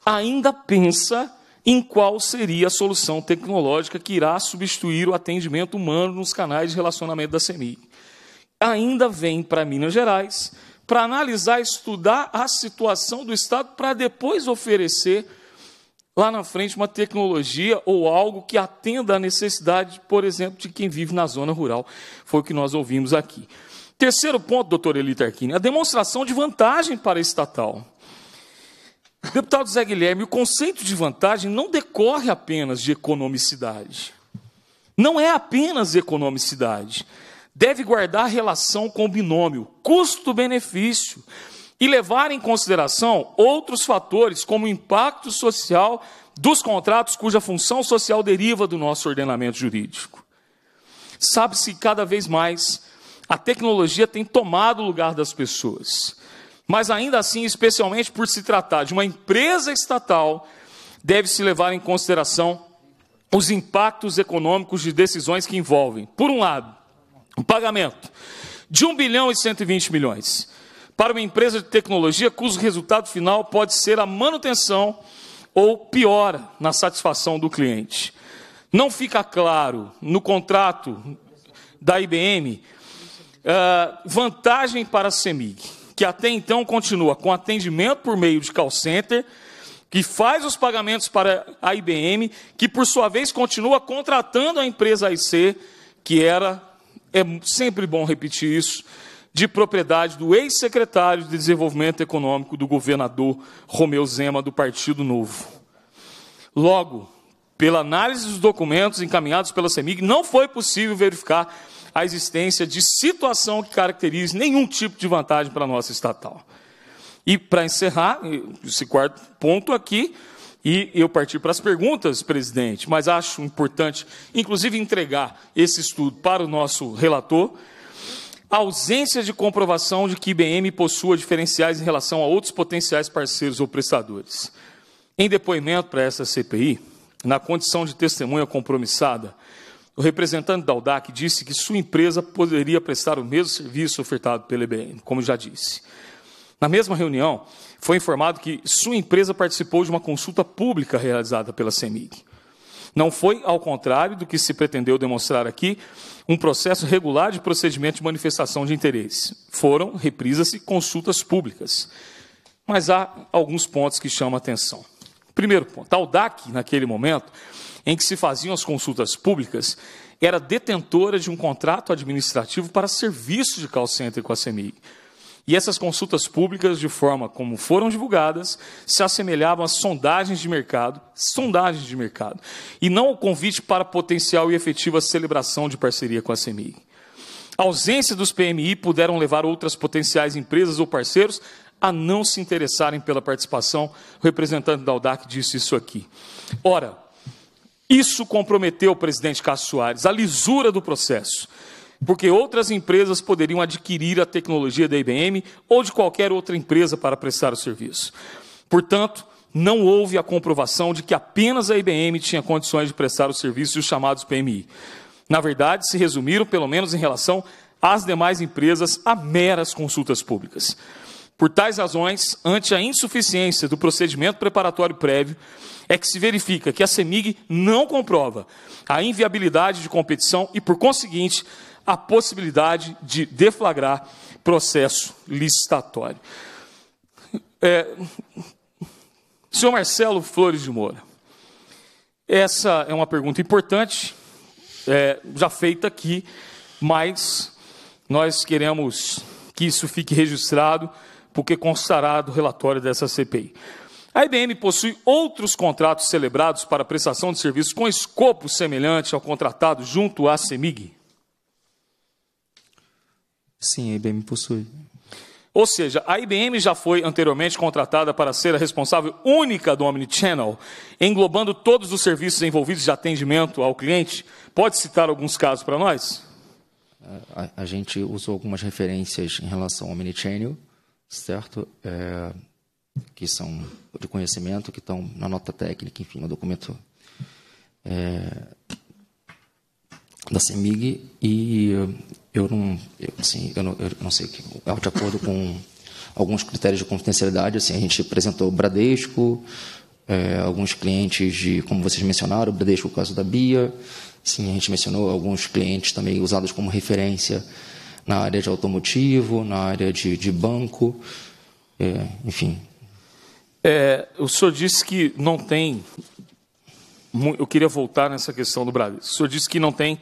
ainda pensa em qual seria a solução tecnológica que irá substituir o atendimento humano nos canais de relacionamento da CEMIG. Ainda vem para Minas Gerais para analisar, estudar a situação do Estado para depois oferecer lá na frente uma tecnologia ou algo que atenda à necessidade, por exemplo, de quem vive na zona rural. Foi o que nós ouvimos aqui. Terceiro ponto, doutor Elita Tarquini, a demonstração de vantagem para a estatal. Deputado Zé Guilherme, o conceito de vantagem não decorre apenas de economicidade. Não é apenas economicidade. Deve guardar relação com o binômio custo-benefício e levar em consideração outros fatores, como o impacto social dos contratos cuja função social deriva do nosso ordenamento jurídico. Sabe-se que cada vez mais a tecnologia tem tomado o lugar das pessoas. Mas ainda assim, especialmente por se tratar de uma empresa estatal, deve-se levar em consideração os impactos econômicos de decisões que envolvem, por um lado, o um pagamento de 1 bilhão e 120 milhões para uma empresa de tecnologia cujo resultado final pode ser a manutenção ou pior na satisfação do cliente. Não fica claro no contrato da IBM uh, ah, vantagem para a CEMIG que até então continua com atendimento por meio de call center, que faz os pagamentos para a IBM, que por sua vez continua contratando a empresa IC, que era, é sempre bom repetir isso, de propriedade do ex-secretário de Desenvolvimento Econômico do governador Romeu Zema, do Partido Novo. Logo, pela análise dos documentos encaminhados pela CEMIG, não foi possível verificar a existência de situação que caracterize nenhum tipo de vantagem para a nossa estatal. E para encerrar, esse quarto ponto aqui, e eu parti para as perguntas, presidente, mas acho importante, inclusive, entregar esse estudo para o nosso relator. A ausência de comprovação de que IBM possua diferenciais em relação a outros potenciais parceiros ou prestadores. Em depoimento para essa CPI, na condição de testemunha compromissada, o representante da Aldac disse que sua empresa poderia prestar o mesmo serviço ofertado pela EBM, como já disse. Na mesma reunião, foi informado que sua empresa participou de uma consulta pública realizada pela CEMIG. Não foi, ao contrário do que se pretendeu demonstrar aqui, um processo regular de procedimento de manifestação de interesse. Foram, reprisa-se, consultas públicas. Mas há alguns pontos que chamam a atenção. Primeiro ponto: a UDAC, naquele momento, em que se faziam as consultas públicas, era detentora de um contrato administrativo para serviços de call center com a CMI. E essas consultas públicas, de forma como foram divulgadas, se assemelhavam a sondagens de mercado, sondagens de mercado, e não o convite para potencial e efetiva celebração de parceria com a CMI. A ausência dos PMI puderam levar outras potenciais empresas ou parceiros a não se interessarem pela participação. O representante da UDAC disse isso aqui. Ora, isso comprometeu o presidente Cássio Soares, a lisura do processo, porque outras empresas poderiam adquirir a tecnologia da IBM ou de qualquer outra empresa para prestar o serviço. Portanto, não houve a comprovação de que apenas a IBM tinha condições de prestar o serviço e os chamados PMI. Na verdade, se resumiram, pelo menos em relação às demais empresas, a meras consultas públicas. Por tais razões, ante a insuficiência do procedimento preparatório prévio, é que se verifica que a CEMIG não comprova a inviabilidade de competição e, por conseguinte, a possibilidade de deflagrar processo licitatório. É, senhor Marcelo Flores de Moura, essa é uma pergunta importante, é, já feita aqui, mas nós queremos que isso fique registrado, porque constará do relatório dessa CPI. A IBM possui outros contratos celebrados para prestação de serviços com escopo semelhante ao contratado junto à CEMIG? Sim, a IBM possui. Ou seja, a IBM já foi anteriormente contratada para ser a responsável única do Omnichannel, englobando todos os serviços envolvidos de atendimento ao cliente. Pode citar alguns casos para nós? A, a, gente usou algumas referências em relação ao Omnichannel, certo? É, que são de conhecimento, que estão na nota técnica, enfim, no documento é, da CEMIG, e eu não, eu, assim, eu não, eu não sei, é de acordo com alguns critérios de confidencialidade, assim, a gente apresentou o Bradesco, é, alguns clientes de, como vocês mencionaram, o Bradesco, é o caso da Bia, assim, a gente mencionou alguns clientes também usados como referência na área de automotivo, na área de, de banco, é, enfim, é, o senhor disse que não tem. Eu queria voltar nessa questão do Bradesco. O senhor disse que não tem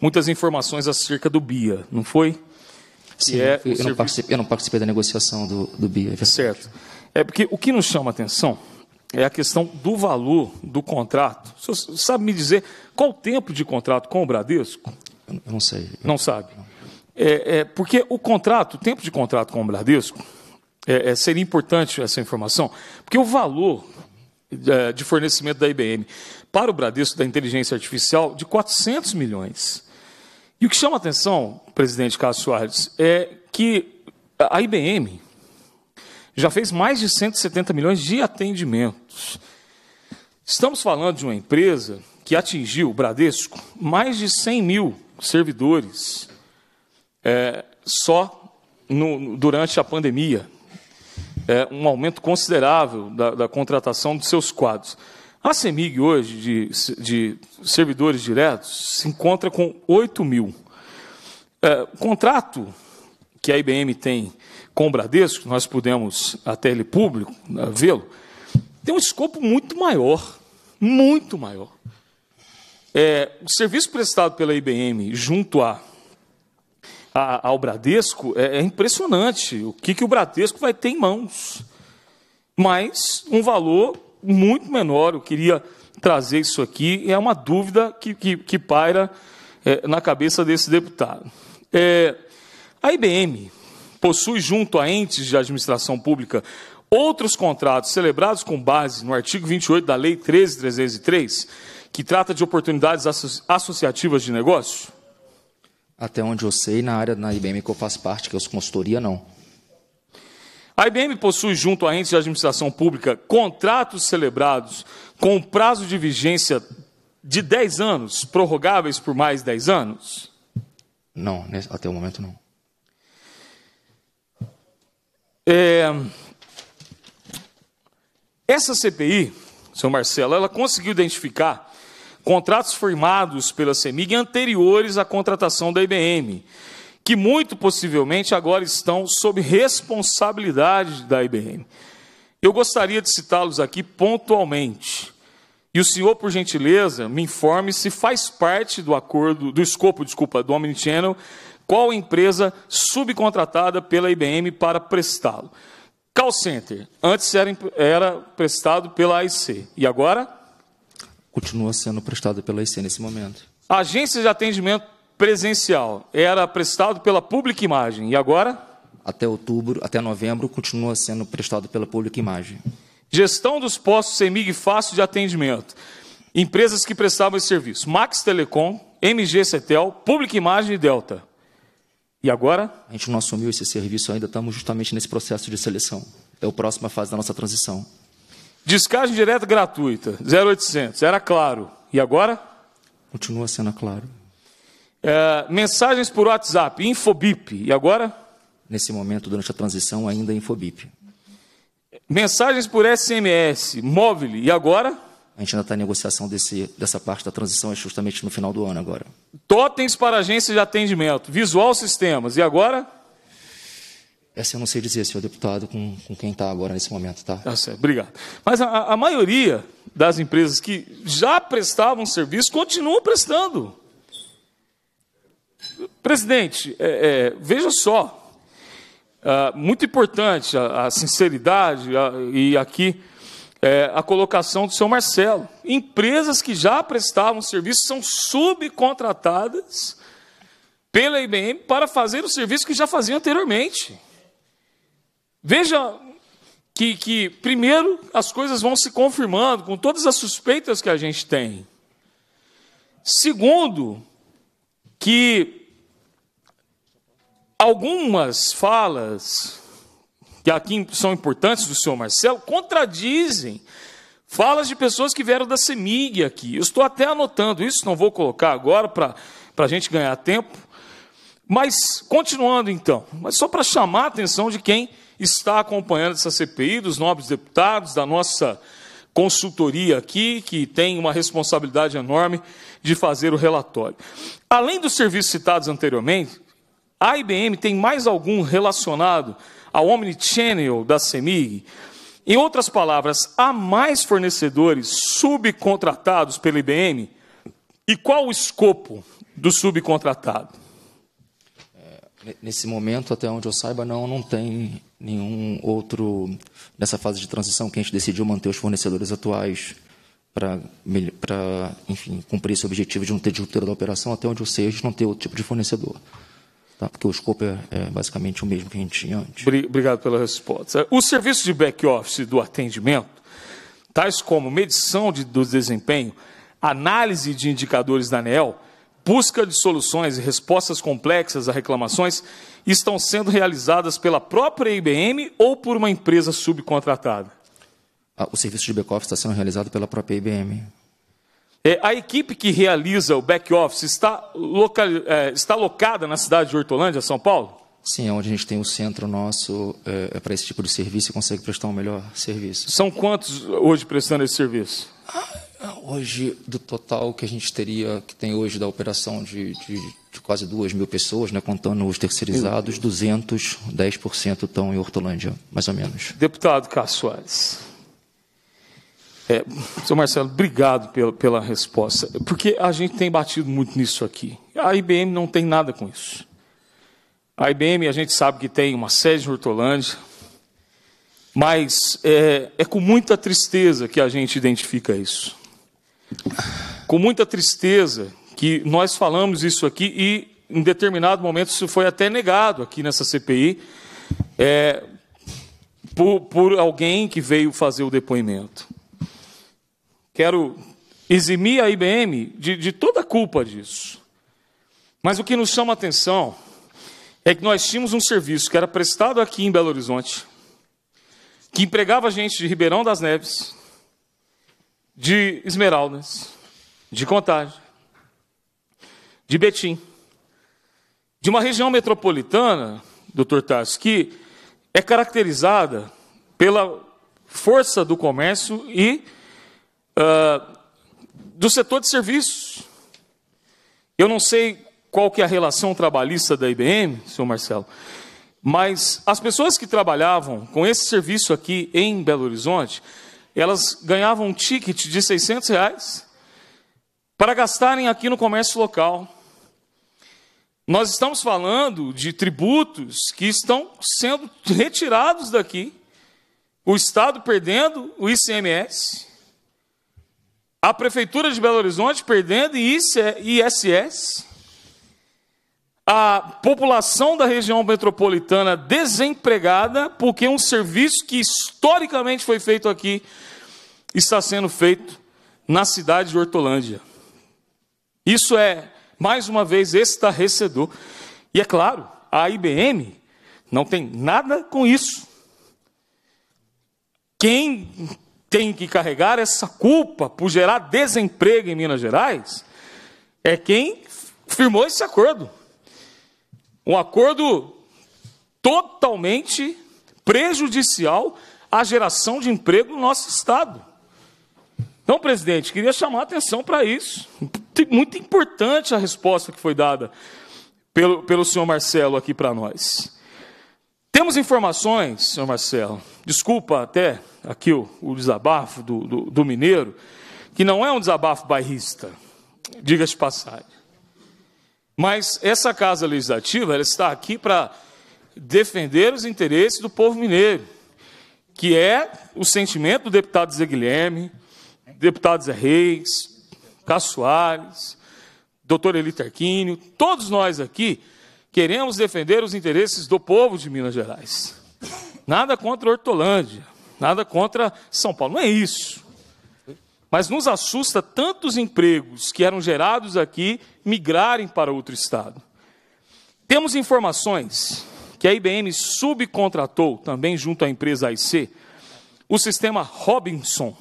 muitas informações acerca do BIA, não foi? Sim, é eu, não serviço... eu, não participei, da negociação do, do BIA. É certo. É porque o que nos chama a atenção é a questão do valor do contrato. O senhor sabe me dizer qual o tempo de contrato com o Bradesco? Eu não sei. Não sabe. É, é, porque o contrato, o tempo de contrato com o Bradesco, é, é, seria importante essa informação, porque o valor é, de fornecimento da IBM para o Bradesco da inteligência artificial de 400 milhões. E o que chama a atenção, presidente Carlos Soares, é que a IBM já fez mais de 170 milhões de atendimentos. Estamos falando de uma empresa que atingiu, o Bradesco, mais de 100 mil servidores é, só no, durante a pandemia é, um aumento considerável da, da, contratação dos seus quadros. A CEMIG hoje, de, de servidores diretos, se encontra com 8 mil. É, o contrato que a IBM tem com o Bradesco, nós pudemos até ele público né, vê-lo, tem um escopo muito maior, muito maior. É, o serviço prestado pela IBM junto à a, ao Bradesco, é, é impressionante o que, que o Bradesco vai ter em mãos. Mas um valor muito menor, eu queria trazer isso aqui, é uma dúvida que, que, que paira é, na cabeça desse deputado. É, a IBM possui, junto a entes de administração pública, outros contratos celebrados com base no artigo 28 da Lei 13.303, que trata de oportunidades associativas de negócio? Até onde eu sei, na área da IBM que eu faço parte, que a é consultoria, não. A IBM possui, junto à ente de administração pública, contratos celebrados com prazo de vigência de 10 anos, prorrogáveis por mais 10 anos? Não, né, até o momento não. É... Essa CPI, senhor Marcelo, ela conseguiu identificar contratos firmados pela CEMIG anteriores à contratação da IBM, que muito possivelmente agora estão sob responsabilidade da IBM. Eu gostaria de citá-los aqui pontualmente. E o senhor, por gentileza, me informe se faz parte do acordo, do escopo, desculpa, do Omnichannel, qual empresa subcontratada pela IBM para prestá-lo. Call Center, antes era, era prestado pela AIC, e agora continua sendo prestado pela IC nesse momento. agência de atendimento presencial era prestado pela Pública Imagem e agora? Até outubro, até novembro, continua sendo prestado pela Pública Imagem. Gestão dos postos CEMIG fácil de atendimento. Empresas que prestavam esse serviço: Max Telecom, MG Cetel, Pública Imagem e Delta. E agora? A gente não assumiu esse serviço ainda, estamos justamente nesse processo de seleção. É a próxima fase da nossa transição. Descarga direta gratuita, 0800, era claro. E agora? Continua sendo claro. É, mensagens por WhatsApp, Infobip. E agora? Nesse momento, durante a transição, ainda é Infobip. Mensagens por SMS, móvel. E agora? A gente ainda está em negociação desse, dessa parte da transição, é justamente no final do ano agora. Totens para agências de atendimento, visual sistemas. E agora? Essa eu não sei dizer, senhor é deputado, com, com quem está agora nesse momento, tá? Tá certo, obrigado. Mas a, a maioria das empresas que já prestavam serviço continuam prestando. Presidente, é, é, veja só, ah, muito importante a, a sinceridade a, ah, e aqui é, a colocação do senhor Marcelo. Empresas que já prestavam serviço são subcontratadas pela IBM para fazer o serviço que já faziam anteriormente. Veja que, que, primeiro, as coisas vão se confirmando com todas as suspeitas que a gente tem. Segundo, que algumas falas que aqui são importantes do senhor Marcelo contradizem falas de pessoas que vieram da CEMIG aqui. Eu estou até anotando isso, não vou colocar agora para a gente ganhar tempo. Mas, continuando então, mas só para chamar a atenção de quem está acompanhando essa CPI, dos nobres deputados, da nossa consultoria aqui, que tem uma responsabilidade enorme de fazer o relatório. Além dos serviços citados anteriormente, a IBM tem mais algum relacionado ao Omnichannel da CEMIG? Em outras palavras, há mais fornecedores subcontratados pela IBM? E qual o escopo do subcontratado? É, nesse momento, até onde eu saiba, não, não tem nenhum outro nessa fase de transição que a gente decidiu manter os fornecedores atuais para, enfim, cumprir esse objetivo de não ter disruptura da operação, até onde eu sei, a gente não ter outro tipo de fornecedor. Tá? Porque o scope é, é, basicamente o mesmo que a gente tinha antes. Obrigado pela resposta. Os serviços de back-office do atendimento, tais como medição de, do desempenho, análise de indicadores da ANEL, busca de soluções e respostas complexas a reclamações estão sendo realizadas pela própria IBM ou por uma empresa subcontratada? Ah, o serviço de back-office está sendo realizado pela própria IBM. É, a equipe que realiza o back-office está, local, é, está locada na cidade de Hortolândia, São Paulo? Sim, é onde a gente tem o um centro nosso é, é, para esse tipo de serviço e consegue prestar um melhor serviço. São quantos hoje prestando esse serviço? Ah, hoje, do total que a gente teria, que tem hoje da operação de, de de quase 2 mil pessoas, né, contando os terceirizados, 210% estão em Hortolândia, mais ou menos. Deputado Carlos Soares. É, Marcelo, obrigado pela, pela resposta, porque a gente tem batido muito nisso aqui. A IBM não tem nada com isso. A IBM, a gente sabe que tem uma sede em Hortolândia, mas é, é com muita tristeza que a gente identifica isso. Com muita tristeza que nós falamos isso aqui e em determinado momento isso foi até negado aqui nessa CPI é, por, por alguém que veio fazer o depoimento. Quero eximir a IBM de, de toda a culpa disso. Mas o que nos chama a atenção é que nós tínhamos um serviço que era prestado aqui em Belo Horizonte, que empregava gente de Ribeirão das Neves, de Esmeraldas, de Contagem, de Betim. De uma região metropolitana, doutor Tassi, que é caracterizada pela força do comércio e uh, do setor de serviços. Eu não sei qual que é a relação trabalhista da IBM, senhor Marcelo, mas as pessoas que trabalhavam com esse serviço aqui em Belo Horizonte, elas ganhavam um ticket de 600 reais para gastarem aqui no comércio local. Nós estamos falando de tributos que estão sendo retirados daqui, o Estado perdendo o ICMS, a Prefeitura de Belo Horizonte perdendo ISS, a população da região metropolitana desempregada, porque um serviço que historicamente foi feito aqui está sendo feito na cidade de Hortolândia. Isso é mais uma vez estarrecedor. E é claro, a IBM não tem nada com isso. Quem tem que carregar essa culpa por gerar desemprego em Minas Gerais é quem firmou esse acordo. Um acordo totalmente prejudicial à geração de emprego no nosso estado. Então, presidente, queria chamar a atenção para isso. Muito importante a resposta que foi dada pelo, pelo senhor Marcelo aqui para nós. Temos informações, senhor Marcelo, desculpa até aqui o, o desabafo do, do, do mineiro, que não é um desabafo bairrista, diga-se de passagem. Mas essa Casa Legislativa ela está aqui para defender os interesses do povo mineiro, que é o sentimento do deputado Zé Guilherme, Deputados Zé Reis, Cássio Soares, doutor Eli Quínio, todos nós aqui queremos defender os interesses do povo de Minas Gerais. Nada contra Hortolândia, nada contra São Paulo, não é isso. Mas nos assusta tantos empregos que eram gerados aqui migrarem para outro estado. Temos informações que a IBM subcontratou, também junto à empresa AIC, o sistema Robinson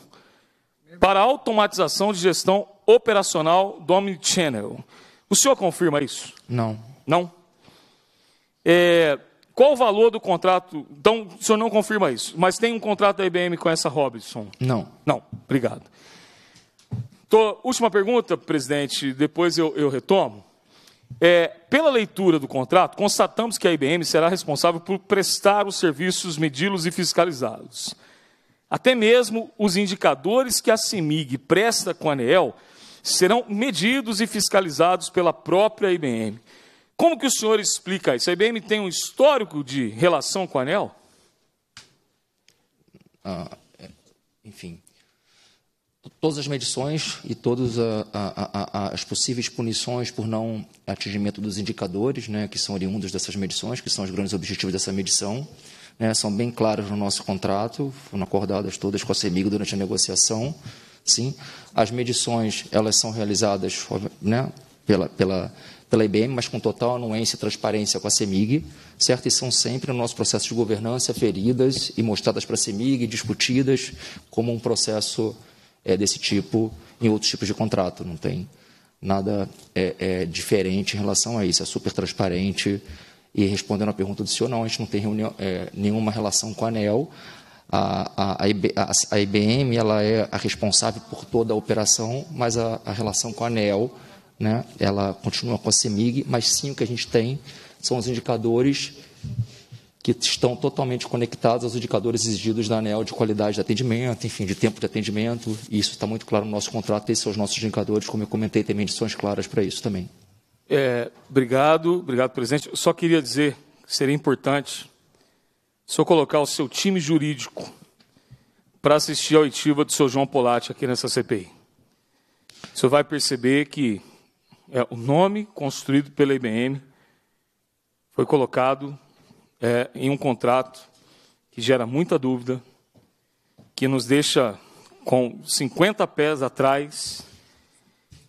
para a automatização de gestão operacional do Omnichannel. O senhor confirma isso? Não. Não? É, qual o valor do contrato? Então, o senhor não confirma isso, mas tem um contrato da IBM com essa Robinson? Não. Não, obrigado. Tô, então, última pergunta, presidente, depois eu, eu retomo. É, pela leitura do contrato, constatamos que a IBM será responsável por prestar os serviços, medi-los e fiscalizá-los. Até mesmo os indicadores que a CIMIG presta com a ANEEL serão medidos e fiscalizados pela própria IBM. Como que o senhor explica isso? A IBM tem um histórico de relação com a ANEL? Ah, é, enfim, todas as medições e todas a, a, a, as possíveis punições por não atingimento dos indicadores, né, que são oriundos dessas medições, que são os grandes objetivos dessa medição, né, são bem claras no nosso contrato, foram acordadas todas com a CEMIG durante a negociação. Sim, as medições elas são realizadas né, pela, pela, pela IBM, mas com total anuência e transparência com a CEMIG, certo? E são sempre no nosso processo de governança feridas e mostradas para a CEMIG, discutidas como um processo é, desse tipo em outros tipos de contrato. Não tem nada é, é, diferente em relação a isso. É super transparente, e respondendo à pergunta do senhor, não, a gente não tem reunião, é, nenhuma relação com a ANEL. A, a, a, IBM ela é a responsável por toda a operação, mas a, relação com a ANEL, né, ela continua com a CEMIG, mas sim o que a gente tem são os indicadores que estão totalmente conectados aos indicadores exigidos da ANEL de qualidade de atendimento, enfim, de tempo de atendimento. E isso está muito claro no nosso contrato, esses são os nossos indicadores, como eu comentei, tem medições claras para isso também. É, obrigado, obrigado, presidente. Eu só queria dizer que seria importante se eu colocar o seu time jurídico para assistir a oitiva do seu João Polatti aqui nessa CPI. O senhor vai perceber que é, o nome construído pela IBM foi colocado é, em um contrato que gera muita dúvida, que nos deixa com 50 pés atrás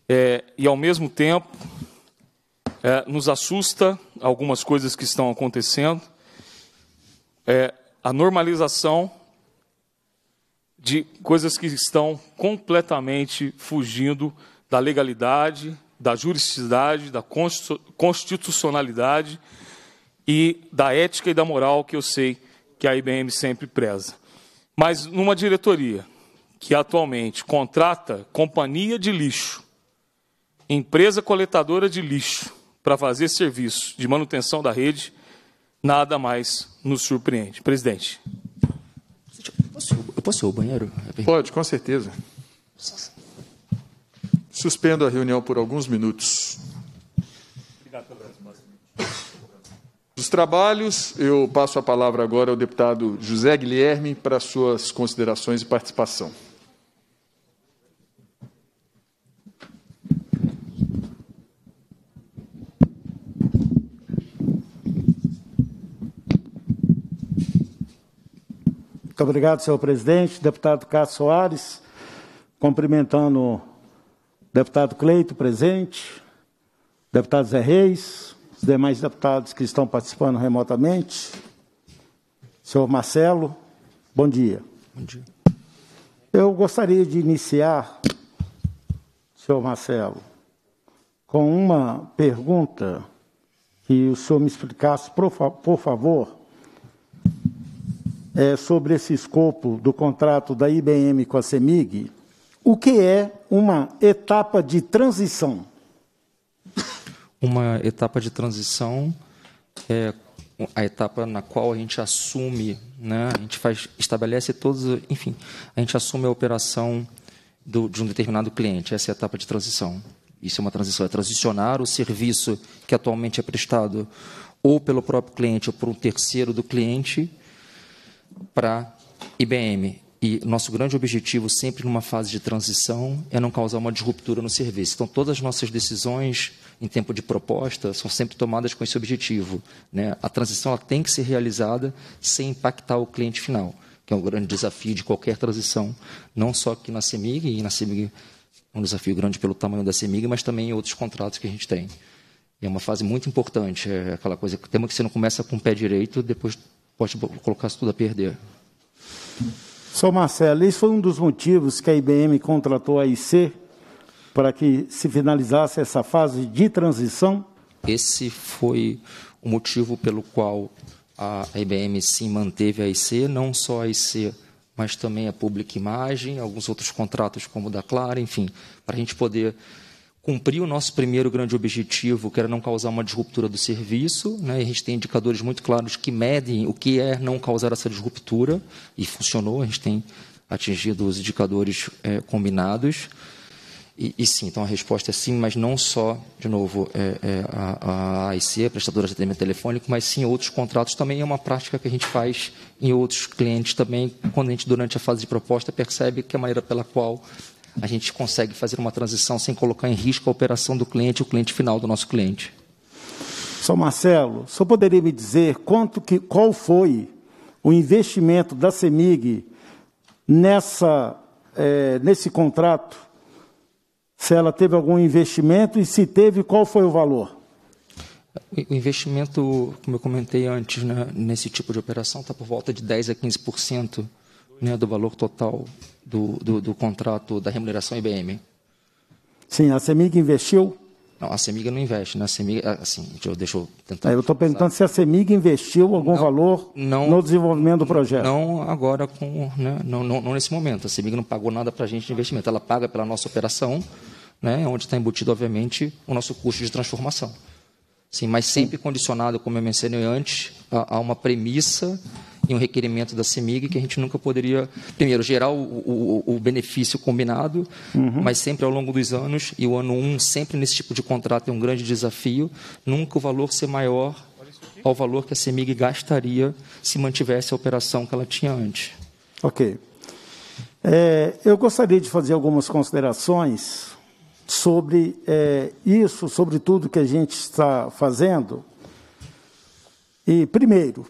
é, e, ao mesmo tempo, é, nos assusta algumas coisas que estão acontecendo. É, a normalização de coisas que estão completamente fugindo da legalidade, da juridicidade, da constitucionalidade e da ética e da moral que eu sei que a IBM sempre preza. Mas numa diretoria que atualmente contrata companhia de lixo, empresa coletadora de lixo, para fazer serviço de manutenção da rede, nada mais nos surpreende. Presidente. Eu posso ir ao banheiro? Pode, com certeza. Suspendo a reunião por alguns minutos. Os trabalhos, eu passo a palavra agora ao deputado José Guilherme para suas considerações e participação. Muito obrigado, senhor presidente. Deputado Cássio Soares, cumprimentando o deputado Cleito, presente, deputado Zé Reis, os demais deputados que estão participando remotamente. Senhor Marcelo, bom dia. Bom dia. Eu gostaria de iniciar, senhor Marcelo, com uma pergunta que o senhor me explicasse, por, por favor, é, sobre esse escopo do contrato da IBM com a CEMIG, o que é uma etapa de transição? Uma etapa de transição é a etapa na qual a gente assume, né, a gente faz, estabelece todos, enfim, a gente assume a operação do, de um determinado cliente. Essa é a etapa de transição. Isso é uma transição, é transicionar o serviço que atualmente é prestado ou pelo próprio cliente ou por um terceiro do cliente para IBM. E nosso grande objetivo, sempre numa fase de transição, é não causar uma disruptura no serviço. Então, todas as nossas decisões em tempo de proposta são sempre tomadas com esse objetivo. Né? A transição ela tem que ser realizada sem impactar o cliente final, que é um grande desafio de qualquer transição, não só aqui na CEMIG, e na CEMIG é um desafio grande pelo tamanho da CEMIG, mas também em outros contratos que a gente tem. E é uma fase muito importante, é aquela coisa, tema que você não começa com o pé direito, depois pode colocar tudo a perder. Sou Marcelo, esse foi um dos motivos que a IBM contratou a IC para que se finalizasse essa fase de transição? Esse foi o motivo pelo qual a IBM sim manteve a IC, não só a IC, mas também a Public Imagem, alguns outros contratos como o da Clara, enfim, para a gente poder cumprir o nosso primeiro grande objetivo, que era não causar uma disruptura do serviço. Né? A gente tem indicadores muito claros que medem o que é não causar essa disruptura, e funcionou, a gente tem atingido os indicadores é, combinados. E, e, sim, então a resposta é sim, mas não só, de novo, é, é, a, a AIC, a prestadora de atendimento telefônico, mas sim outros contratos também. É uma prática que a gente faz em outros clientes também, quando a gente, durante a fase de proposta, percebe que a maneira pela qual a gente consegue fazer uma transição sem colocar em risco a operação do cliente, o cliente final do nosso cliente. Sr. Marcelo, só poderia me dizer quanto que, qual foi o investimento da CEMIG nessa, é, nesse contrato? Se ela teve algum investimento e se teve, qual foi o valor? O investimento, como eu comentei antes, né, nesse tipo de operação está por volta de 10% a 15% né, do valor total do, do, do contrato da remuneração IBM. Sim, a CEMIG investiu? Não, a CEMIG não investe, né? A CEMIG, ah, assim, deixa eu, deixa eu tentar... É, eu estou perguntando se a CEMIG investiu algum não, valor não, no desenvolvimento do projeto. Não agora, com, né? não, não, não nesse momento. A CEMIG não pagou nada para a gente de investimento. Ela paga pela nossa operação, né? onde está embutido, obviamente, o nosso custo de transformação. Sim, mas sempre condicionado, como eu mencionei antes, a, a uma premissa em um requerimento da CEMIG que a gente nunca poderia, primeiro, gerar o, o, o benefício combinado, uhum. mas sempre ao longo dos anos, e o ano 1, um, sempre nesse tipo de contrato, é um grande desafio, nunca o valor ser maior ao valor que a CEMIG gastaria se mantivesse a operação que ela tinha antes. Ok. É, eu gostaria de fazer algumas considerações sobre é, isso, sobre tudo que a gente está fazendo. E, primeiro,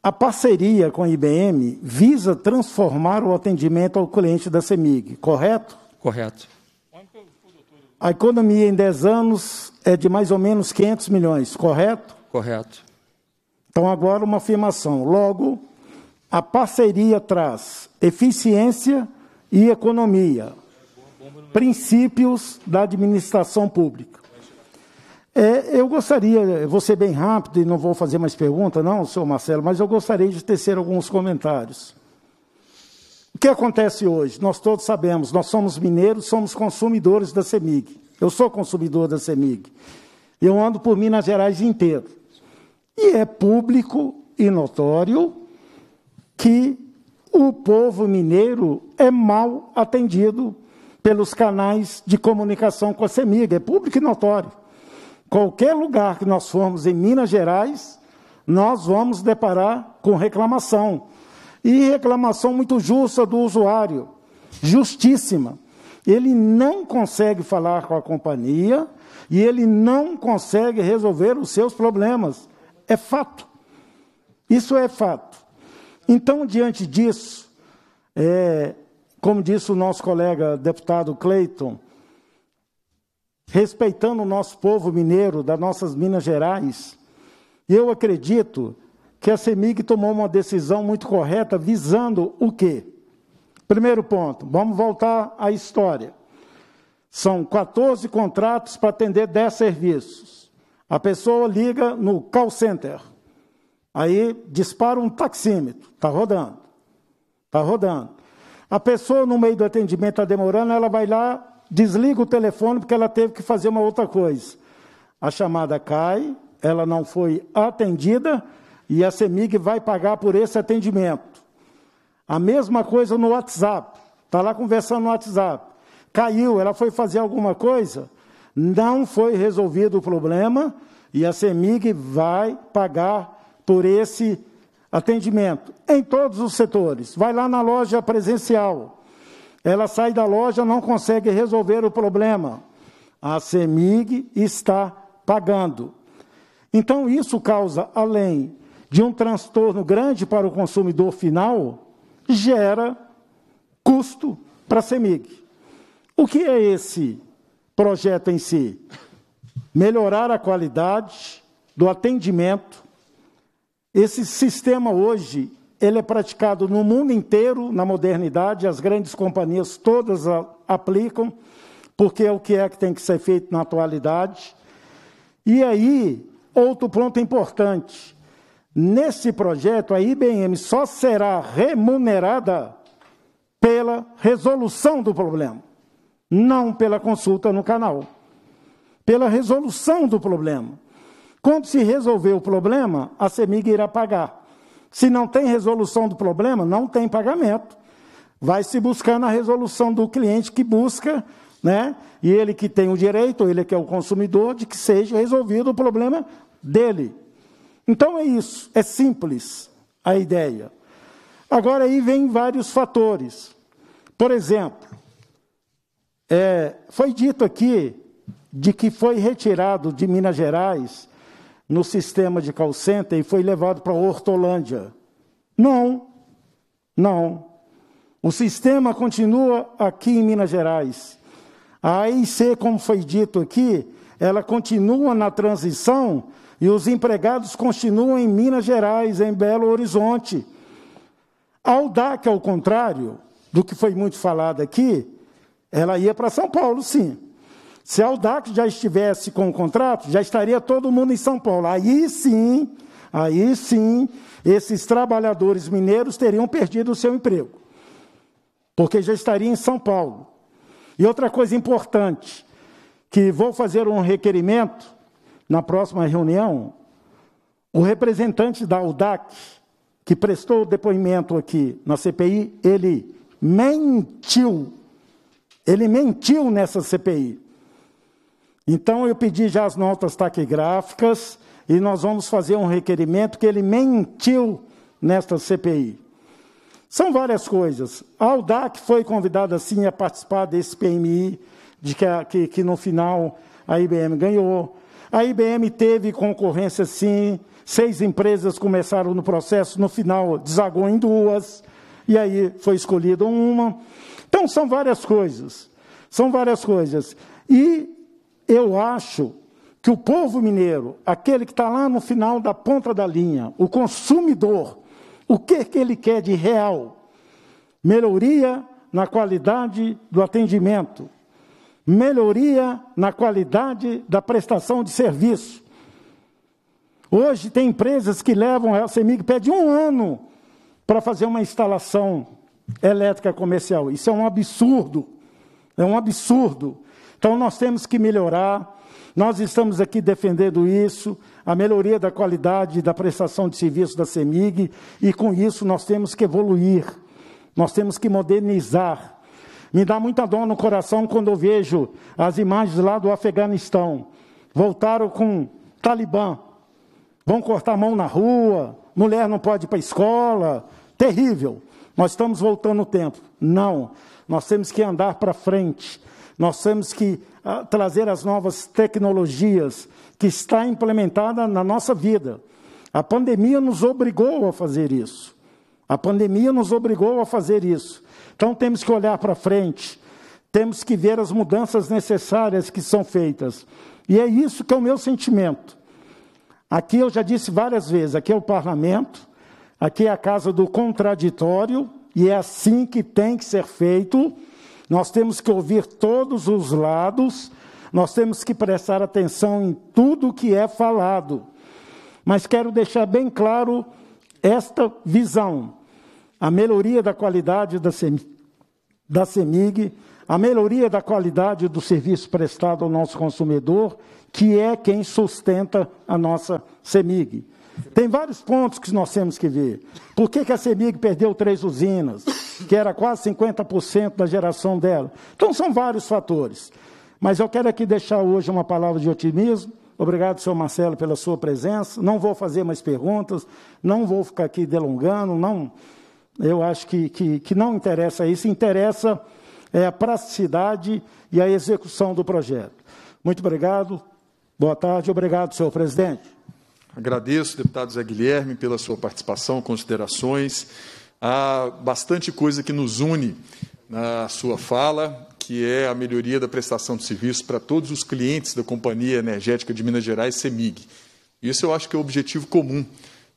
a parceria com a IBM visa transformar o atendimento ao cliente da CEMIG, correto? Correto. A economia em 10 anos é de mais ou menos 500 milhões, correto? Correto. Então, agora uma afirmação. Logo, a parceria traz eficiência e economia, princípios da administração pública. É, eu gostaria, vou ser bem rápido e não vou fazer mais pergunta, não, senhor Marcelo, mas eu gostaria de tecer alguns comentários. O que acontece hoje? Nós todos sabemos, nós somos mineiros, somos consumidores da CEMIG. Eu sou consumidor da CEMIG. Eu ando por Minas Gerais inteiro. E é público e notório que o povo mineiro é mal atendido pelos canais de comunicação com a CEMIG. É público e notório. Qualquer lugar que nós formos em Minas Gerais, nós vamos deparar com reclamação. E reclamação muito justa do usuário, justíssima. Ele não consegue falar com a companhia e ele não consegue resolver os seus problemas. É fato. Isso é fato. Então, diante disso, é, como disse o nosso colega deputado Cleiton, respeitando o nosso povo mineiro, das nossas Minas Gerais. Eu acredito que a CEMIG tomou uma decisão muito correta visando o quê? Primeiro ponto, vamos voltar à história. São 14 contratos para atender 10 serviços. A pessoa liga no call center. Aí dispara um taxímetro. Está rodando. Está rodando. A pessoa, no meio do atendimento, está demorando, ela vai lá, desliga o telefone porque ela teve que fazer uma outra coisa. A chamada cai, ela não foi atendida e a CEMIG vai pagar por esse atendimento. A mesma coisa no WhatsApp. Está lá conversando no WhatsApp. Caiu, ela foi fazer alguma coisa, não foi resolvido o problema e a CEMIG vai pagar por esse atendimento. Em todos os setores. Vai lá na loja presencial ela sai da loja, não consegue resolver o problema. A CEMIG está pagando. Então, isso causa, além de um transtorno grande para o consumidor final, gera custo para a CEMIG. O que é esse projeto em si? Melhorar a qualidade do atendimento. Esse sistema hoje ele é praticado no mundo inteiro, na modernidade, as grandes companhias todas aplicam, porque é o que é que tem que ser feito na atualidade. E aí, outro ponto importante: nesse projeto, a IBM só será remunerada pela resolução do problema, não pela consulta no canal. Pela resolução do problema. Quando se resolver o problema, a CEMIG irá pagar. Se não tem resolução do problema, não tem pagamento. Vai se buscando a resolução do cliente que busca, né? E ele que tem o direito, ele que é o consumidor, de que seja resolvido o problema dele. Então é isso, é simples a ideia. Agora aí vem vários fatores. Por exemplo, é, foi dito aqui de que foi retirado de Minas Gerais no sistema de call center e foi levado para Hortolândia. Não, não. O sistema continua aqui em Minas Gerais. A AIC, como foi dito aqui, ela continua na transição e os empregados continuam em Minas Gerais, em Belo Horizonte. Ao DAC, ao contrário do que foi muito falado aqui, ela ia para São Paulo, sim. Se a Audax já estivesse com o contrato, já estaria todo mundo em São Paulo. Aí sim, aí sim, esses trabalhadores mineiros teriam perdido o seu emprego, porque já estaria em São Paulo. E outra coisa importante, que vou fazer um requerimento na próxima reunião, o representante da UDAC, que prestou o depoimento aqui na CPI, ele mentiu. Ele mentiu nessa CPI. Então eu pedi já as notas taquigráficas e nós vamos fazer um requerimento que ele mentiu nesta CPI. São várias coisas. A Aldac foi convidada sim a participar desse PMI, de que, a, que, que no final a IBM ganhou. A IBM teve concorrência sim, seis empresas começaram no processo, no final desagou em duas, e aí foi escolhida uma. Então são várias coisas. São várias coisas. E eu acho que o povo mineiro, aquele que está lá no final da ponta da linha, o consumidor, o que, que ele quer de real? Melhoria na qualidade do atendimento, melhoria na qualidade da prestação de serviço. Hoje tem empresas que levam, a CEMIG pede um ano para fazer uma instalação elétrica comercial. Isso é um absurdo. É um absurdo. Então nós temos que melhorar, nós estamos aqui defendendo isso, a melhoria da qualidade da prestação de serviço da CEMIG, e com isso nós temos que evoluir, nós temos que modernizar. Me dá muita dor no coração quando eu vejo as imagens lá do Afeganistão. Voltaram com Talibã. Vão cortar mão na rua, mulher não pode ir para a escola. Terrível. Nós estamos voltando o tempo. Não. Nós temos que andar para frente. Nós temos que ah, trazer as novas tecnologias que está implementada na nossa vida. A pandemia nos obrigou a fazer isso. A pandemia nos obrigou a fazer isso. Então temos que olhar para frente, temos que ver as mudanças necessárias que são feitas. E é isso que é o meu sentimento. Aqui eu já disse várias vezes, aqui é o parlamento, aqui é a casa do contraditório, e é assim que tem que ser feito nós temos que ouvir todos os lados, nós temos que prestar atenção em tudo que é falado. Mas quero deixar bem claro esta visão. A melhoria da qualidade da, CEMIG, da CEMIG a melhoria da qualidade do serviço prestado ao nosso consumidor, que é quem sustenta a nossa CEMIG. Tem vários pontos que nós temos que ver. Por que, que a CEMIG perdeu três usinas? que era quase 50% da geração dela. Então são vários fatores. Mas eu quero aqui deixar hoje uma palavra de otimismo. Obrigado, senhor Marcelo, pela sua presença. Não vou fazer mais perguntas, não vou ficar aqui delongando, não. Eu acho que, que, que não interessa isso, interessa é, a praticidade e a execução do projeto. Muito obrigado, boa tarde, obrigado, senhor presidente. Agradeço, deputado Zé Guilherme, pela sua participação, considerações há bastante coisa que nos une na sua fala, que é a melhoria da prestação de serviço para todos os clientes da Companhia Energética de Minas Gerais, CEMIG. Isso eu acho que é o objetivo comum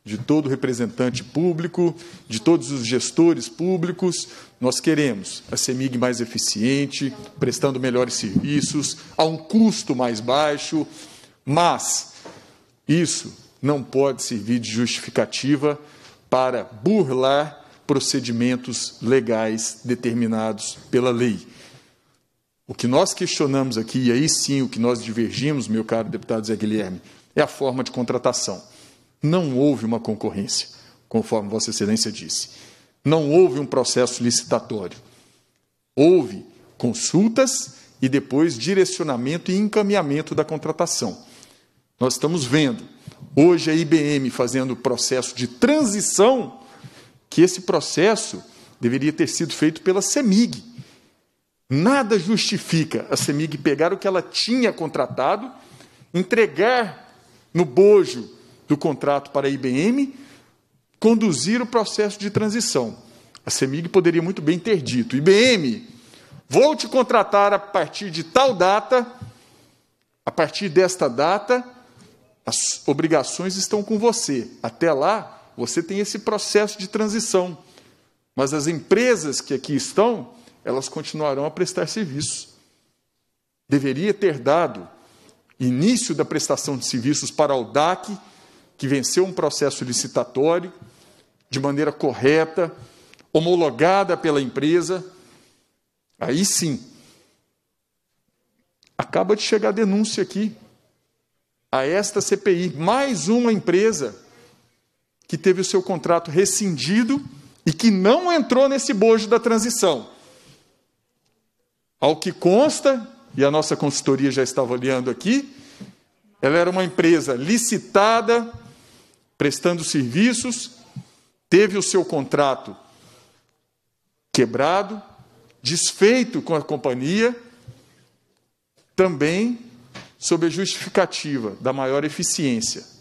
de todo representante público, de todos os gestores públicos. Nós queremos a CEMIG mais eficiente, prestando melhores serviços, a um custo mais baixo, mas isso não pode servir de justificativa para burlar procedimentos legais determinados pela lei. O que nós questionamos aqui, e aí sim o que nós divergimos, meu caro deputado Zé Guilherme, é a forma de contratação. Não houve uma concorrência, conforme Vossa Excelência disse. Não houve um processo licitatório. Houve consultas e depois direcionamento e encaminhamento da contratação. Nós estamos vendo hoje a IBM fazendo o processo de transição que esse processo deveria ter sido feito pela CEMIG. Nada justifica a CEMIG pegar o que ela tinha contratado, entregar no bojo do contrato para a IBM, conduzir o processo de transição. A CEMIG poderia muito bem ter dito: IBM, vou te contratar a partir de tal data, a partir desta data, as obrigações estão com você. Até lá, você tem esse processo de transição. Mas as empresas que aqui estão, elas continuarão a prestar serviço. Deveria ter dado início da prestação de serviços para o DAC, que venceu um processo licitatório de maneira correta, homologada pela empresa. Aí sim. Acaba de chegar a denúncia aqui a esta CPI, mais uma empresa que teve o seu contrato rescindido e que não entrou nesse bojo da transição. Ao que consta, e a nossa consultoria já estava olhando aqui, ela era uma empresa licitada, prestando serviços, teve o seu contrato quebrado, desfeito com a companhia, também sob a justificativa da maior eficiência.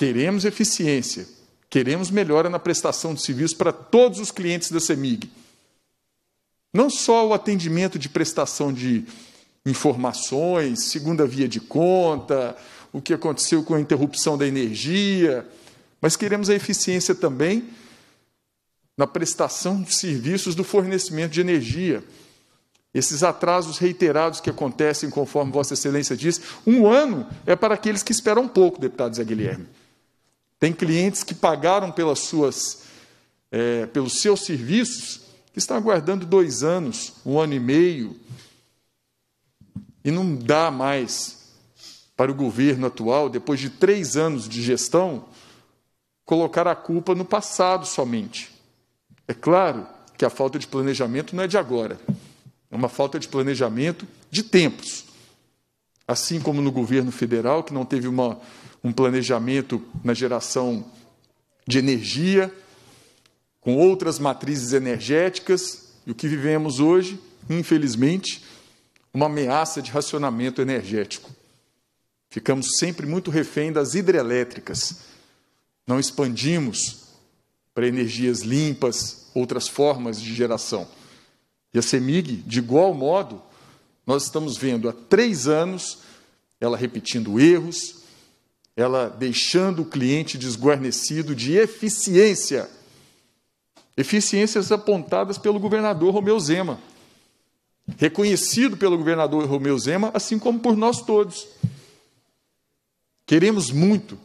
Queremos eficiência, queremos melhora na prestação de serviços para todos os clientes da CEMIG. Não só o atendimento de prestação de informações, segunda via de conta, o que aconteceu com a interrupção da energia, mas queremos a eficiência também na prestação de serviços do fornecimento de energia. Esses atrasos reiterados que acontecem, conforme Vossa Excelência diz, um ano é para aqueles que esperam pouco, deputado Zé Guilherme. Tem clientes que pagaram pelas suas, é, pelos seus serviços que estão aguardando dois anos, um ano e meio, e não dá mais para o governo atual, depois de três anos de gestão, colocar a culpa no passado somente. É claro que a falta de planejamento não é de agora, é uma falta de planejamento de tempos. Assim como no governo federal, que não teve uma um planejamento na geração de energia, com outras matrizes energéticas, e o que vivemos hoje, infelizmente, uma ameaça de racionamento energético. Ficamos sempre muito refém das hidrelétricas. Não expandimos para energias limpas, outras formas de geração. E a CEMIG, de igual modo, nós estamos vendo há três anos ela repetindo erros, ela deixando o cliente desguarnecido de eficiência. Eficiências apontadas pelo governador Romeu Zema, reconhecido pelo governador Romeu Zema, assim como por nós todos. Queremos muito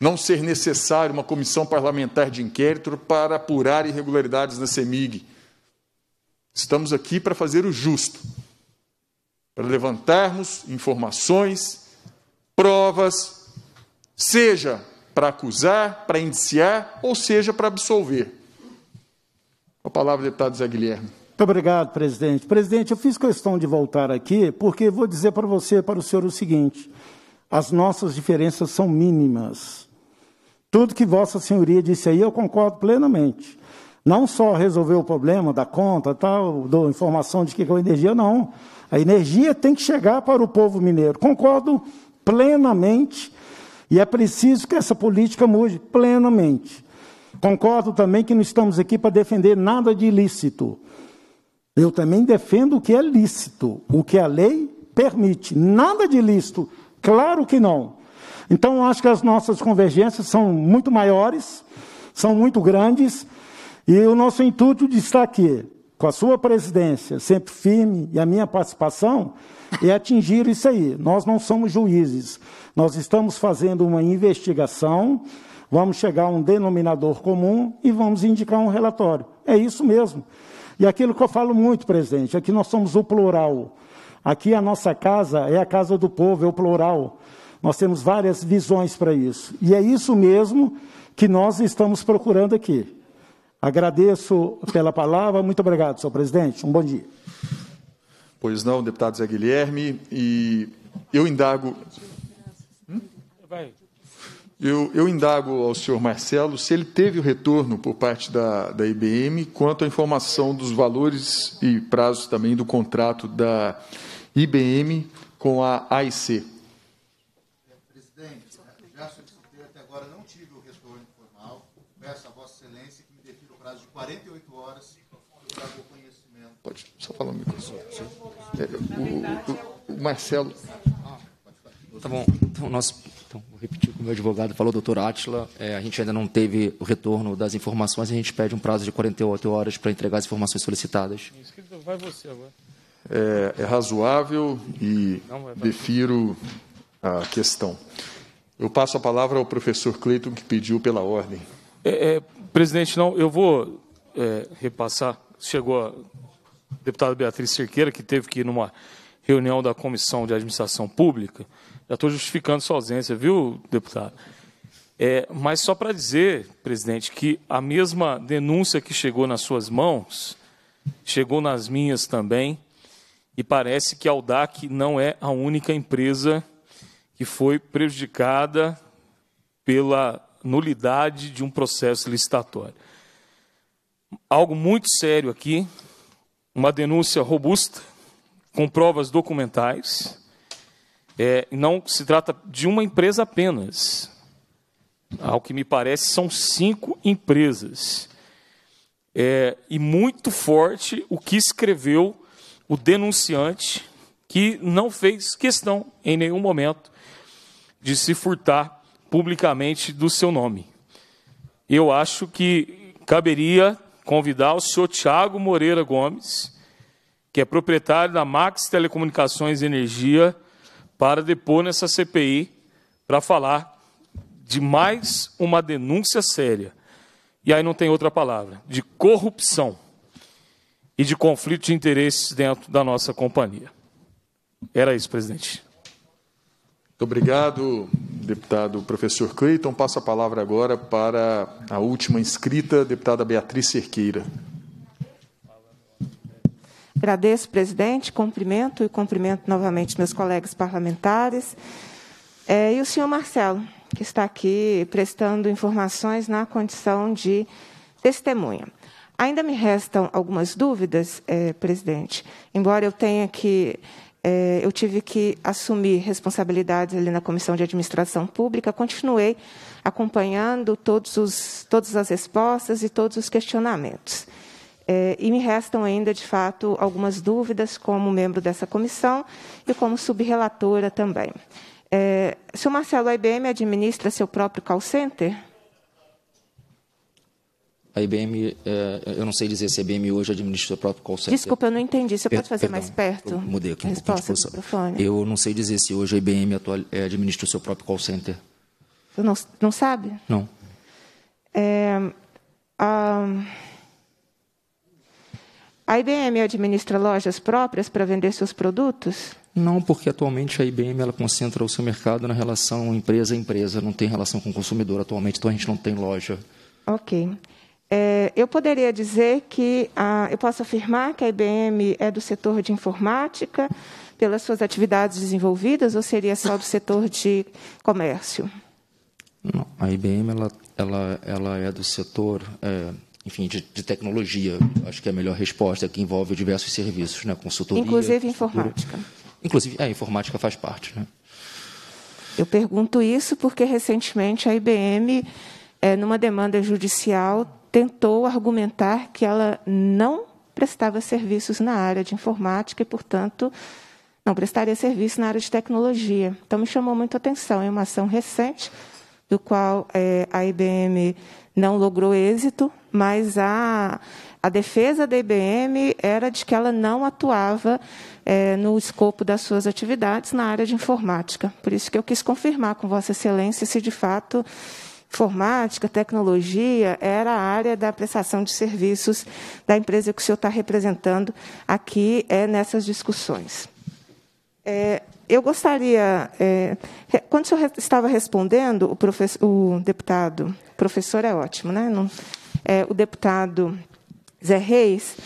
não ser necessário uma comissão parlamentar de inquérito para apurar irregularidades na CEMIG. Estamos aqui para fazer o justo, para levantarmos informações provas, seja para acusar, para indiciar, ou seja para absolver. A palavra, deputado Zé Guilherme. Muito obrigado, presidente. Presidente, eu fiz questão de voltar aqui porque vou dizer para você, para o senhor, o seguinte: as nossas diferenças são mínimas. Tudo que Vossa Senhoria disse aí eu concordo plenamente. Não só resolver o problema da conta, tal, dou informação de que com energia, não. A energia tem que chegar para o povo mineiro. Concordo plenamente, e é preciso que essa política mude plenamente. Concordo também que não estamos aqui para defender nada de ilícito. Eu também defendo o que é lícito, o que a lei permite. Nada de ilícito, claro que não. Então, acho que as nossas convergências são muito maiores, são muito grandes, e o nosso intuito de estar aqui com a sua presidência sempre firme e a minha participação, é atingir isso aí. Nós não somos juízes, nós estamos fazendo uma investigação, vamos chegar a um denominador comum e vamos indicar um relatório. É isso mesmo. E aquilo que eu falo muito, presidente, aqui é nós somos o plural. Aqui a nossa casa é a casa do povo, é o plural. Nós temos várias visões para isso. E é isso mesmo que nós estamos procurando aqui. Agradeço pela palavra. Muito obrigado, senhor presidente. Um bom dia. Pois não, deputado Zé Guilherme. E eu indago. Hum? Eu, eu, indago ao senhor Marcelo se ele teve o retorno por parte da, da IBM quanto à informação dos valores e prazos também do contrato da IBM com a AIC. Só falar um pouco. O, o, Marcelo. Tá bom. Então, nós, então, vou repetir o que o meu advogado falou, doutor Atila. É, a gente ainda não teve o retorno das informações. A gente pede um prazo de 48 horas para entregar as informações solicitadas. vai você agora. É, é razoável e defiro a questão. Eu passo a palavra ao professor Cleiton, que pediu pela ordem. É, é, presidente, não, eu vou é, repassar. Chegou deputada Beatriz Cerqueira, que teve que ir numa reunião da Comissão de Administração Pública. Já estou justificando sua ausência, viu, deputado? É, mas só para dizer, presidente, que a mesma denúncia que chegou nas suas mãos chegou nas minhas também, e parece que a Aldac não é a única empresa que foi prejudicada pela nulidade de um processo licitatório. Algo muito sério aqui, uma denúncia robusta, com provas documentais. É, não se trata de uma empresa apenas. Ao que me parece, são cinco empresas. É, e muito forte o que escreveu o denunciante, que não fez questão em nenhum momento de se furtar publicamente do seu nome. Eu acho que caberia convidar o senhor Tiago Moreira Gomes, que é proprietário da Max Telecomunicações e Energia, para depor nessa CPI para falar de mais uma denúncia séria. E aí não tem outra palavra, de corrupção e de conflito de interesses dentro da nossa companhia. Era isso, presidente. Muito obrigado, deputado professor Cleiton. Passo a palavra agora para a última inscrita, deputada Beatriz Cerqueira. Agradeço, presidente, cumprimento e cumprimento novamente meus colegas parlamentares. É, e o senhor Marcelo, que está aqui prestando informações na condição de testemunha. Ainda me restam algumas dúvidas, é, presidente, embora eu tenha que é, eu tive que assumir responsabilidades ali na Comissão de Administração Pública, continuei acompanhando todos os, todas as respostas e todos os questionamentos. É, e me restam ainda, de fato, algumas dúvidas como membro dessa comissão e como subrelatora também. É, se o Marcelo a IBM administra seu próprio call center, a IBM, é, eu não sei dizer se a IBM hoje administra o próprio call center. Desculpa, eu não entendi. Você pode fazer Perdão, mais perto? Eu mudei aqui um Resposta de Eu não sei dizer se hoje a IBM atual, é, administra o seu próprio call center. Você não, não sabe? Não. É, a, a IBM administra lojas próprias para vender seus produtos? Não, porque atualmente a IBM ela concentra o seu mercado na relação empresa a empresa, não tem relação com o consumidor atualmente, então a gente não tem loja. Ok. É, eu poderia dizer que, a, eu posso afirmar que a IBM é do setor de informática, pelas suas atividades desenvolvidas, ou seria só do setor de comércio? Não, a IBM ela, ela, ela é do setor, é, enfim, de, de, tecnologia. Acho que é a melhor resposta, que envolve diversos serviços, né? consultoria... Inclusive informática. Inclusive, é, a informática faz parte. Né? Eu pergunto isso porque, recentemente, a IBM, é, numa demanda judicial, tentou argumentar que ela não prestava serviços na área de informática e, portanto, não prestaria serviço na área de tecnologia. Então, me chamou muito a atenção. É uma ação recente, do qual é, a IBM não logrou êxito, mas a, a defesa da IBM era de que ela não atuava é, no escopo das suas atividades na área de informática. Por isso que eu quis confirmar com Vossa Excelência se de fato informática, tecnologia, era a área da prestação de serviços da empresa que o senhor está representando aqui é, nessas discussões. É, eu gostaria, é, quando o senhor estava respondendo, o, professor, o deputado, professor é ótimo, né? Não, é, o deputado Zé Reis,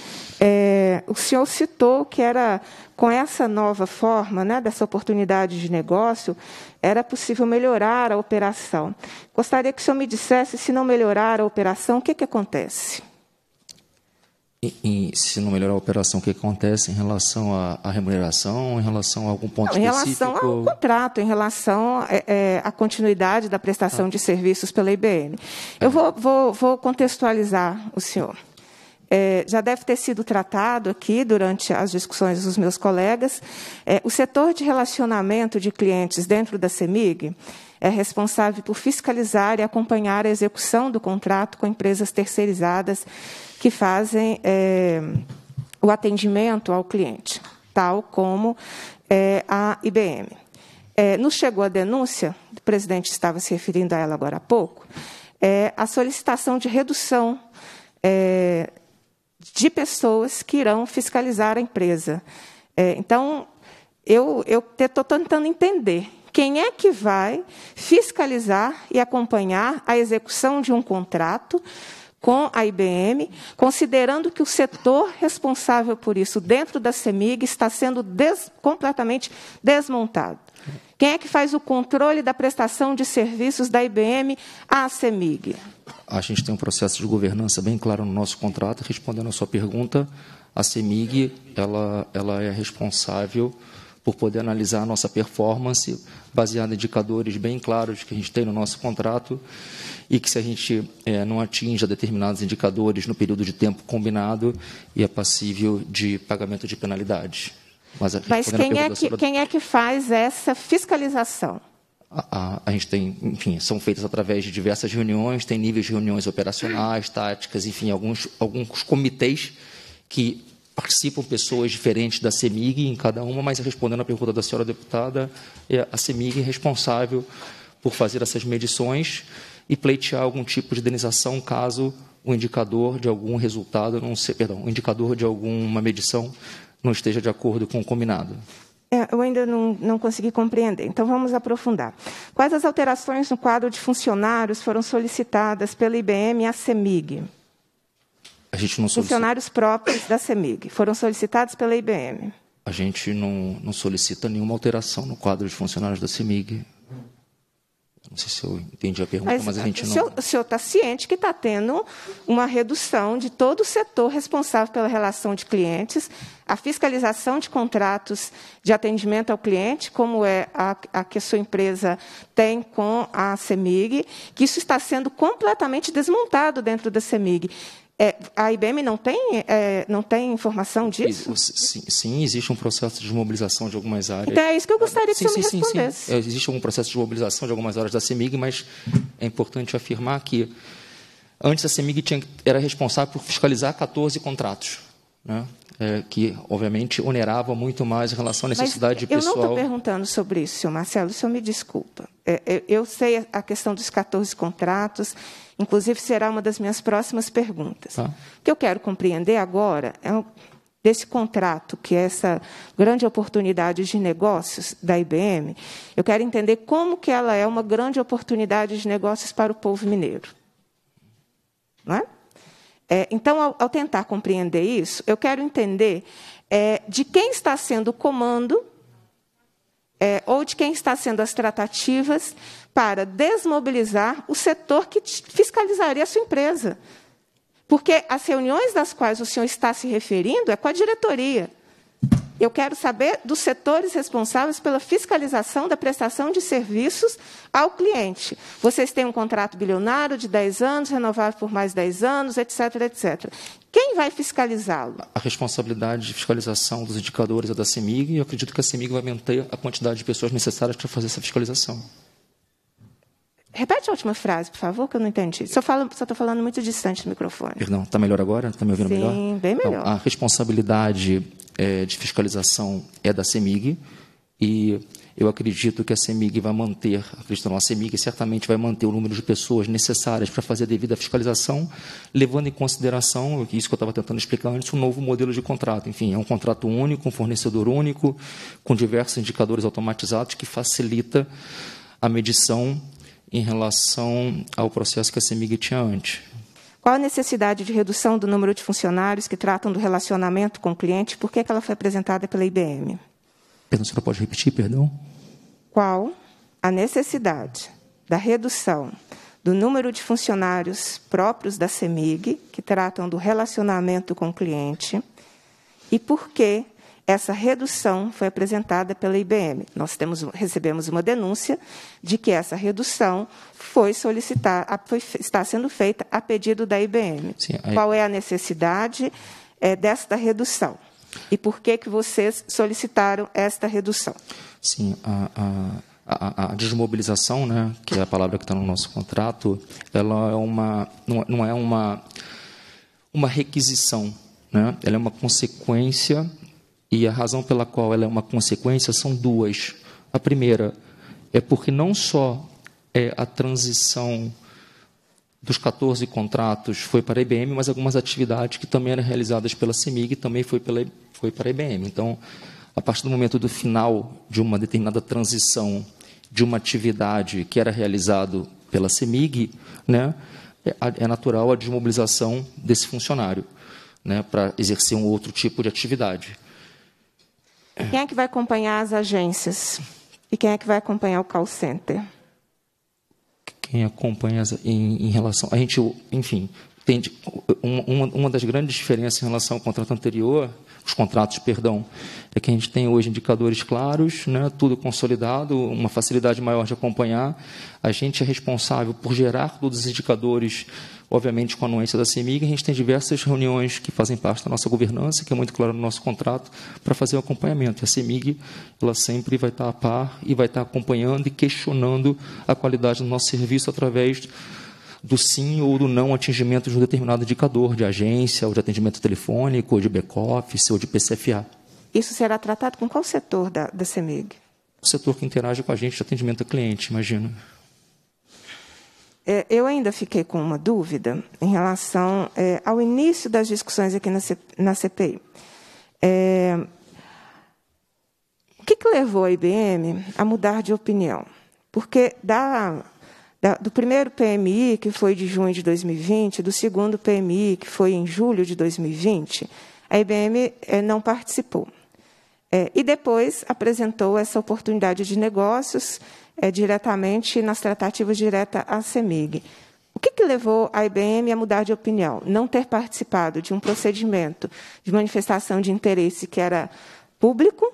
é, o senhor citou que era com essa nova forma, né, dessa oportunidade de negócio, era possível melhorar a operação. Gostaria que o senhor me dissesse, se não melhorar a operação, o que, que acontece? E, e, se não melhorar a operação, o que acontece em relação à, remuneração, em relação a algum ponto não, em específico? Em relação ao contrato, em relação é, é, à é, continuidade da prestação ah. de serviços pela IBM. Eu é. vou, vou, vou contextualizar o senhor é, já deve ter sido tratado aqui durante as discussões dos meus colegas, é, o setor de relacionamento de clientes dentro da CEMIG é responsável por fiscalizar e acompanhar a execução do contrato com empresas terceirizadas que fazem é, o atendimento ao cliente, tal como é, a IBM. É, nos chegou a denúncia, o presidente estava se referindo a ela agora há pouco, é a solicitação de redução é, de pessoas que irão fiscalizar a empresa. É, então, eu estou tentando entender quem é que vai fiscalizar e acompanhar a execução de um contrato com a IBM, considerando que o setor responsável por isso dentro da CEMIG está sendo des completamente desmontado. Quem é que faz o controle da prestação de serviços da IBM à CEMIG? A gente tem um processo de governança bem claro no nosso contrato. Respondendo à sua pergunta, a CEMIG ela, ela é responsável por poder analisar a nossa performance baseada em indicadores bem claros que a gente tem no nosso contrato e que se a gente é, não atinja determinados indicadores no período de tempo combinado, é passível de pagamento de penalidades. Mas, Mas quem, é que, quem é que faz essa fiscalização? A, a, a, gente tem, enfim, são feitas através de diversas reuniões, tem níveis de reuniões operacionais, táticas, enfim, alguns, alguns comitês que participam pessoas diferentes da CEMIG em cada uma, mas respondendo à pergunta da senhora deputada, é a CEMIG é responsável por fazer essas medições e pleitear algum tipo de indenização caso o indicador de algum resultado não seja, perdão, o indicador de alguma medição não esteja de acordo com o combinado. É, eu ainda não, não consegui compreender, então vamos aprofundar. Quais as alterações no quadro de funcionários foram solicitadas pela IBM e a CEMIG? A gente não Funcionários próprios da CEMIG foram solicitados pela IBM. A gente não, não solicita nenhuma alteração no quadro de funcionários da CEMIG. Não sei se eu entendi a pergunta, mas, mas a gente não. O senhor, o senhor está ciente que está tendo uma redução de todo o setor responsável pela relação de clientes, a fiscalização de contratos de atendimento ao cliente, como é a, a que a sua empresa tem com a CEMIG, que isso está sendo completamente desmontado dentro da CEMIG. É, a IBM não tem, é, não tem informação disso? Sim, sim, existe um processo de mobilização de algumas áreas. Então é isso que eu gostaria que sim, você sim, me respondesse. Sim, sim. É, existe um processo de mobilização de algumas áreas da CEMIG, mas é importante afirmar que antes a CEMIG tinha, era responsável por fiscalizar 14 contratos. Né? É, que, obviamente, onerava muito mais em relação à necessidade Mas eu pessoal. Eu não estou perguntando sobre isso, senhor Marcelo, o senhor me desculpa. É, eu, é, eu sei a questão dos 14 contratos, Inclusive, será uma das minhas próximas perguntas. Tá. O que eu quero compreender agora é desse contrato, que é essa grande oportunidade de negócios da IBM, eu quero entender como que ela é uma grande oportunidade de negócios para o povo mineiro. Não é? É, então, ao, ao, tentar compreender isso, eu quero entender é, de quem está sendo o comando é, ou de quem está sendo as tratativas para desmobilizar o setor que fiscalizaria a sua empresa. Porque as reuniões das quais o senhor está se referindo é com a diretoria. Eu quero saber dos setores responsáveis pela fiscalização da prestação de serviços ao cliente. Vocês têm um contrato bilionário de 10 anos, renovável por mais 10 anos, etc, etc. Quem vai fiscalizá-lo? A responsabilidade de fiscalização dos indicadores é da CEMIG e eu acredito que a CEMIG vai manter a quantidade de pessoas necessárias para fazer essa fiscalização. Repete a última frase, por favor, que eu não entendi. Só estou falando muito distante do microfone. Perdão, está melhor agora? Está me ouvindo Sim, melhor? Sim, bem então, melhor. Então, a responsabilidade é, de fiscalização é da CEMIG e eu acredito que a CEMIG vai manter, acredito não, a CEMIG certamente vai manter o número de pessoas necessárias para fazer a devida fiscalização, levando em consideração, isso que eu estava tentando explicar antes, um novo modelo de contrato. Enfim, é um contrato único, um fornecedor único, com diversos indicadores automatizados que facilita a medição em relação ao processo que a CEMIG tinha antes. Qual a necessidade de redução do número de funcionários que tratam do relacionamento com o cliente? Por que ela foi apresentada pela IBM? Perdão, senhora pode repetir, perdão? Qual a necessidade da redução do número de funcionários próprios da CEMIG que tratam do relacionamento com o cliente e por que essa redução foi apresentada pela IBM. Nós temos, recebemos uma denúncia de que essa redução foi solicitada, está sendo feita a pedido da IBM. Sim, aí... Qual é a necessidade é, desta redução? E por que, que vocês solicitaram esta redução? Sim, a, a... A, a, desmobilização, né, que é a palavra que está no nosso contrato, ela é uma, não, não é uma, uma requisição, né? ela é uma consequência e a razão pela qual ela é uma consequência são duas. A primeira é porque não só é a transição dos 14 contratos foi para a IBM, mas algumas atividades que também eram realizadas pela CEMIG também foi, pela, foi para a IBM. Então, a partir do momento do final de uma determinada transição de uma atividade que era realizada pela CEMIG, né, é, é natural a desmobilização desse funcionário né, para exercer um outro tipo de atividade. Quem é que vai acompanhar as agências? E quem é que vai acompanhar o call center? Quem acompanha as, em, em relação. A gente, enfim, tem, uma, uma das grandes diferenças em relação ao contrato anterior, os contratos, perdão, é que a gente tem hoje indicadores claros, né, tudo consolidado, uma facilidade maior de acompanhar. A gente é responsável por gerar todos os indicadores, obviamente com a anuência da CEMIG. A gente tem diversas reuniões que fazem parte da nossa governança, que é muito claro no nosso contrato, para fazer o acompanhamento. E a CEMIG, ela sempre vai estar a par e vai estar acompanhando e questionando a qualidade do nosso serviço através do sim ou do não atingimento de um determinado indicador de agência, ou de atendimento telefônico, ou de back-office, ou de PCFA. Isso será tratado com qual setor da, da CEMIG? O setor que interage com a gente de atendimento a cliente, imagino. É, eu ainda fiquei com uma dúvida em relação é, ao início das discussões aqui na, C, na CPI. É, o que, que levou a IBM a mudar de opinião? Porque da da, do primeiro PMI, que foi de junho de 2020, do segundo PMI, que foi em julho de 2020, a IBM é, eh, não participou. É, e depois apresentou essa oportunidade de negócios é, diretamente nas tratativas diretas à CEMIG. O que, que, levou a IBM a mudar de opinião? Não ter participado de um procedimento de manifestação de interesse que era público,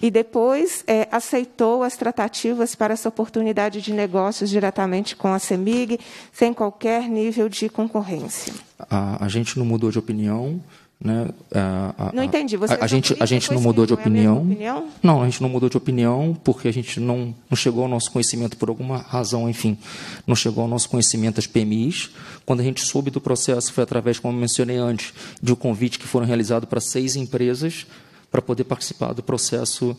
e depois é, aceitou as tratativas para essa oportunidade de negócios diretamente com a CEMIG, sem qualquer nível de concorrência. A, a gente não mudou de opinião. Né? A, a, não entendi. Você a, gente, a gente não mudou de não é opinião. opinião. Não, a gente não mudou de opinião porque a gente não, não chegou ao nosso conhecimento por alguma razão, enfim, não chegou ao nosso conhecimento as PMIs. Quando a gente soube do processo foi através, como mencionei antes, de um convite que foram realizados para seis empresas para poder participar do processo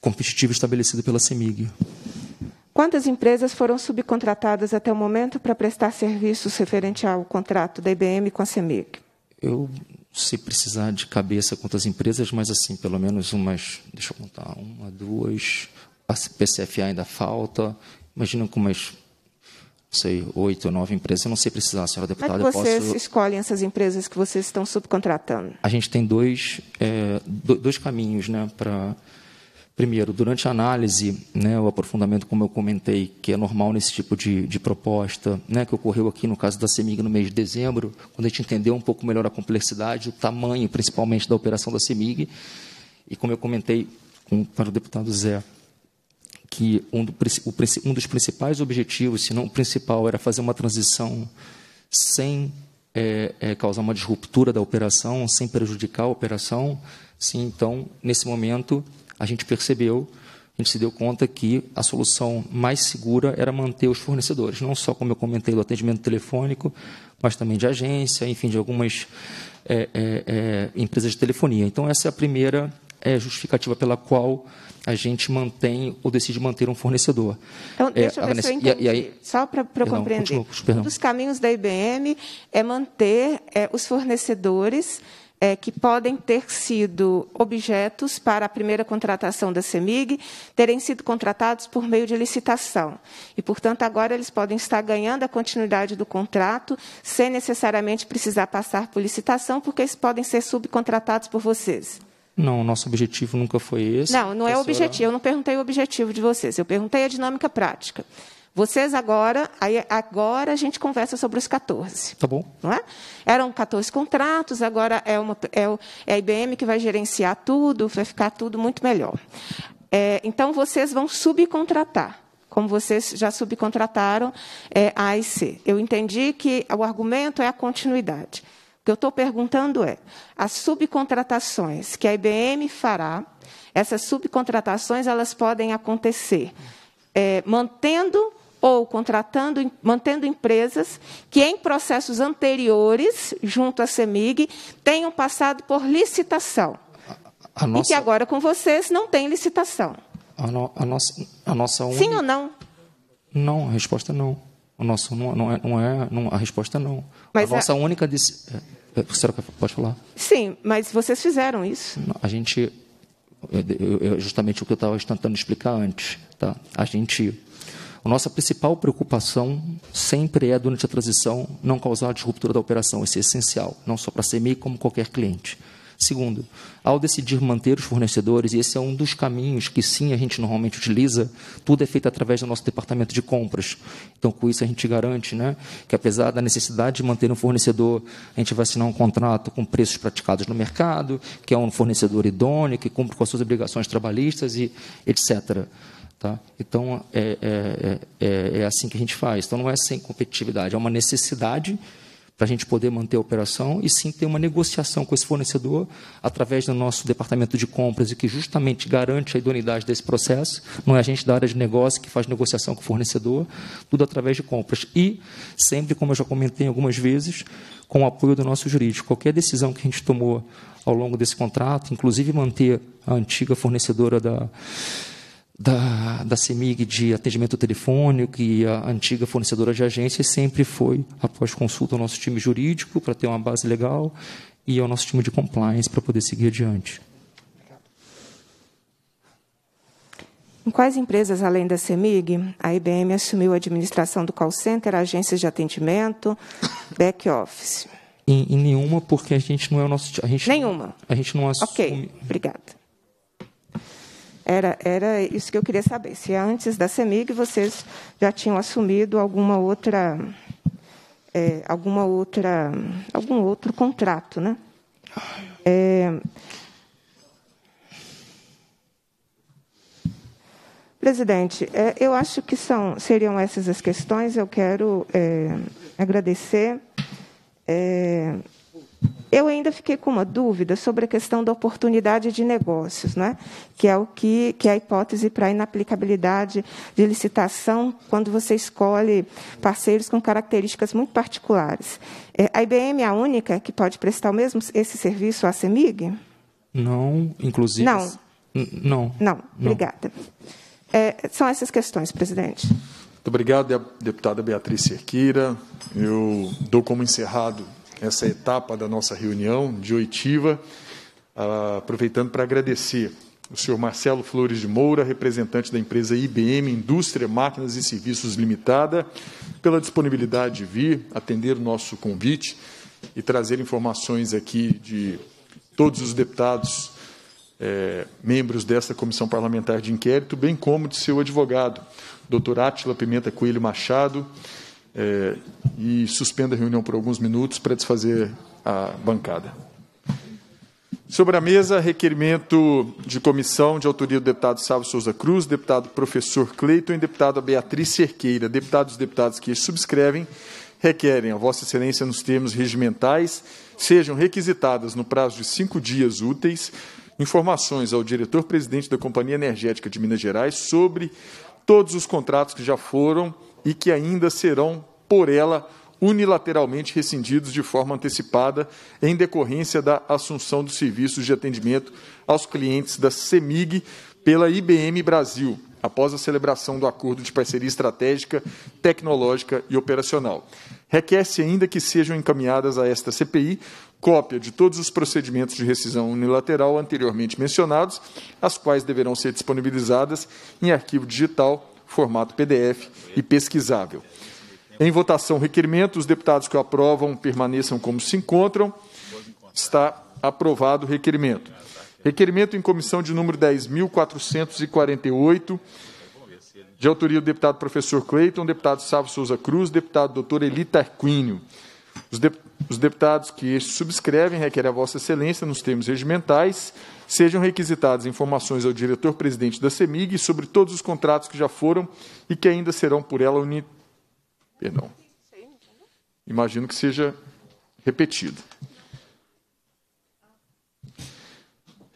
competitivo estabelecido pela CEMIG. Quantas empresas foram subcontratadas até o momento para prestar serviços referente ao contrato da IBM com a CEMIG? Eu se precisar de cabeça quantas empresas, mas assim, pelo menos umas, deixa eu contar, uma, duas, a PCFA ainda falta, imagina com umas sei, oito, ou nove empresas. Eu não sei precisar, senhora deputada. Como é que vocês posso... escolhem essas empresas que vocês estão subcontratando? A gente tem dois, é, dois caminhos, né, para... Primeiro, durante a análise, né, o aprofundamento, como eu comentei, que é normal nesse tipo de, de proposta, né, que ocorreu aqui no caso da CEMIG no mês de dezembro, quando a gente entendeu um pouco melhor a complexidade, o tamanho, principalmente, da operação da CEMIG, e como eu comentei com, para o deputado Zé, que um, do, o, um, dos principais objetivos, se não o principal, era fazer uma transição sem é, é, causar uma disruptura da operação, sem prejudicar a operação. Sim, então, nesse momento, a gente percebeu, a gente se deu conta que a solução mais segura era manter os fornecedores, não só, como eu comentei, do atendimento telefônico, mas também de agência, enfim, de algumas é, é, é empresas de telefonia. Então, essa é a primeira é a justificativa pela qual a gente mantém ou decide manter um fornecedor. Então, é, deixa é, eu ver se eu entendi, e, aí, só para eu compreender. Continua, um dos caminhos da IBM é manter é, os fornecedores é, que podem ter sido objetos para a primeira contratação da CEMIG, terem sido contratados por meio de licitação. E, portanto, agora eles podem estar ganhando a continuidade do contrato sem necessariamente precisar passar por licitação, porque eles podem ser subcontratados por vocês. Não, nosso objetivo nunca foi esse. Não, não é o objetivo. Eu não perguntei o objetivo de vocês. Eu perguntei a dinâmica prática. Vocês agora, aí agora a gente conversa sobre os 14. Tá bom. Não é? Eram 14 contratos, agora é, uma, é, é a IBM que vai gerenciar tudo, vai ficar tudo muito melhor. É, então, vocês vão subcontratar, como vocês já subcontrataram é, a AIC. Eu entendi que o argumento é a continuidade. O que eu estou perguntando é: as subcontratações que a IBM fará, essas subcontratações elas podem acontecer é, mantendo ou contratando, mantendo empresas que em processos anteriores, junto à CEMIG, tenham passado por licitação. A, a nossa... E que agora com vocês não tem licitação. A, no, a nossa, a nossa Sim ou não? Não, a resposta é não nossa não, é, não é, não é não, a resposta é não. Mas a nossa a... É- única disse, será que pode falar? Sim, mas vocês fizeram isso? A gente justamente o que eu estava tentando explicar antes, tá? A gente a nossa principal preocupação sempre é, durante a transição, não causar a disruptura da operação. Isso é essencial, não só para a CMI, como qualquer cliente. Segundo, ao decidir manter os fornecedores, e esse é um dos caminhos que sim a gente normalmente utiliza, tudo é feito através do nosso departamento de compras. Então, com isso a gente garante né, que apesar da necessidade de manter um fornecedor, a gente vai assinar um contrato com preços praticados no mercado, que é um fornecedor idôneo, que cumpre com as suas obrigações trabalhistas e etc. Tá? Então, é, é, é, é, assim que a gente faz. Então, não é sem competitividade, é uma necessidade para a gente poder manter a operação, e sim ter uma negociação com esse fornecedor através do nosso departamento de compras, e que justamente garante a idoneidade desse processo. Não é a gente da área de negócio que faz negociação com o fornecedor, tudo através de compras. E sempre, como eu já comentei algumas vezes, com o apoio do nosso jurídico. Qualquer decisão que a gente tomou ao longo desse contrato, inclusive manter a antiga fornecedora da da, da CEMIG de atendimento telefônico e a antiga fornecedora de agências sempre foi, após consulta, ao nosso time jurídico para ter uma base legal e ao nosso time de compliance para poder seguir adiante. Em quais empresas, além da CEMIG, a IBM assumiu a administração do call center, agências de atendimento, back office? Em, em nenhuma, porque a gente não é o nosso... A gente, nenhuma? A gente não assume... Ok, obrigada. Era, era isso que eu queria saber. Se antes da CEMIG vocês já tinham assumido alguma outra, é, alguma outra, algum outro contrato, né? É, Presidente, é, eu acho que são, seriam essas as questões. Eu quero é, agradecer. É, eu ainda fiquei com uma dúvida sobre a questão da oportunidade de negócios, né? que é o que, que é a hipótese para a inaplicabilidade de licitação quando você escolhe parceiros com características muito particulares. É, a IBM é a única que pode prestar o mesmo esse serviço à CEMIG? Não, inclusive. Não. Não. Não, obrigada. É, são essas questões, presidente. Muito obrigado, deputada Beatriz Cerqueira. Eu dou como encerrado essa etapa da nossa reunião de oitiva, ah, aproveitando para agradecer o senhor Marcelo Flores de Moura, representante da empresa IBM Indústria, Máquinas e Serviços Limitada, pela disponibilidade de vir atender o nosso convite e trazer informações aqui de todos os deputados é, membros desta comissão parlamentar de inquérito, bem como de seu advogado, doutor Átila Pimenta Coelho Machado, é, e suspenda a reunião por alguns minutos para desfazer a bancada. Sobre a mesa, requerimento de comissão de autoria do deputado Sávio Souza Cruz, deputado professor Cleiton e deputada Beatriz Cerqueira. Deputados e deputadas que subscrevem requerem a Vossa Excelência, nos termos regimentais, sejam requisitadas no prazo de cinco dias úteis informações ao diretor-presidente da Companhia Energética de Minas Gerais sobre todos os contratos que já foram e que ainda serão por ela unilateralmente rescindidos de forma antecipada em decorrência da assunção dos serviços de atendimento aos clientes da CEMIG pela IBM Brasil, após a celebração do acordo de parceria estratégica, tecnológica e operacional. Requer-se ainda que sejam encaminhadas a esta CPI cópia de todos os procedimentos de rescisão unilateral anteriormente mencionados, as quais deverão ser disponibilizadas em arquivo digital formato PDF e pesquisável. Em votação, requerimento, os deputados que o aprovam permaneçam como se encontram. Está aprovado o requerimento. Requerimento em comissão de número 10.448, de autoria do deputado professor Cleiton, deputado Sávio Souza Cruz, deputado doutor Eli Tarquínio. Os, de, os deputados que este subscrevem requerem a Vossa Excelência, nos termos regimentais, sejam requisitadas informações ao diretor-presidente da CEMIG sobre todos os contratos que já foram e que ainda serão por ela unidos. Perdão. Imagino que seja repetido.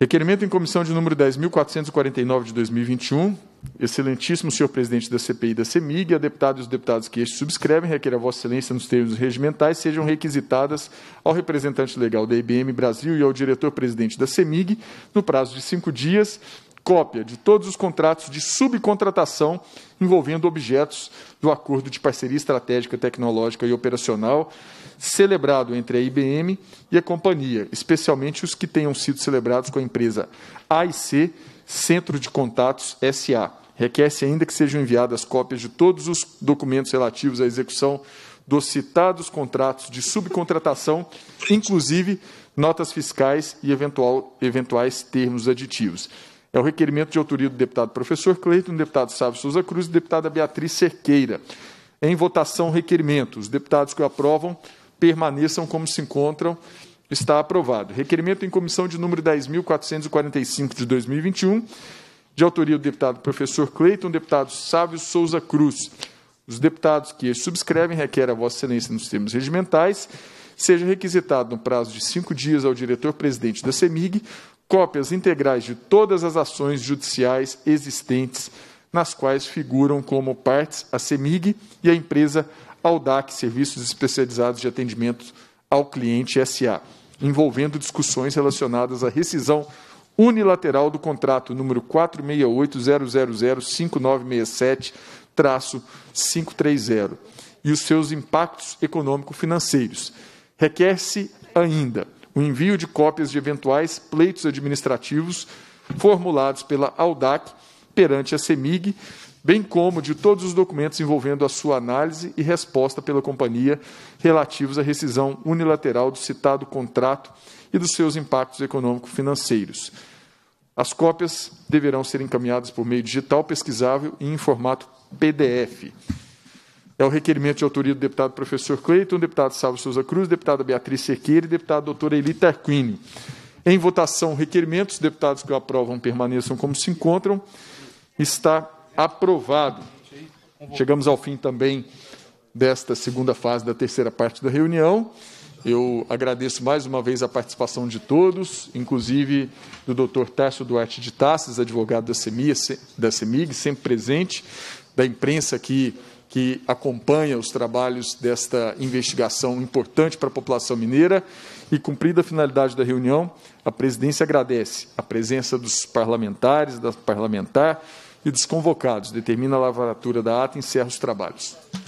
Requerimento em comissão de número 10.449 de 2021, Excelentíssimo senhor presidente da CPI da CEMIG, a deputada e os deputados que este subscrevem, requer a Vossa Excelência nos termos regimentais, sejam requisitadas ao representante legal da IBM Brasil e ao diretor-presidente da CEMIG, no prazo de cinco dias, cópia de todos os contratos de subcontratação envolvendo objetos do Acordo de Parceria Estratégica, Tecnológica e Operacional, celebrado entre a IBM e a companhia, especialmente os que tenham sido celebrados com a empresa AIC Centro de Contatos SA. Requer-se ainda que sejam enviadas cópias de todos os documentos relativos à execução dos citados contratos de subcontratação, inclusive notas fiscais e eventual, eventuais termos aditivos. É o requerimento de autoria do deputado professor Cleiton, deputado Sávio Souza Cruz e deputada Beatriz Cerqueira. Em votação, requerimento. Os deputados que o aprovam permaneçam como se encontram Está aprovado. Requerimento em comissão de número 10.445 de 2021, de autoria do deputado professor Cleiton, deputado Sávio Souza Cruz. Os deputados que subscrevem requer a Vossa Excelência nos termos regimentais seja requisitado no prazo de cinco dias ao diretor-presidente da CEMIG cópias integrais de todas as ações judiciais existentes nas quais figuram como partes a CEMIG e a empresa Aldac Serviços Especializados de Atendimento ao Cliente SA envolvendo discussões relacionadas à rescisão unilateral do contrato número 468-000-5967-530 e os seus impactos econômico-financeiros. Requer-se ainda o envio de cópias de eventuais pleitos administrativos formulados pela AUDAC perante a CEMIG bem como de todos os documentos envolvendo a sua análise e resposta pela companhia relativos à rescisão unilateral do citado contrato e dos seus impactos econômico-financeiros. As cópias deverão ser encaminhadas por meio digital, pesquisável e em formato PDF. É o requerimento de autoria do deputado professor Cleiton, deputado Salvo Souza Cruz, deputada Beatriz Sequeira e deputada doutora Eli Tarquini. Em votação, requerimentos, deputados que o aprovam permaneçam como se encontram. Está aprovado. Chegamos ao fim também desta segunda fase da terceira parte da reunião. Eu agradeço mais uma vez a participação de todos, inclusive do Dr. Tércio Duarte de Tasses, advogado da, CEMIA, da CEMIG, sempre presente, da imprensa que, que acompanha os trabalhos desta investigação importante para a população mineira. E cumprida a finalidade da reunião, a presidência agradece a presença dos parlamentares, da parlamentar, e desconvocados. Determina a lavratura da ata e encerra os trabalhos.